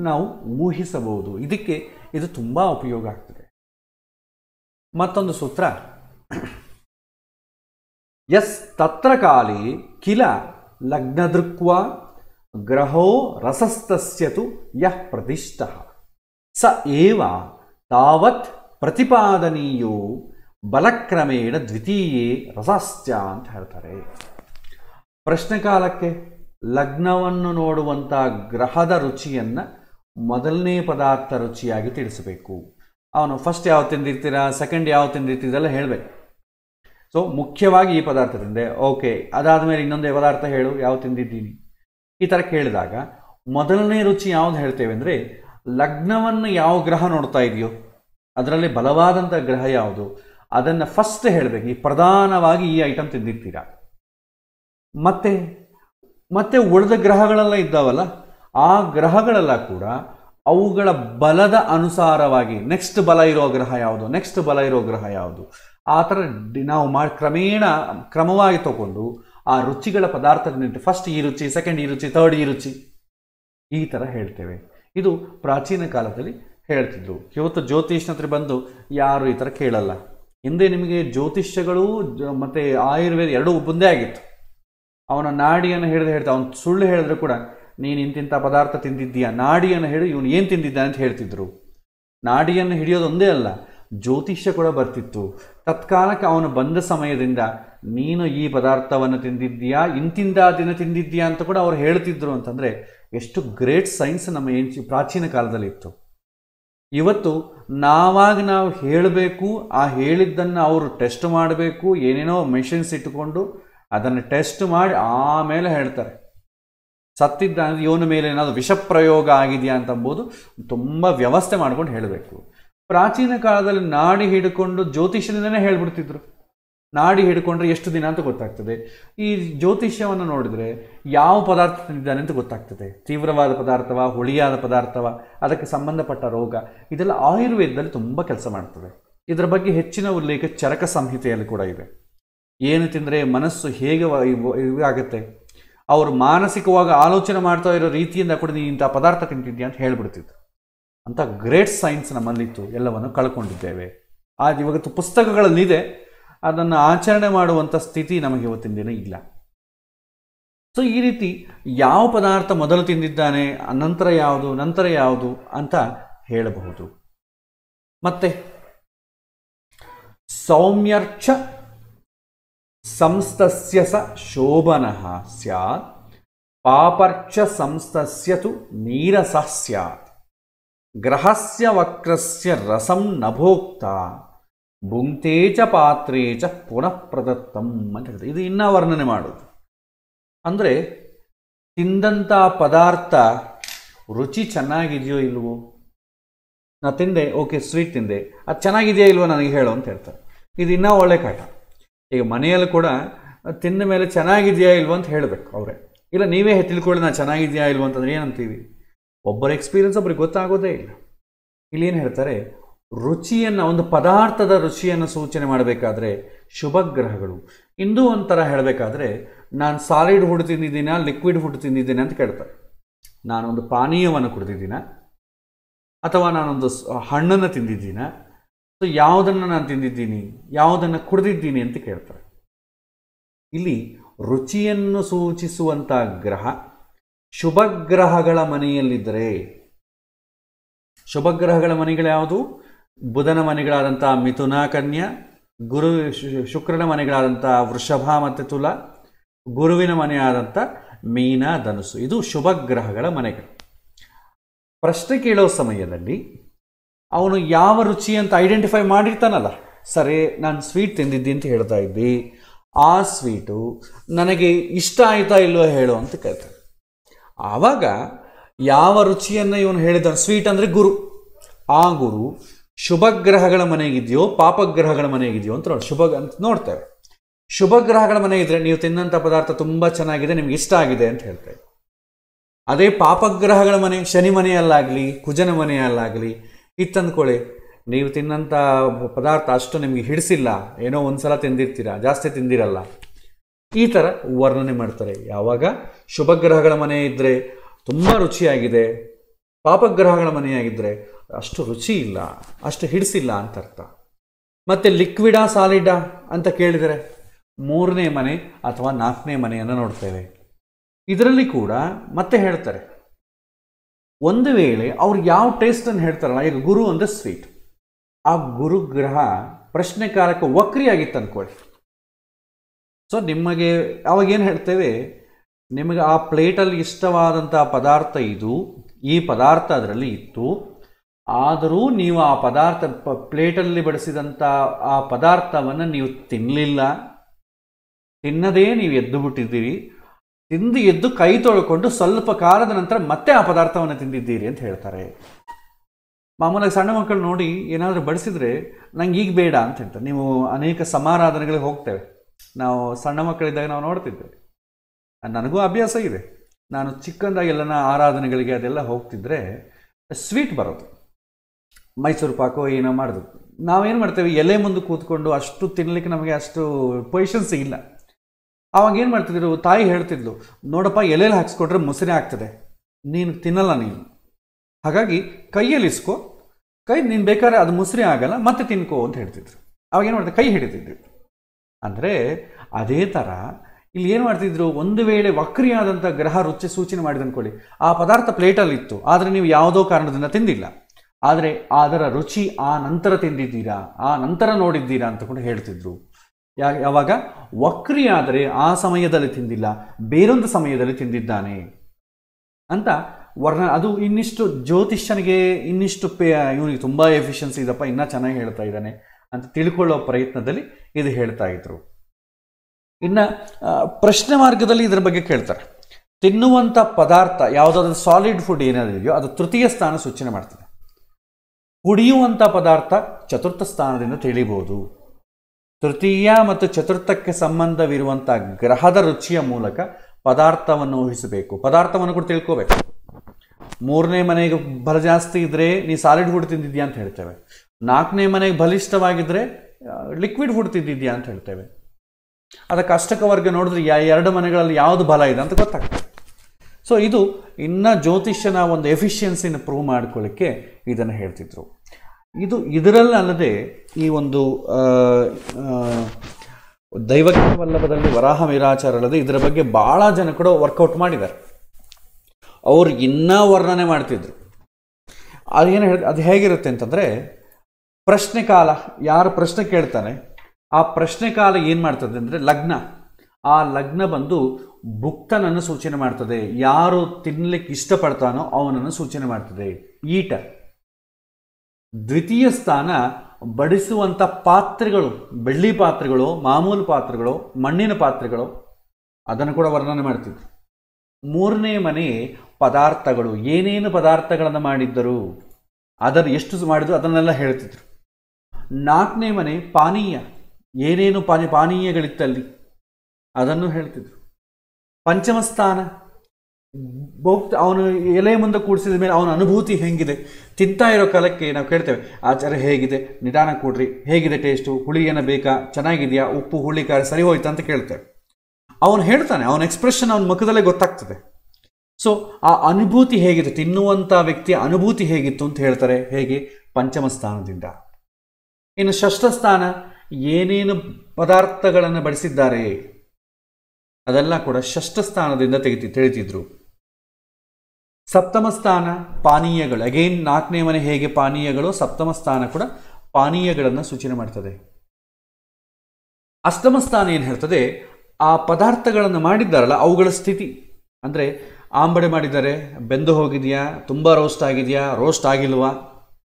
ನಾವು ಊಹಿಸಬಹುದು ಇದಕ್ಕೆ ಇದು ತುಂಬ ಉಪಯೋಗ ಆಗ್ತದೆ ಮತ್ತೊಂದು ಸೂತ್ರ ಎಸ್ ತತ್ರ ಕಾಲಿ ಕಿಲ ಲಗ್ನದೃಕ್ವ ಗ್ರಹೋ ರಸಸ್ತಸ್ಯತು ಯಃ ಪ್ರತಿಷ್ಠ ಸ ಏವ ತಾವತ್ ಪ್ರತಿಪಾದನೀಯೋ ಬಲಕ್ರಮೇಣ ದ್ವಿತೀಯೇ ರಸಸ್ಯ ಅಂತ ಹೇಳ್ತಾರೆ ಪ್ರಶ್ನೆ ಕಾಲಕ್ಕೆ ಲಗ್ನವನ್ನು ನೋಡುವಂಥ ಗ್ರಹದ ರುಚಿಯನ್ನು ಮೊದಲನೇ ಪದಾರ್ಥ ರುಚಿಯಾಗಿ ತಿಳಿಸಬೇಕು ಅವನು ಫಸ್ಟ್ ಯಾವ ತಿಂದಿರ್ತೀರಾ ಸೆಕೆಂಡ್ ಯಾವ ತಿಂದಿರ್ತೀರಲ್ಲ ಹೇಳಬೇಕು ಸೊ ಮುಖ್ಯವಾಗಿ ಈ ಪದಾರ್ಥ ತಿಂದೆ ಓಕೆ ಅದಾದ ಮೇಲೆ ಇನ್ನೊಂದು ಪದಾರ್ಥ ಹೇಳು ಯಾವ ತಿಂದಿದ್ದೀನಿ ಈ ಥರ ಕೇಳಿದಾಗ ಮೊದಲನೇ ರುಚಿ ಯಾವ್ದು ಹೇಳ್ತೇವೆ ಅಂದರೆ ಲಗ್ನವನ್ನು ಯಾವ ಗ್ರಹ ನೋಡ್ತಾ ಇದೆಯೋ ಅದರಲ್ಲಿ ಬಲವಾದಂಥ ಗ್ರಹ ಯಾವುದು ಅದನ್ನು ಫಸ್ಟ್ ಹೇಳಬೇಕು ಈ ಪ್ರಧಾನವಾಗಿ ಈ ಐಟಮ್ ತಿಂದಿರ್ತೀರ ಮತ್ತೆ ಮತ್ತೆ ಉಳಿದ ಗ್ರಹಗಳೆಲ್ಲ ಇದ್ದಾವಲ್ಲ ಆ ಗ್ರಹಗಳೆಲ್ಲ ಕೂಡ ಅವುಗಳ ಬಲದ ಅನುಸಾರವಾಗಿ ನೆಕ್ಸ್ಟ್ ಬಲ ಇರೋ ಗ್ರಹ ಯಾವುದು ನೆಕ್ಸ್ಟ್ ಬಲ ಇರೋ ಗ್ರಹ ಯಾವುದು ಆ ಥರ ನಾವು ಮಾಡಿ ಕ್ರಮೇಣ ಕ್ರಮವಾಗಿ ತಗೊಂಡು ಆ ರುಚಿಗಳ ಪದಾರ್ಥದಿಂದ ಫಸ್ಟ್ ಈ ರುಚಿ ಸೆಕೆಂಡ್ ಈ ರುಚಿ ಥರ್ಡ್ ಈ ರುಚಿ ಈ ಥರ ಹೇಳ್ತೇವೆ ಇದು ಪ್ರಾಚೀನ ಕಾಲದಲ್ಲಿ ಹೇಳ್ತಿದ್ರು ಇವತ್ತು ಜ್ಯೋತಿಷ್ನತ್ರ ಬಂದು ಯಾರು ಈ ಥರ ಕೇಳಲ್ಲ ಹಿಂದೆ ನಿಮಗೆ ಜ್ಯೋತಿಷ್ಯಗಳು ಮತ್ತು ಆಯುರ್ವೇದ ಎರಡೂ ಒಂದೇ ಆಗಿತ್ತು ಅವನ ನಾಡಿಯನ್ನು ಹಿಡಿದು ಹೇಳ್ತಾ ಅವನು ಸುಳ್ಳು ಹೇಳಿದ್ರು ಕೂಡ ನೀನು ಇಂತಿಂಥ ಪದಾರ್ಥ ತಿಂದಿದ್ದೀಯಾ ನಾಡಿಯನ್ನು ಹೇಳಿ ಇವನು ಏನು ತಿಂದಿದ್ದಾನೆ ಅಂತ ಹೇಳ್ತಿದ್ರು ನಾಡಿಯನ್ನು ಹಿಡಿಯೋದೊಂದೇ ಅಲ್ಲ ಜ್ಯೋತಿಷ್ಯ ಕೂಡ ಬರ್ತಿತ್ತು ತತ್ಕಾಲಕ್ಕೆ ಅವನು ಬಂದ ಸಮಯದಿಂದ ನೀನು ಈ ಪದಾರ್ಥವನ್ನು ತಿಂದಿದ್ದೀಯಾ ಇಂತಿಂದ ದಿನ ತಿಂದಿದ್ದೀಯಾ ಅಂತ ಕೂಡ ಅವ್ರು ಹೇಳ್ತಿದ್ರು ಅಂತಂದರೆ ಎಷ್ಟು ಗ್ರೇಟ್ ಸೈನ್ಸ್ ನಮ್ಮ ಏನ್ ಪ್ರಾಚೀನ ಕಾಲದಲ್ಲಿ ಇತ್ತು ಇವತ್ತು ನಾವಾಗ ನಾವು ಹೇಳಬೇಕು ಆ ಹೇಳಿದ್ದನ್ನು ಅವರು ಟೆಸ್ಟ್ ಮಾಡಬೇಕು ಏನೇನೋ ಮೆಷಿನ್ಸ್ ಇಟ್ಟುಕೊಂಡು ಅದನ್ನು ಟೆಸ್ಟ್ ಮಾಡಿ ಆಮೇಲೆ ಹೇಳ್ತಾರೆ ಸತ್ತಿದ್ದ ಇವನ ಮೇಲೆ ಏನಾದರೂ ವಿಷ ಪ್ರಯೋಗ ಆಗಿದೆಯಾ ಅಂತಂಬೋದು ತುಂಬ ವ್ಯವಸ್ಥೆ ಮಾಡ್ಕೊಂಡು ಹೇಳಬೇಕು ಪ್ರಾಚೀನ ಕಾಲದಲ್ಲಿ ನಾಡಿ ಹಿಡ್ಕೊಂಡು ಜ್ಯೋತಿಷದಿಂದನೇ ಹೇಳ್ಬಿಡ್ತಿದ್ರು ನಾಡಿ ಹಿಡ್ಕೊಂಡ್ರೆ ಎಷ್ಟು ದಿನ ಅಂತ ಗೊತ್ತಾಗ್ತದೆ ಈ ಜ್ಯೋತಿಷ್ಯವನ್ನು ನೋಡಿದರೆ ಯಾವ ಪದಾರ್ಥ ತಿಂದಿದ್ದಾನೆ ಅಂತ ಗೊತ್ತಾಗ್ತದೆ ತೀವ್ರವಾದ ಪದಾರ್ಥವ ಹುಳಿಯಾದ ಪದಾರ್ಥವ ಅದಕ್ಕೆ ಸಂಬಂಧಪಟ್ಟ ರೋಗ ಇದೆಲ್ಲ ಆಯುರ್ವೇದದಲ್ಲಿ ತುಂಬ ಕೆಲಸ ಮಾಡ್ತದೆ ಇದರ ಬಗ್ಗೆ ಹೆಚ್ಚಿನ ಉಲ್ಲೇಖ ಚರಕ ಸಂಹಿತೆಯಲ್ಲಿ ಕೂಡ ಇದೆ ಏನು ತಿಂದರೆ ಮನಸ್ಸು ಹೇಗೆ ಆಗುತ್ತೆ ಅವರು ಮಾನಸಿಕವಾಗಿ ಆಲೋಚನೆ ಮಾಡ್ತಾ ಇರೋ ರೀತಿಯಿಂದ ಕೂಡ ನೀನು ಇಂಥ ಪದಾರ್ಥ ತಿಂತಿದ್ದೀಯ ಅಂತ ಹೇಳಿಬಿಡ್ತಿದ್ರು ಅಂತ ಗ್ರೇಟ್ ಸೈನ್ಸ್ ನಮ್ಮಲ್ಲಿತ್ತು ಎಲ್ಲವನ್ನು ಕಳ್ಕೊಂಡಿದ್ದೇವೆ ಆದ ಇವಾಗ ಪುಸ್ತಕಗಳಲ್ಲಿದೆ ಅದನ್ನು ಆಚರಣೆ ಮಾಡುವಂಥ ಸ್ಥಿತಿ ನಮಗೆ ಇವತ್ತಿನ ದಿನ ಇಲ್ಲ ಸೊ ಈ ರೀತಿ ಯಾವ ಪದಾರ್ಥ ಮೊದಲು ತಿಂದಿದ್ದಾನೆ ನಂತರ ಯಾವುದು ನಂತರ ಯಾವುದು ಅಂತ ಹೇಳಬಹುದು ಮತ್ತೆ ಸೌಮ್ಯರ್ಚ ಸಂಸ್ಥಸ್ಯ ಸ ಶೋಭನ ಸ್ಯಾತ್ ಪಾಪರ್ಚ ಸಂಸ್ಥಸ್ಯತು ತು ನೀರಸ ಸ್ಯಾತ್ ಗ್ರಹಸ್ಯ ವಕ್ರಸ್ಯ ರಸಂ ನಭೋಕ್ತ ಬುಂತೇಚ ಪಾತ್ರೇಚ ಪುನಃ ಪ್ರದತ್ತಂ ಅಂತ ಹೇಳ್ತಾರೆ ಇದು ಇನ್ನೂ ವರ್ಣನೆ ಮಾಡೋದು ಅಂದರೆ ತಿಂದಂಥ ಪದಾರ್ಥ ರುಚಿ ಚೆನ್ನಾಗಿದೆಯೋ ಇಲ್ವೋ ನಾ ತಿಂದೆ ಓಕೆ ಸ್ವೀಟ್ ತಿಂದೆ ಅದು ಚೆನ್ನಾಗಿದೆಯಾ ಇಲ್ವೋ ನನಗೆ ಹೇಳು ಅಂತ ಹೇಳ್ತಾರೆ ಇದು ಇನ್ನೂ ಒಳ್ಳೆ ಕಾಟ ಈಗ ಮನೆಯಲ್ಲೂ ಕೂಡ ತಿಂದ ಮೇಲೆ ಚೆನ್ನಾಗಿದೆಯಾ ಇಲ್ವೋ ಅಂತ ಹೇಳಬೇಕು ಅವರೇ ಇಲ್ಲ ನೀವೇ ತಿಳ್ಕೊಳ್ಳಿ ನಾ ಚೆನ್ನಾಗಿದೆಯಾ ಇಲ್ವೋ ಅಂತಂದ್ರೆ ಏನಂತೀವಿ ಒಬ್ಬರ ಎಕ್ಸ್ಪೀರಿಯನ್ಸ್ ಒಬ್ರಿಗೆ ಗೊತ್ತಾಗೋದೇ ಇಲ್ಲ ಇಲ್ಲಿ ಏನು ಹೇಳ್ತಾರೆ ರುಚಿಯನ್ನು ಒಂದು ಪದಾರ್ಥದ ರುಚಿಯನ್ನು ಸೂಚನೆ ಮಾಡಬೇಕಾದ್ರೆ ಶುಭ ಗ್ರಹಗಳು ಇಂದು ಒಂಥರ ಹೇಳಬೇಕಾದ್ರೆ ನಾನು ಸಾಲಿಡ್ ಫುಡ್ ತಿಂದಿದ್ದೀನ ಲಿಕ್ವಿಡ್ ಫುಡ್ ತಿಂದಿದ್ದೀನಿ ಅಂತ ಕೇಳ್ತಾರೆ ನಾನೊಂದು ಪಾನೀಯವನ್ನು ಕುಡಿದಿದ್ದೀನ ಅಥವಾ ನಾನೊಂದು ಹಣ್ಣನ್ನು ತಿಂದಿದ್ದೀನ ಸೊ ಯಾವುದನ್ನು ನಾನು ತಿಂದಿದ್ದೀನಿ ಯಾವುದನ್ನು ಕುಡಿದಿದ್ದೀನಿ ಅಂತ ಕೇಳ್ತಾರೆ ಇಲ್ಲಿ ರುಚಿಯನ್ನು ಸೂಚಿಸುವಂಥ ಗ್ರಹ ಶುಭಗ್ರಹಗಳ ಮನೆಯಲ್ಲಿದ್ದರೆ ಶುಭಗ್ರಹಗಳ ಮನೆಗಳು ಯಾವುದು ಬುಧನ ಮನೆಗಳಾದಂಥ ಮಿಥುನ ಕನ್ಯಾ ಗುರು ಶುಕ್ರನ ಮನೆಗಳಾದಂಥ ವೃಷಭ ಮತ್ತು ತುಲಾ ಗುರುವಿನ ಮನೆಯಾದಂಥ ಮೀನ ಧನುಸು ಇದು ಶುಭ ಗ್ರಹಗಳ ಮನೆಗಳು ಪ್ರಶ್ನೆ ಕೇಳೋ ಸಮಯದಲ್ಲಿ ಅವನು ಯಾವ ರುಚಿ ಅಂತ ಐಡೆಂಟಿಫೈ ಮಾಡಿರ್ತಾನಲ್ಲ ಸರಿ ನಾನು ಸ್ವೀಟ್ ತಿಂದಿದ್ದಿ ಅಂತ ಹೇಳ್ತಾ ಇದ್ದಿ ಆ ಸ್ವೀಟು ನನಗೆ ಇಷ್ಟ ಆಯಿತಾ ಇಲ್ಲವೋ ಹೇಳು ಅಂತ ಕೇಳ್ತಾರೆ ಆವಾಗ ಯಾವ ರುಚಿಯನ್ನು ಇವನು ಹೇಳಿದ ಸ್ವೀಟ್ ಅಂದರೆ ಗುರು ಆ ಗುರು ಶುಭ ಶುಭಗ್ರಹಗಳ ಮನೆಗಿದೆಯೋ ಪಾಪಗ್ರಹಗಳ ಮನೆಗಿದೆಯೋ ಅಂತ ನೋಡಿ ಶುಭ ಅಂತ ನೋಡ್ತೇವೆ ಶುಭಗ್ರಹಗಳ ಮನೆ ಇದ್ರೆ ನೀವು ತಿನ್ನಂಥ ಪದಾರ್ಥ ತುಂಬ ಚೆನ್ನಾಗಿದೆ ನಿಮ್ಗೆ ಇಷ್ಟ ಆಗಿದೆ ಅಂತ ಹೇಳ್ತೇವೆ ಅದೇ ಪಾಪಗ್ರಹಗಳ ಮನೆ ಶನಿ ಮನೆಯಲ್ಲಾಗಲಿ ಕುಜನ ಮನೆಯಲ್ಲಾಗಲಿ ಇತ್ತಂದ್ಕೊಳ್ಳಿ ನೀವು ತಿನ್ನಂಥ ಪದಾರ್ಥ ಅಷ್ಟು ನಿಮಗೆ ಹಿಡಿಸಿಲ್ಲ ಏನೋ ಒಂದು ಸಲ ಜಾಸ್ತಿ ತಿಂದಿರಲ್ಲ ಈ ಥರ ವರ್ಣನೆ ಮಾಡ್ತಾರೆ ಯಾವಾಗ ಶುಭಗ್ರಹಗಳ ಮನೆ ಇದ್ದರೆ ತುಂಬ ರುಚಿಯಾಗಿದೆ ಪಾಪಗ್ರಹಗಳ ಮನೆಯಾಗಿದ್ದರೆ ಅಷ್ಟು ರುಚಿ ಇಲ್ಲ ಅಷ್ಟು ಹಿಡಿಸಿಲ್ಲ ಅಂತ ಅರ್ಥ ಮತ್ತು ಲಿಕ್ವಿಡಾ ಸಾಲಿಡಾ ಅಂತ ಕೇಳಿದರೆ ಮೂರನೇ ಮನೆ ಅಥವಾ ನಾಲ್ಕನೇ ಮನೆಯನ್ನು ನೋಡ್ತೇವೆ ಇದರಲ್ಲಿ ಕೂಡ ಮತ್ತೆ ಹೇಳ್ತಾರೆ ಒಂದು ವೇಳೆ ಅವ್ರು ಯಾವ ಟೇಸ್ಟನ್ನು ಹೇಳ್ತಾರಲ್ಲ ಈಗ ಗುರು ಅಂದರೆ ಸ್ವೀಟ್ ಆ ಗುರುಗ್ರಹ ಪ್ರಶ್ನೆಕಾರಕ್ಕೆ ವಕ್ರಿಯಾಗಿತ್ತು ಅಂದ್ಕೊಳ್ಳಿ ಸೊ ನಿಮಗೆ ಅವಾಗೇನು ಹೇಳ್ತೇವೆ ನಿಮಗೆ ಆ ಪ್ಲೇಟಲ್ಲಿ ಇಷ್ಟವಾದಂಥ ಪದಾರ್ಥ ಇದು ಈ ಪದಾರ್ಥ ಅದರಲ್ಲಿ ಇತ್ತು ಆದರೂ ನೀವು ಆ ಪದಾರ್ಥ ಪ ಪ್ಲೇಟಲ್ಲಿ ಬಡಿಸಿದಂಥ ಆ ಪದಾರ್ಥವನ್ನು ನೀವು ತಿನ್ನಲಿಲ್ಲ ತಿನ್ನದೇ ನೀವು ಎದ್ದು ಬಿಟ್ಟಿದ್ದೀರಿ ತಿಂದು ಎದ್ದು ಕೈ ತೊಳ್ಕೊಂಡು ಸ್ವಲ್ಪ ಕಾಲದ ನಂತರ ಮತ್ತೆ ಆ ಪದಾರ್ಥವನ್ನು ತಿಂದಿದ್ದೀರಿ ಅಂತ ಹೇಳ್ತಾರೆ ಮಾಮೂಲಾಗಿ ಸಣ್ಣ ಮಕ್ಕಳು ನೋಡಿ ಏನಾದರೂ ಬಡಿಸಿದರೆ ನಂಗೆ ಈಗ ಬೇಡ ಅಂತ ಹೇಳ್ತಾರೆ ನೀವು ಅನೇಕ ಸಮಾರಾಧನೆಗಳಿಗೆ ಹೋಗ್ತೇವೆ ನಾವು ಸಣ್ಣ ಮಕ್ಕಳಿದ್ದಾಗ ನಾವು ನೋಡ್ತಿದ್ದೆ ನನಗೂ ಅಭ್ಯಾಸ ಇದೆ ನಾನು ಚಿಕ್ಕಂದಾಗೆಲ್ಲ ಆರಾಧನೆಗಳಿಗೆ ಅದೆಲ್ಲ ಹೋಗ್ತಿದ್ರೆ ಸ್ವೀಟ್ ಬರೋದು ಮೈಸೂರು ಪಾಕೋ ಏನೋ ಮಾಡಿದ್ರು ನಾವೇನು ಮಾಡ್ತೇವೆ ಎಲೆ ಮುಂದೆ ಕೂತ್ಕೊಂಡು ಅಷ್ಟು ತಿನ್ನಲಿಕ್ಕೆ ನಮಗೆ ಅಷ್ಟು ಪೊಸಿಷನ್ಸ್ ಇಲ್ಲ ಅವಾಗ ಏನು ಮಾಡ್ತಿದ್ರು ತಾಯಿ ಹೇಳ್ತಿದ್ಲು ನೋಡಪ್ಪ ಎಲೆಯಲ್ಲಿ ಹಾಕ್ಸ್ಕೊಟ್ರೆ ಮುಸಿರೆ ಆಗ್ತದೆ ನೀನು ತಿನ್ನಲ್ಲ ನೀನು ಹಾಗಾಗಿ ಕೈಯಲ್ಲಿ ಇಸ್ಕೋ ಕೈ ನೀನು ಬೇಕಾದ್ರೆ ಅದು ಮುಸ್ರೆ ಆಗಲ್ಲ ಮತ್ತೆ ತಿನ್ಕೋ ಅಂತ ಹೇಳ್ತಿದ್ರು ಅವಾಗ ಏನು ಮಾಡ್ತಾರೆ ಕೈ ಹಿಡಿತಿದ್ರು ಅಂದರೆ ಅದೇ ಥರ ಇಲ್ಲಿ ಏನು ಮಾಡ್ತಿದ್ರು ಒಂದು ವೇಳೆ ವಕ್ರಿಯಾದಂಥ ಗ್ರಹ ರುಚಿ ಸೂಚನೆ ಮಾಡಿದ ಅಂದ್ಕೊಳ್ಳಿ ಆ ಪದಾರ್ಥ ಪ್ಲೇಟಲ್ಲಿತ್ತು ಆದರೆ ನೀವು ಯಾವುದೋ ಕಾರಣದಿಂದ ತಿಂದಿಲ್ಲ ಆದರೆ ಅದರ ರುಚಿ ಆ ನಂತರ ತಿಂದಿದ್ದೀರಾ ಆ ನಂತರ ನೋಡಿದ್ದೀರಾ ಅಂತ ಕೂಡ ಹೇಳ್ತಿದ್ರು ಯಾ ಯಾವಾಗ ವಕ್ರಿ ಆದರೆ ಆ ಸಮಯದಲ್ಲಿ ತಿಂದಿಲ್ಲ ಬೇರೊಂದು ಸಮಯದಲ್ಲಿ ತಿಂದಿದ್ದಾನೆ ಅಂತ ವರ್ಣ ಅದು ಇನ್ನಿಷ್ಟು ಜ್ಯೋತಿಷ್ಯನಿಗೆ ಇನ್ನಿಷ್ಟು ಪೇ ಇವನಿಗೆ ತುಂಬ ಎಫಿಷಿಯನ್ಸಿ ಇದಪ್ಪ ಇನ್ನೂ ಚೆನ್ನಾಗಿ ಹೇಳ್ತಾ ಇದ್ದಾನೆ ಅಂತ ತಿಳ್ಕೊಳ್ಳೋ ಪ್ರಯತ್ನದಲ್ಲಿ ಇದು ಹೇಳ್ತಾ ಇದ್ರು ಇನ್ನು ಪ್ರಶ್ನೆ ಮಾರ್ಗದಲ್ಲಿ ಇದರ ಬಗ್ಗೆ ಕೇಳ್ತಾರೆ ತಿನ್ನುವಂಥ ಪದಾರ್ಥ ಯಾವುದಾದ್ರೂ ಸಾಲಿಡ್ ಫುಡ್ ಏನಾದರೂ ಇದೆಯೋ ಅದು ತೃತೀಯ ಸ್ಥಾನ ಸೂಚನೆ ಮಾಡ್ತದೆ ಕುಡಿಯುವಂಥ ಪದಾರ್ಥ ಚತುರ್ಥ ಸ್ಥಾನದಿಂದ ತಿಳಿಬೋದು ತೃತೀಯ ಮತ್ತು ಚತುರ್ಥಕ್ಕೆ ಸಂಬಂಧವಿರುವಂಥ ಗ್ರಹದ ರುಚಿಯ ಮೂಲಕ ಪದಾರ್ಥವನ್ನು ಊಹಿಸಬೇಕು ಪದಾರ್ಥವನ್ನು ಕೂಡ ತಿಳ್ಕೋಬೇಕು ಮೂರನೇ ಮನೆಗೆ ಬಲ ಜಾಸ್ತಿ ಇದ್ದರೆ ನೀ ಸಾಲಿಡ್ ಫುಡ್ ತಿಂದಿದ್ಯಾ ಅಂತ ಹೇಳ್ತೇವೆ ನಾಲ್ಕನೇ ಮನೆಗೆ ಬಲಿಷ್ಠವಾಗಿದ್ದರೆ ಲಿಕ್ವಿಡ್ ಫುಡ್ ತಿಂದಿದ್ಯಾ ಅಂತ ಹೇಳ್ತೇವೆ ಅದಕ್ಕೆ ವರ್ಗ ನೋಡಿದ್ರೆ ಎರಡು ಮನೆಗಳಲ್ಲಿ ಯಾವುದು ಬಲ ಇದೆ ಅಂತ ಗೊತ್ತಾಗ್ತದೆ ಸೊ ಇದು ಇನ್ನೂ ಜ್ಯೋತಿಷ್ಯನ ಒಂದು ಎಫಿಷಿಯನ್ಸಿನ ಪ್ರೂವ್ ಮಾಡ್ಕೊಳ್ಳಿಕ್ಕೆ ಇದನ್ನು ಹೇಳ್ತಿದ್ರು ಇದು ಇದರಲ್ಲದೆ ಈ ಒಂದು ದೈವಜ್ಞ ವಲ್ಲಭದಲ್ಲಿ ವರಾಹ ಅಲ್ಲದೆ ಇದರ ಬಗ್ಗೆ ಭಾಳ ಜನ ಕೂಡ ವರ್ಕೌಟ್ ಮಾಡಿದ್ದಾರೆ ಅವರು ಇನ್ನೂ ವರ್ಣನೆ ಮಾಡ್ತಿದ್ರು ಏನು ಹೇಳಿ ಅದು ಹೇಗಿರುತ್ತೆ ಅಂತಂದರೆ ಪ್ರಶ್ನೆ ಕಾಲ ಯಾರು ಪ್ರಶ್ನೆ ಕೇಳ್ತಾನೆ ಆ ಪ್ರಶ್ನೆ ಕಾಲ ಏನು ಮಾಡ್ತದೆ ಅಂದರೆ ಲಗ್ನ ಆ ಲಗ್ನ ಬಂದು ಭುಕ್ತನನ್ನು ಸೂಚನೆ ಮಾಡ್ತದೆ ಯಾರು ತಿನ್ನಲಿಕ್ಕೆ ಇಷ್ಟಪಡ್ತಾನೋ ಅವನನ್ನು ಸೂಚನೆ ಮಾಡ್ತದೆ ಈಟ ದ್ವಿತೀಯ ಸ್ಥಾನ ಬಡಿಸುವಂಥ ಪಾತ್ರೆಗಳು ಬೆಳ್ಳಿ ಪಾತ್ರೆಗಳು ಮಾಮೂಲು ಪಾತ್ರೆಗಳು ಮಣ್ಣಿನ ಪಾತ್ರೆಗಳು ಅದನ್ನು ಕೂಡ ವರ್ಣನೆ ಮಾಡ್ತಿದ್ರು ಮೂರನೇ ಮನೆ ಪದಾರ್ಥಗಳು ಏನೇನು ಪದಾರ್ಥಗಳನ್ನು ಮಾಡಿದ್ದರು ಅದನ್ನು ಎಷ್ಟು ಮಾಡಿದ್ರು ಅದನ್ನೆಲ್ಲ ಹೇಳ್ತಿದ್ರು ನಾಲ್ಕನೇ ಮನೆ ಪಾನೀಯ ಏನೇನು ಪಾನಿ ಪಾನೀಯಗಳಿತ್ತಲ್ಲಿ ಅದನ್ನು ಹೇಳ್ತಿದ್ರು ಪಂಚಮಸ್ಥಾನ ಭೋಕ್ತ ಅವನು ಎಲೆ ಮುಂದೆ ಕೂಡಿಸಿದ ಮೇಲೆ ಅವನ ಅನುಭೂತಿ ಹೇಗಿದೆ ತಿಂತಾ ಇರೋ ಕಾಲಕ್ಕೆ ನಾವು ಕೇಳ್ತೇವೆ ಆಚಾರ್ಯ ಹೇಗಿದೆ ನಿಧಾನ ಕೊಡ್ರಿ ಹೇಗಿದೆ ಟೇಸ್ಟು ಹುಳಿ ಏನು ಬೇಕಾ ಚೆನ್ನಾಗಿದೆಯಾ ಉಪ್ಪು ಹುಳಿ ಖಾರ ಸರಿ ಹೋಯ್ತು ಅಂತ ಕೇಳ್ತೇವೆ ಅವನು ಹೇಳ್ತಾನೆ ಅವನ ಎಕ್ಸ್ಪ್ರೆಷನ್ ಅವನ ಮುಖದಲ್ಲೇ ಗೊತ್ತಾಗ್ತದೆ ಸೊ ಆ ಅನುಭೂತಿ ಹೇಗಿತ್ತು ತಿನ್ನುವಂಥ ವ್ಯಕ್ತಿಯ ಅನುಭೂತಿ ಹೇಗಿತ್ತು ಅಂತ ಹೇಳ್ತಾರೆ ಹೇಗೆ ಪಂಚಮ ಸ್ಥಾನದಿಂದ ಇನ್ನು ಸ್ಥಾನ ಏನೇನು ಪದಾರ್ಥಗಳನ್ನು ಬಡಿಸಿದ್ದಾರೆ ಅದೆಲ್ಲ ಕೂಡ ಷಷ್ಠ ಸ್ಥಾನದಿಂದ ತೆಗಿತಿ ತಿಳಿತಿದ್ರು ಸಪ್ತಮ ಸ್ಥಾನ ಪಾನೀಯಗಳು ಅಗೈನ್ ನಾಲ್ಕನೇ ಮನೆ ಹೇಗೆ ಪಾನೀಯಗಳು ಸಪ್ತಮ ಸ್ಥಾನ ಕೂಡ ಪಾನೀಯಗಳನ್ನು ಸೂಚನೆ ಮಾಡ್ತದೆ ಅಷ್ಟಮ ಸ್ಥಾನ ಏನು ಹೇಳ್ತದೆ ಆ ಪದಾರ್ಥಗಳನ್ನು ಮಾಡಿದ್ದಾರಲ್ಲ ಅವುಗಳ ಸ್ಥಿತಿ ಅಂದರೆ ಆಂಬಡೆ ಮಾಡಿದ್ದಾರೆ ಬೆಂದು ಹೋಗಿದೆಯಾ ತುಂಬ ರೋಸ್ಟ್ ಆಗಿದೆಯಾ ರೋಸ್ಟ್ ಆಗಿಲ್ವಾ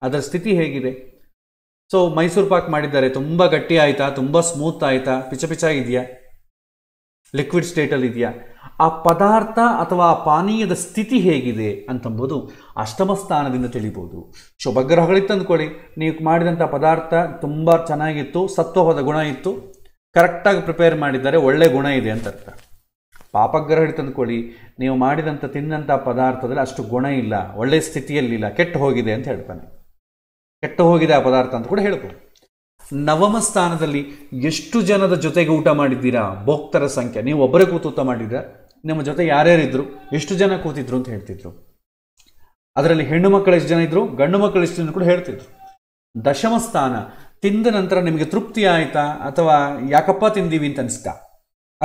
ಅದರ ಸ್ಥಿತಿ ಹೇಗಿದೆ ಸೊ ಮೈಸೂರು ಪಾಕ್ ಮಾಡಿದ್ದಾರೆ ತುಂಬ ಗಟ್ಟಿ ಆಯಿತಾ ತುಂಬ ಸ್ಮೂತ್ ಆಯಿತಾ ಪಿಚ ಪಿಚ ಇದೆಯಾ ಲಿಕ್ವಿಡ್ ಸ್ಟೇಟಲ್ಲಿ ಇದೆಯಾ ಆ ಪದಾರ್ಥ ಅಥವಾ ಆ ಪಾನೀಯದ ಸ್ಥಿತಿ ಹೇಗಿದೆ ಅಂತಂಬುದು ಅಷ್ಟಮ ಸ್ಥಾನದಿಂದ ತಿಳಿಬೋದು ಶುಭಗ್ರಹಗಳಿತ್ತು ಅಂದ್ಕೊಳ್ಳಿ ನೀವು ಮಾಡಿದಂಥ ಪದಾರ್ಥ ತುಂಬ ಚೆನ್ನಾಗಿತ್ತು ಸತ್ವವಾದ ಗುಣ ಇತ್ತು ಕರೆಕ್ಟಾಗಿ ಪ್ರಿಪೇರ್ ಮಾಡಿದ್ದಾರೆ ಒಳ್ಳೆ ಗುಣ ಇದೆ ಅಂತ ಅರ್ಥ ಪಾಪಗ್ರಹ ಅಂದ್ಕೊಳ್ಳಿ ನೀವು ಮಾಡಿದಂಥ ತಿಂದಂಥ ಪದಾರ್ಥದಲ್ಲಿ ಅಷ್ಟು ಗುಣ ಇಲ್ಲ ಒಳ್ಳೆಯ ಸ್ಥಿತಿಯಲ್ಲಿಲ್ಲ ಕೆಟ್ಟು ಹೋಗಿದೆ ಅಂತ ಹೇಳ್ತಾನೆ ಕೆಟ್ಟು ಹೋಗಿದೆ ಆ ಪದಾರ್ಥ ಅಂತ ಕೂಡ ಹೇಳ್ಬೋದು ನವಮ ಸ್ಥಾನದಲ್ಲಿ ಎಷ್ಟು ಜನದ ಜೊತೆಗೆ ಊಟ ಮಾಡಿದ್ದೀರಾ ಭೋಕ್ತರ ಸಂಖ್ಯೆ ನೀವು ಒಬ್ಬರೇ ಕೂತು ಊಟ ಮಾಡಿದ್ರೆ ನಿಮ್ಮ ಜೊತೆ ಯಾರ್ಯಾರಿದ್ರು ಎಷ್ಟು ಜನ ಕೂತಿದ್ರು ಅಂತ ಹೇಳ್ತಿದ್ರು ಅದರಲ್ಲಿ ಹೆಣ್ಣು ಮಕ್ಕಳು ಎಷ್ಟು ಜನ ಇದ್ರು ಗಂಡು ಮಕ್ಕಳು ಎಷ್ಟು ಜನ ಕೂಡ ಹೇಳ್ತಿದ್ರು ದಶಮ ಸ್ಥಾನ ತಿಂದ ನಂತರ ನಿಮಗೆ ತೃಪ್ತಿ ಆಯಿತಾ ಅಥವಾ ಯಾಕಪ್ಪ ತಿಂದೀವಿ ಅಂತ ಅನಿಸ್ತಾ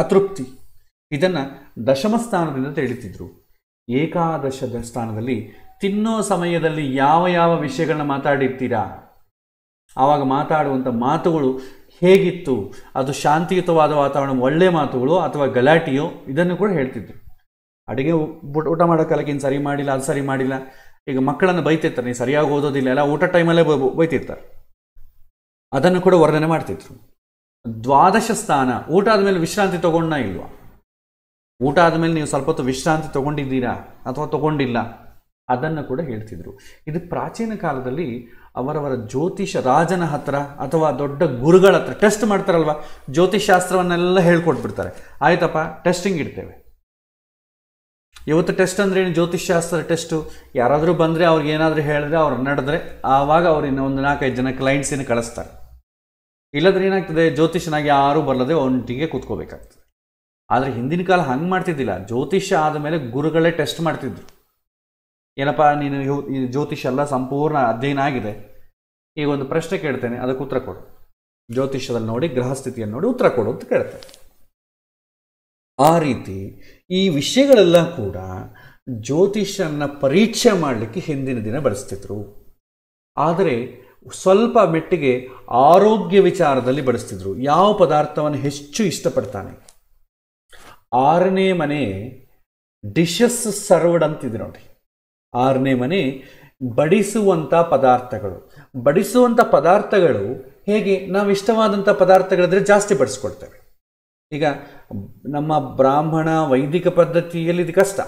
ಅತೃಪ್ತಿ ಇದನ್ನು ದಶಮ ಸ್ಥಾನದಿಂದ ತಿಳಿತಿದ್ರು ಏಕಾದಶದ ಸ್ಥಾನದಲ್ಲಿ ತಿನ್ನೋ ಸಮಯದಲ್ಲಿ ಯಾವ ಯಾವ ವಿಷಯಗಳನ್ನ ಮಾತಾಡಿರ್ತೀರಾ ಆವಾಗ ಮಾತಾಡುವಂಥ ಮಾತುಗಳು ಹೇಗಿತ್ತು ಅದು ಶಾಂತಿಯುತವಾದ ವಾತಾವರಣ ಒಳ್ಳೆ ಮಾತುಗಳು ಅಥವಾ ಗಲಾಟೆಯೋ ಇದನ್ನು ಕೂಡ ಹೇಳ್ತಿದ್ರು ಅಡುಗೆ ಊಟ ಮಾಡೋಕ್ಕಲಕ್ಕಿನ ಸರಿ ಮಾಡಿಲ್ಲ ಅದು ಸರಿ ಮಾಡಿಲ್ಲ ಈಗ ಮಕ್ಕಳನ್ನು ಬೈತಿರ್ತಾರೆ ನೀವು ಸರಿಯಾಗಿ ಓದೋದಿಲ್ಲ ಎಲ್ಲ ಊಟ ಟೈಮಲ್ಲೇ ಬೈತಿರ್ತಾರೆ ಅದನ್ನು ಕೂಡ ವರ್ಣನೆ ಮಾಡ್ತಿದ್ರು ದ್ವಾದಶ ಸ್ಥಾನ ಊಟ ಆದಮೇಲೆ ವಿಶ್ರಾಂತಿ ತೊಗೊಂಡ ಇಲ್ವಾ ಊಟ ಆದಮೇಲೆ ನೀವು ಸ್ವಲ್ಪ ಹೊತ್ತು ವಿಶ್ರಾಂತಿ ತೊಗೊಂಡಿದ್ದೀರಾ ಅಥವಾ ತೊಗೊಂಡಿಲ್ಲ ಅದನ್ನು ಕೂಡ ಹೇಳ್ತಿದ್ರು ಇದು ಪ್ರಾಚೀನ ಕಾಲದಲ್ಲಿ ಅವರವರ ಜ್ಯೋತಿಷ ರಾಜನ ಹತ್ರ ಅಥವಾ ದೊಡ್ಡ ಗುರುಗಳ ಹತ್ರ ಟೆಸ್ಟ್ ಮಾಡ್ತಾರಲ್ವ ಶಾಸ್ತ್ರವನ್ನೆಲ್ಲ ಹೇಳ್ಕೊಟ್ಬಿಡ್ತಾರೆ ಆಯ್ತಪ್ಪ ಟೆಸ್ಟಿಂಗ್ ಇಡ್ತೇವೆ ಇವತ್ತು ಟೆಸ್ಟ್ ಅಂದ್ರೆ ಏನು ಶಾಸ್ತ್ರ ಟೆಸ್ಟು ಯಾರಾದರೂ ಬಂದರೆ ಅವ್ರಿಗೆ ಏನಾದರೂ ಹೇಳಿದ್ರೆ ಅವ್ರು ನಡೆದ್ರೆ ಆವಾಗ ಅವ್ರು ಇನ್ನೂ ಒಂದು ನಾಲ್ಕೈದು ಜನ ಕ್ಲೈಂಟ್ಸಿನ ಕಳಿಸ್ತಾರೆ ಇಲ್ಲದ್ರೆ ಏನಾಗ್ತದೆ ಜ್ಯೋತಿಷನಾಗಿ ಯಾರೂ ಬರಲದೆ ಒಂಟಿಗೆ ಕೂತ್ಕೋಬೇಕಾಗ್ತದೆ ಆದರೆ ಹಿಂದಿನ ಕಾಲ ಹಂಗೆ ಮಾಡ್ತಿದ್ದಿಲ್ಲ ಜ್ಯೋತಿಷ್ಯ ಆದಮೇಲೆ ಗುರುಗಳೇ ಟೆಸ್ಟ್ ಮಾಡ್ತಿದ್ರು ಏನಪ್ಪ ನೀನು ಈ ಜ್ಯೋತಿಷ ಎಲ್ಲ ಸಂಪೂರ್ಣ ಅಧ್ಯಯನ ಆಗಿದೆ ಈಗ ಒಂದು ಪ್ರಶ್ನೆ ಕೇಳ್ತೇನೆ ಅದಕ್ಕೆ ಉತ್ತರ ಕೊಡು ಜ್ಯೋತಿಷ್ಯದಲ್ಲಿ ನೋಡಿ ಗ್ರಹ ಸ್ಥಿತಿಯನ್ನು ನೋಡಿ ಉತ್ತರ ಕೊಡು ಅಂತ ಕೇಳ್ತೇನೆ ಆ ರೀತಿ ಈ ವಿಷಯಗಳೆಲ್ಲ ಕೂಡ ಜ್ಯೋತಿಷನ್ನ ಪರೀಕ್ಷೆ ಮಾಡಲಿಕ್ಕೆ ಹಿಂದಿನ ದಿನ ಬಳಸ್ತಿದ್ರು ಆದರೆ ಸ್ವಲ್ಪ ಮೆಟ್ಟಿಗೆ ಆರೋಗ್ಯ ವಿಚಾರದಲ್ಲಿ ಬಳಸ್ತಿದ್ರು ಯಾವ ಪದಾರ್ಥವನ್ನು ಹೆಚ್ಚು ಇಷ್ಟಪಡ್ತಾನೆ ಆರನೇ ಮನೆ ಡಿಶಸ್ ಸರ್ವ್ಡ್ ಅಂತಿದೆ ನೋಡಿ ಆರನೇ ಮನೆ ಬಡಿಸುವಂಥ ಪದಾರ್ಥಗಳು ಬಡಿಸುವಂಥ ಪದಾರ್ಥಗಳು ಹೇಗೆ ನಾವು ಇಷ್ಟವಾದಂಥ ಪದಾರ್ಥಗಳಿದ್ರೆ ಜಾಸ್ತಿ ಬಡಿಸ್ಕೊಡ್ತೇವೆ ಈಗ ನಮ್ಮ ಬ್ರಾಹ್ಮಣ ವೈದಿಕ ಪದ್ಧತಿಯಲ್ಲಿ ಇದು ಕಷ್ಟ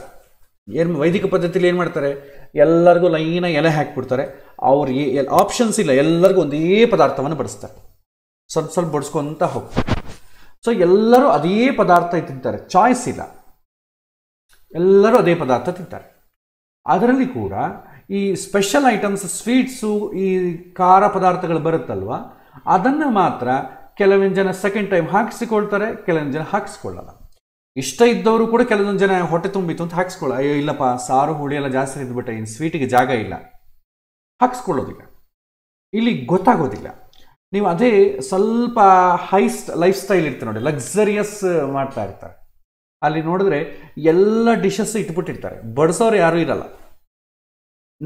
ಏನು ವೈದಿಕ ಪದ್ಧತಿಯಲ್ಲಿ ಏನು ಮಾಡ್ತಾರೆ ಎಲ್ಲರಿಗೂ ಲೈನ ಎಲೆ ಹಾಕಿಬಿಡ್ತಾರೆ ಅವ್ರು ಎಲ್ಲ ಆಪ್ಷನ್ಸ್ ಇಲ್ಲ ಎಲ್ಲರಿಗೂ ಒಂದೇ ಪದಾರ್ಥವನ್ನು ಬಡಿಸ್ತಾರೆ ಸ್ವಲ್ಪ ಸ್ವಲ್ಪ ಬಡಿಸ್ಕೊಂತ ಹೋಗ್ತಾರೆ ಸೊ ಎಲ್ಲರೂ ಅದೇ ಪದಾರ್ಥ ತಿಂತಾರೆ ಚಾಯ್ಸ್ ಇಲ್ಲ ಎಲ್ಲರೂ ಅದೇ ಪದಾರ್ಥ ತಿಂತಾರೆ ಅದರಲ್ಲಿ ಕೂಡ ಈ ಸ್ಪೆಷಲ್ ಐಟಮ್ಸ್ ಸ್ವೀಟ್ಸು ಈ ಖಾರ ಪದಾರ್ಥಗಳು ಬರುತ್ತಲ್ವ ಅದನ್ನು ಮಾತ್ರ ಕೆಲವೊಂದು ಜನ ಸೆಕೆಂಡ್ ಟೈಮ್ ಹಾಕಿಸಿಕೊಳ್ತಾರೆ ಕೆಲವೊಂದು ಜನ ಹಾಕಿಸ್ಕೊಳ್ಳಲ್ಲ ಇಷ್ಟ ಇದ್ದವರು ಕೂಡ ಕೆಲವೊಂದು ಜನ ಹೊಟ್ಟೆ ತುಂಬಿತ್ತು ಅಂತ ಹಾಕಿಸ್ಕೊಳ್ಳ ಅಯ್ಯೋ ಇಲ್ಲಪ್ಪ ಸಾರು ಹುಳಿ ಎಲ್ಲ ಜಾಸ್ತಿ ಇದ್ಬಿಟ್ಟೆ ಇನ್ನು ಸ್ವೀಟಿಗೆ ಜಾಗ ಇಲ್ಲ ಹಾಕಿಸ್ಕೊಳ್ಳೋದಿಲ್ಲ ಇಲ್ಲಿ ಗೊತ್ತಾಗೋದಿಲ್ಲ ನೀವು ಅದೇ ಸ್ವಲ್ಪ ಹೈಸ್ಟ್ ಲೈಫ್ ಸ್ಟೈಲ್ ಇರ್ತೀರ ನೋಡಿ ಲಕ್ಸರಿಯಸ್ ಮಾಡ್ತಾ ಇರ್ತಾರೆ ಅಲ್ಲಿ ನೋಡಿದ್ರೆ ಎಲ್ಲ ಡಿಶಸ್ ಇಟ್ಬಿಟ್ಟಿರ್ತಾರೆ ಬಡಿಸೋರು ಯಾರೂ ಇರಲ್ಲ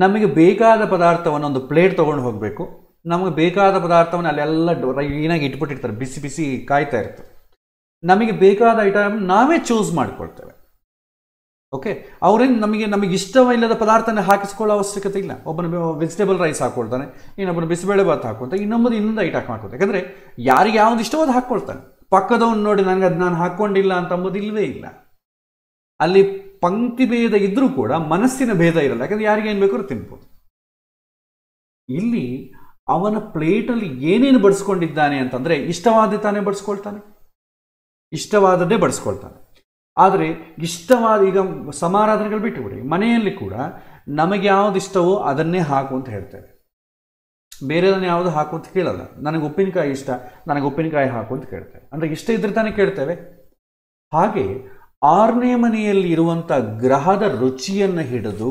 ನಮಗೆ ಬೇಕಾದ ಪದಾರ್ಥವನ್ನು ಒಂದು ಪ್ಲೇಟ್ ತೊಗೊಂಡು ಹೋಗಬೇಕು ನಮಗೆ ಬೇಕಾದ ಪದಾರ್ಥವನ್ನು ಅಲ್ಲೆಲ್ಲ ಏನಾಗಿ ಇಟ್ಬಿಟ್ಟಿರ್ತಾರೆ ಬಿಸಿ ಬಿಸಿ ಕಾಯ್ತಾ ಇರ್ತದೆ ನಮಗೆ ಬೇಕಾದ ಐಟಮ್ ನಾವೇ ಚೂಸ್ ಮಾಡಿಕೊಳ್ತೇವೆ ಓಕೆ ಅವ್ರೇನು ನಮಗೆ ನಮಗೆ ಇಷ್ಟವಿಲ್ಲದ ಪದಾರ್ಥನ ಹಾಕಿಸ್ಕೊಳ್ಳೋ ಅವಶ್ಯಕತೆ ಇಲ್ಲ ಒಬ್ಬನ ವೆಜಿಟೇಬಲ್ ರೈಸ್ ಹಾಕೊಳ್ತಾನೆ ಇನ್ನೊಬ್ಬನ ಬಿಸಿಬೇಳೆ ಭಾತ್ ಹಾಕೊಳ್ತಾನೆ ಇನ್ನೊಂದು ಇನ್ನೊಂದು ಹಾಕೋದು ಯಾಕಂದರೆ ಯಾರಿಗೆ ಯಾವ್ದು ಇಷ್ಟವಾದ ಹಾಕ್ಕೊಳ್ತಾನೆ ಪಕ್ಕದವನು ನೋಡಿ ನನಗೆ ಅದು ನಾನು ಹಾಕ್ಕೊಂಡಿಲ್ಲ ಅಂತ ಅಂಬೋದು ಇಲ್ಲವೇ ಇಲ್ಲ ಅಲ್ಲಿ ಪಂಕ್ತಿ ಭೇದ ಇದ್ರೂ ಕೂಡ ಮನಸ್ಸಿನ ಭೇದ ಇರಲ್ಲ ಯಾಕಂದ್ರೆ ಯಾರಿಗೇನು ಬೇಕಾದ್ರೂ ತಿನ್ಬೋದು ಇಲ್ಲಿ ಅವನ ಪ್ಲೇಟಲ್ಲಿ ಏನೇನು ಬಡಿಸ್ಕೊಂಡಿದ್ದಾನೆ ಅಂತಂದರೆ ಇಷ್ಟವಾದ ತಾನೇ ಬಡಿಸ್ಕೊಳ್ತಾನೆ ಇಷ್ಟವಾದದ್ದೇ ಬಡಿಸ್ಕೊಳ್ತಾನೆ ಆದರೆ ಇಷ್ಟವಾದ ಈಗ ಸಮಾರಾಧನೆಗಳು ಬಿಟ್ಟುಬಿಡಿ ಮನೆಯಲ್ಲಿ ಕೂಡ ನಮಗೆ ಯಾವುದು ಇಷ್ಟವೋ ಅದನ್ನೇ ಹಾಕು ಅಂತ ಹೇಳ್ತೇವೆ ಬೇರೆದನ್ನ ಯಾವುದು ಹಾಕು ಅಂತ ಕೇಳಲ್ಲ ನನಗೆ ಉಪ್ಪಿನಕಾಯಿ ಇಷ್ಟ ನನಗೆ ಉಪ್ಪಿನಕಾಯಿ ಹಾಕು ಅಂತ ಕೇಳ್ತೇವೆ ಅಂದರೆ ಇಷ್ಟ ಇದ್ರೆ ತಾನೇ ಕೇಳ್ತೇವೆ ಹಾಗೆ ಆರನೇ ಮನೆಯಲ್ಲಿ ಇರುವಂಥ ಗ್ರಹದ ರುಚಿಯನ್ನು ಹಿಡಿದು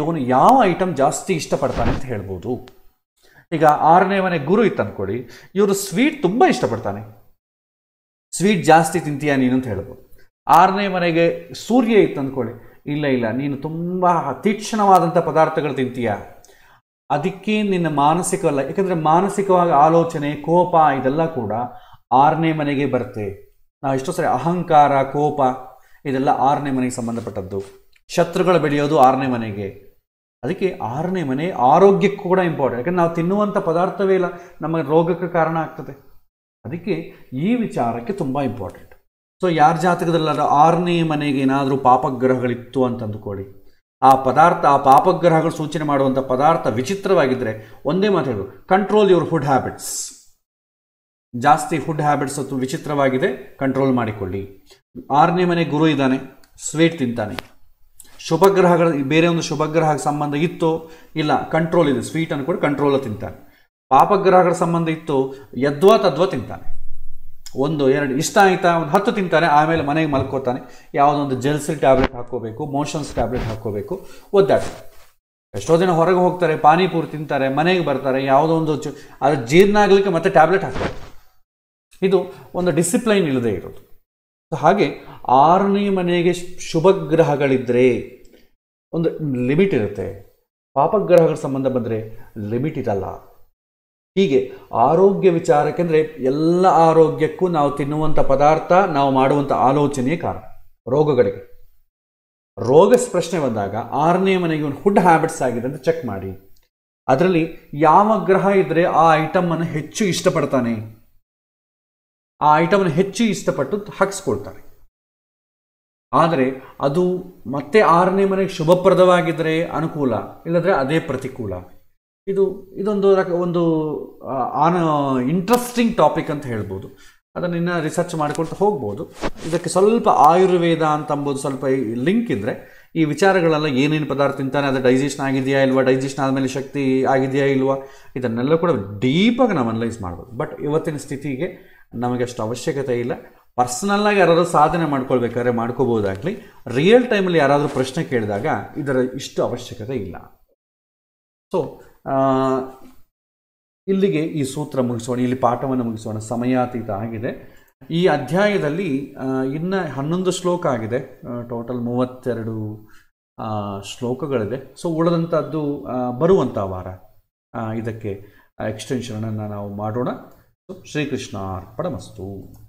ಇವನು ಯಾವ ಐಟಮ್ ಜಾಸ್ತಿ ಇಷ್ಟಪಡ್ತಾನೆ ಅಂತ ಹೇಳ್ಬೋದು ಈಗ ಆರನೇ ಮನೆ ಗುರು ಇತ್ತು ಅಂದ್ಕೊಡಿ ಇವರು ಸ್ವೀಟ್ ತುಂಬ ಇಷ್ಟಪಡ್ತಾನೆ ಸ್ವೀಟ್ ಜಾಸ್ತಿ ತಿಂತೀಯ ನೀನು ಅಂತ ಹೇಳ್ಬೋದು ಆರನೇ ಮನೆಗೆ ಸೂರ್ಯ ಇತ್ತು ಅಂದ್ಕೊಳ್ಳಿ ಇಲ್ಲ ಇಲ್ಲ ನೀನು ತುಂಬ ತೀಕ್ಷ್ಣವಾದಂಥ ಪದಾರ್ಥಗಳು ತಿಂತೀಯಾ ಅದಕ್ಕೆ ನಿನ್ನ ಮಾನಸಿಕವಲ್ಲ ಯಾಕಂದರೆ ಮಾನಸಿಕವಾಗಿ ಆಲೋಚನೆ ಕೋಪ ಇದೆಲ್ಲ ಕೂಡ ಆರನೇ ಮನೆಗೆ ಬರುತ್ತೆ ನಾವು ಎಷ್ಟೋ ಸರಿ ಅಹಂಕಾರ ಕೋಪ ಇದೆಲ್ಲ ಆರನೇ ಮನೆಗೆ ಸಂಬಂಧಪಟ್ಟದ್ದು ಶತ್ರುಗಳು ಬೆಳೆಯೋದು ಆರನೇ ಮನೆಗೆ ಅದಕ್ಕೆ ಆರನೇ ಮನೆ ಆರೋಗ್ಯಕ್ಕೂ ಕೂಡ ಇಂಪಾರ್ಟೆಂಟ್ ಯಾಕಂದರೆ ನಾವು ತಿನ್ನುವಂಥ ಪದಾರ್ಥವೇ ಇಲ್ಲ ನಮಗೆ ರೋಗಕ್ಕೆ ಕಾರಣ ಆಗ್ತದೆ ಅದಕ್ಕೆ ಈ ವಿಚಾರಕ್ಕೆ ತುಂಬ ಇಂಪಾರ್ಟೆಂಟ್ ಸೊ ಯಾರ ಜಾತಕದಲ್ಲಾದ್ರೂ ಆರನೇ ಮನೆಗೆ ಏನಾದರೂ ಪಾಪಗ್ರಹಗಳಿತ್ತು ಅಂತ ಆ ಪದಾರ್ಥ ಆ ಪಾಪಗ್ರಹಗಳು ಸೂಚನೆ ಮಾಡುವಂಥ ಪದಾರ್ಥ ವಿಚಿತ್ರವಾಗಿದ್ದರೆ ಒಂದೇ ಮಾತು ಹೇಳು ಕಂಟ್ರೋಲ್ ಯುವರ್ ಫುಡ್ ಹ್ಯಾಬಿಟ್ಸ್ ಜಾಸ್ತಿ ಫುಡ್ ಹ್ಯಾಬಿಟ್ಸ್ ಅಥವಾ ವಿಚಿತ್ರವಾಗಿದೆ ಕಂಟ್ರೋಲ್ ಮಾಡಿಕೊಳ್ಳಿ ಆರನೇ ಮನೆ ಗುರು ಇದ್ದಾನೆ ಸ್ವೀಟ್ ತಿಂತಾನೆ ಶುಭಗ್ರಹಗಳ ಬೇರೆ ಒಂದು ಶುಭಗ್ರಹಕ್ಕೆ ಸಂಬಂಧ ಇತ್ತೋ ಇಲ್ಲ ಕಂಟ್ರೋಲ್ ಇದೆ ಸ್ವೀಟನ್ನು ಕೂಡ ಕಂಟ್ರೋಲ್ ತಿಂತಾನೆ ಪಾಪಗ್ರಹಗಳ ಸಂಬಂಧ ಇತ್ತು ಯದ್ವಾ ತದ್ವಾ ತಿಂತಾನೆ ಒಂದು ಎರಡು ಇಷ್ಟ ಆಯಿತಾ ಒಂದು ಹತ್ತು ತಿಂತಾನೆ ಆಮೇಲೆ ಮನೆಗೆ ಮಲ್ಕೋತಾನೆ ಯಾವುದೊಂದು ಜೆಲ್ಸಿ ಟ್ಯಾಬ್ಲೆಟ್ ಹಾಕೋಬೇಕು ಮೋಷನ್ಸ್ ಟ್ಯಾಬ್ಲೆಟ್ ಹಾಕೋಬೇಕು ಒದ್ದಾಟ ಎಷ್ಟೋ ಜನ ಹೊರಗೆ ಹೋಗ್ತಾರೆ ಪಾನಿಪುರಿ ತಿಂತಾರೆ ಮನೆಗೆ ಬರ್ತಾರೆ ಯಾವುದೋ ಒಂದು ಚು ಅದು ಜೀರ್ಣ ಆಗಲಿಕ್ಕೆ ಮತ್ತೆ ಟ್ಯಾಬ್ಲೆಟ್ ಹಾಕ್ತಾರೆ ಇದು ಒಂದು ಡಿಸಿಪ್ಲೈನ್ ಇಲ್ಲದೆ ಇರೋದು ಹಾಗೆ ಆರನೇ ಮನೆಗೆ ಶುಭ ಗ್ರಹಗಳಿದ್ದರೆ ಒಂದು ಲಿಮಿಟ್ ಇರುತ್ತೆ ಪಾಪಗ್ರಹಗಳ ಸಂಬಂಧ ಬಂದರೆ ಲಿಮಿಟ್ ಇರಲ್ಲ ಹೀಗೆ ಆರೋಗ್ಯ ವಿಚಾರಕ್ಕೆಂದರೆ ಎಲ್ಲ ಆರೋಗ್ಯಕ್ಕೂ ನಾವು ತಿನ್ನುವಂಥ ಪದಾರ್ಥ ನಾವು ಮಾಡುವಂಥ ಆಲೋಚನೆಯೇ ಕಾರಣ ರೋಗಗಳಿಗೆ ರೋಗ ಪ್ರಶ್ನೆ ಬಂದಾಗ ಆರನೇ ಮನೆಗೆ ಒಂದು ಫುಡ್ ಹ್ಯಾಬಿಟ್ಸ್ ಆಗಿದೆ ಅಂತ ಚೆಕ್ ಮಾಡಿ ಅದರಲ್ಲಿ ಯಾವ ಗ್ರಹ ಇದ್ದರೆ ಆ ಐಟಮನ್ನು ಹೆಚ್ಚು ಇಷ್ಟಪಡ್ತಾನೆ ಆ ಐಟಮನ್ನು ಹೆಚ್ಚು ಇಷ್ಟಪಟ್ಟು ಹಾಕಿಸ್ಕೊಳ್ತಾನೆ ಆದರೆ ಅದು ಮತ್ತೆ ಆರನೇ ಮನೆಗೆ ಶುಭಪ್ರದವಾಗಿದ್ದರೆ ಅನುಕೂಲ ಇಲ್ಲದ್ರೆ ಅದೇ ಪ್ರತಿಕೂಲ ಇದು ಇದೊಂದು ಒಂದು ಆನ್ ಇಂಟ್ರೆಸ್ಟಿಂಗ್ ಟಾಪಿಕ್ ಅಂತ ಹೇಳ್ಬೋದು ಅದನ್ನು ಇನ್ನೂ ರಿಸರ್ಚ್ ಮಾಡಿಕೊಳ್ತಾ ಹೋಗ್ಬೋದು ಇದಕ್ಕೆ ಸ್ವಲ್ಪ ಆಯುರ್ವೇದ ಅಂತ ಅಂಬೋದು ಸ್ವಲ್ಪ ಲಿಂಕ್ ಇದ್ದರೆ ಈ ವಿಚಾರಗಳೆಲ್ಲ ಏನೇನು ಪದಾರ್ಥ ತಿಂತಾನೆ ಅದು ಡೈಜೆಷನ್ ಆಗಿದೆಯಾ ಇಲ್ವಾ ಡೈಜೆಷನ್ ಆದಮೇಲೆ ಶಕ್ತಿ ಆಗಿದೆಯಾ ಇಲ್ವಾ ಇದನ್ನೆಲ್ಲ ಕೂಡ ಡೀಪಾಗಿ ನಾವು ಅನಲೈಸ್ ಮಾಡ್ಬೋದು ಬಟ್ ಇವತ್ತಿನ ಸ್ಥಿತಿಗೆ ನಮಗೆ ಅಷ್ಟು ಅವಶ್ಯಕತೆ ಇಲ್ಲ ಪರ್ಸನಲ್ಲಾಗಿ ಯಾರಾದರೂ ಸಾಧನೆ ಮಾಡ್ಕೊಳ್ಬೇಕಾದ್ರೆ ಮಾಡ್ಕೋಬೋದಾಗಲಿ ರಿಯಲ್ ಟೈಮಲ್ಲಿ ಯಾರಾದರೂ ಪ್ರಶ್ನೆ ಕೇಳಿದಾಗ ಇದರ ಇಷ್ಟು ಅವಶ್ಯಕತೆ ಇಲ್ಲ ಸೊ ಇಲ್ಲಿಗೆ ಈ ಸೂತ್ರ ಮುಗಿಸೋಣ ಇಲ್ಲಿ ಪಾಠವನ್ನು ಮುಗಿಸೋಣ ಸಮಯಾತೀತ ಆಗಿದೆ ಈ ಅಧ್ಯಾಯದಲ್ಲಿ ಇನ್ನು ಹನ್ನೊಂದು ಶ್ಲೋಕ ಆಗಿದೆ ಟೋಟಲ್ ಮೂವತ್ತೆರಡು ಶ್ಲೋಕಗಳಿದೆ ಸೊ ಉಳಿದಂಥದ್ದು ಬರುವಂಥ ವಾರ ಇದಕ್ಕೆ ಎಕ್ಸ್ಟೆನ್ಷನನ್ನು ನಾವು ಮಾಡೋಣ ಶ್ರೀಕೃಷ್ಣ ಅರ್ಪಣ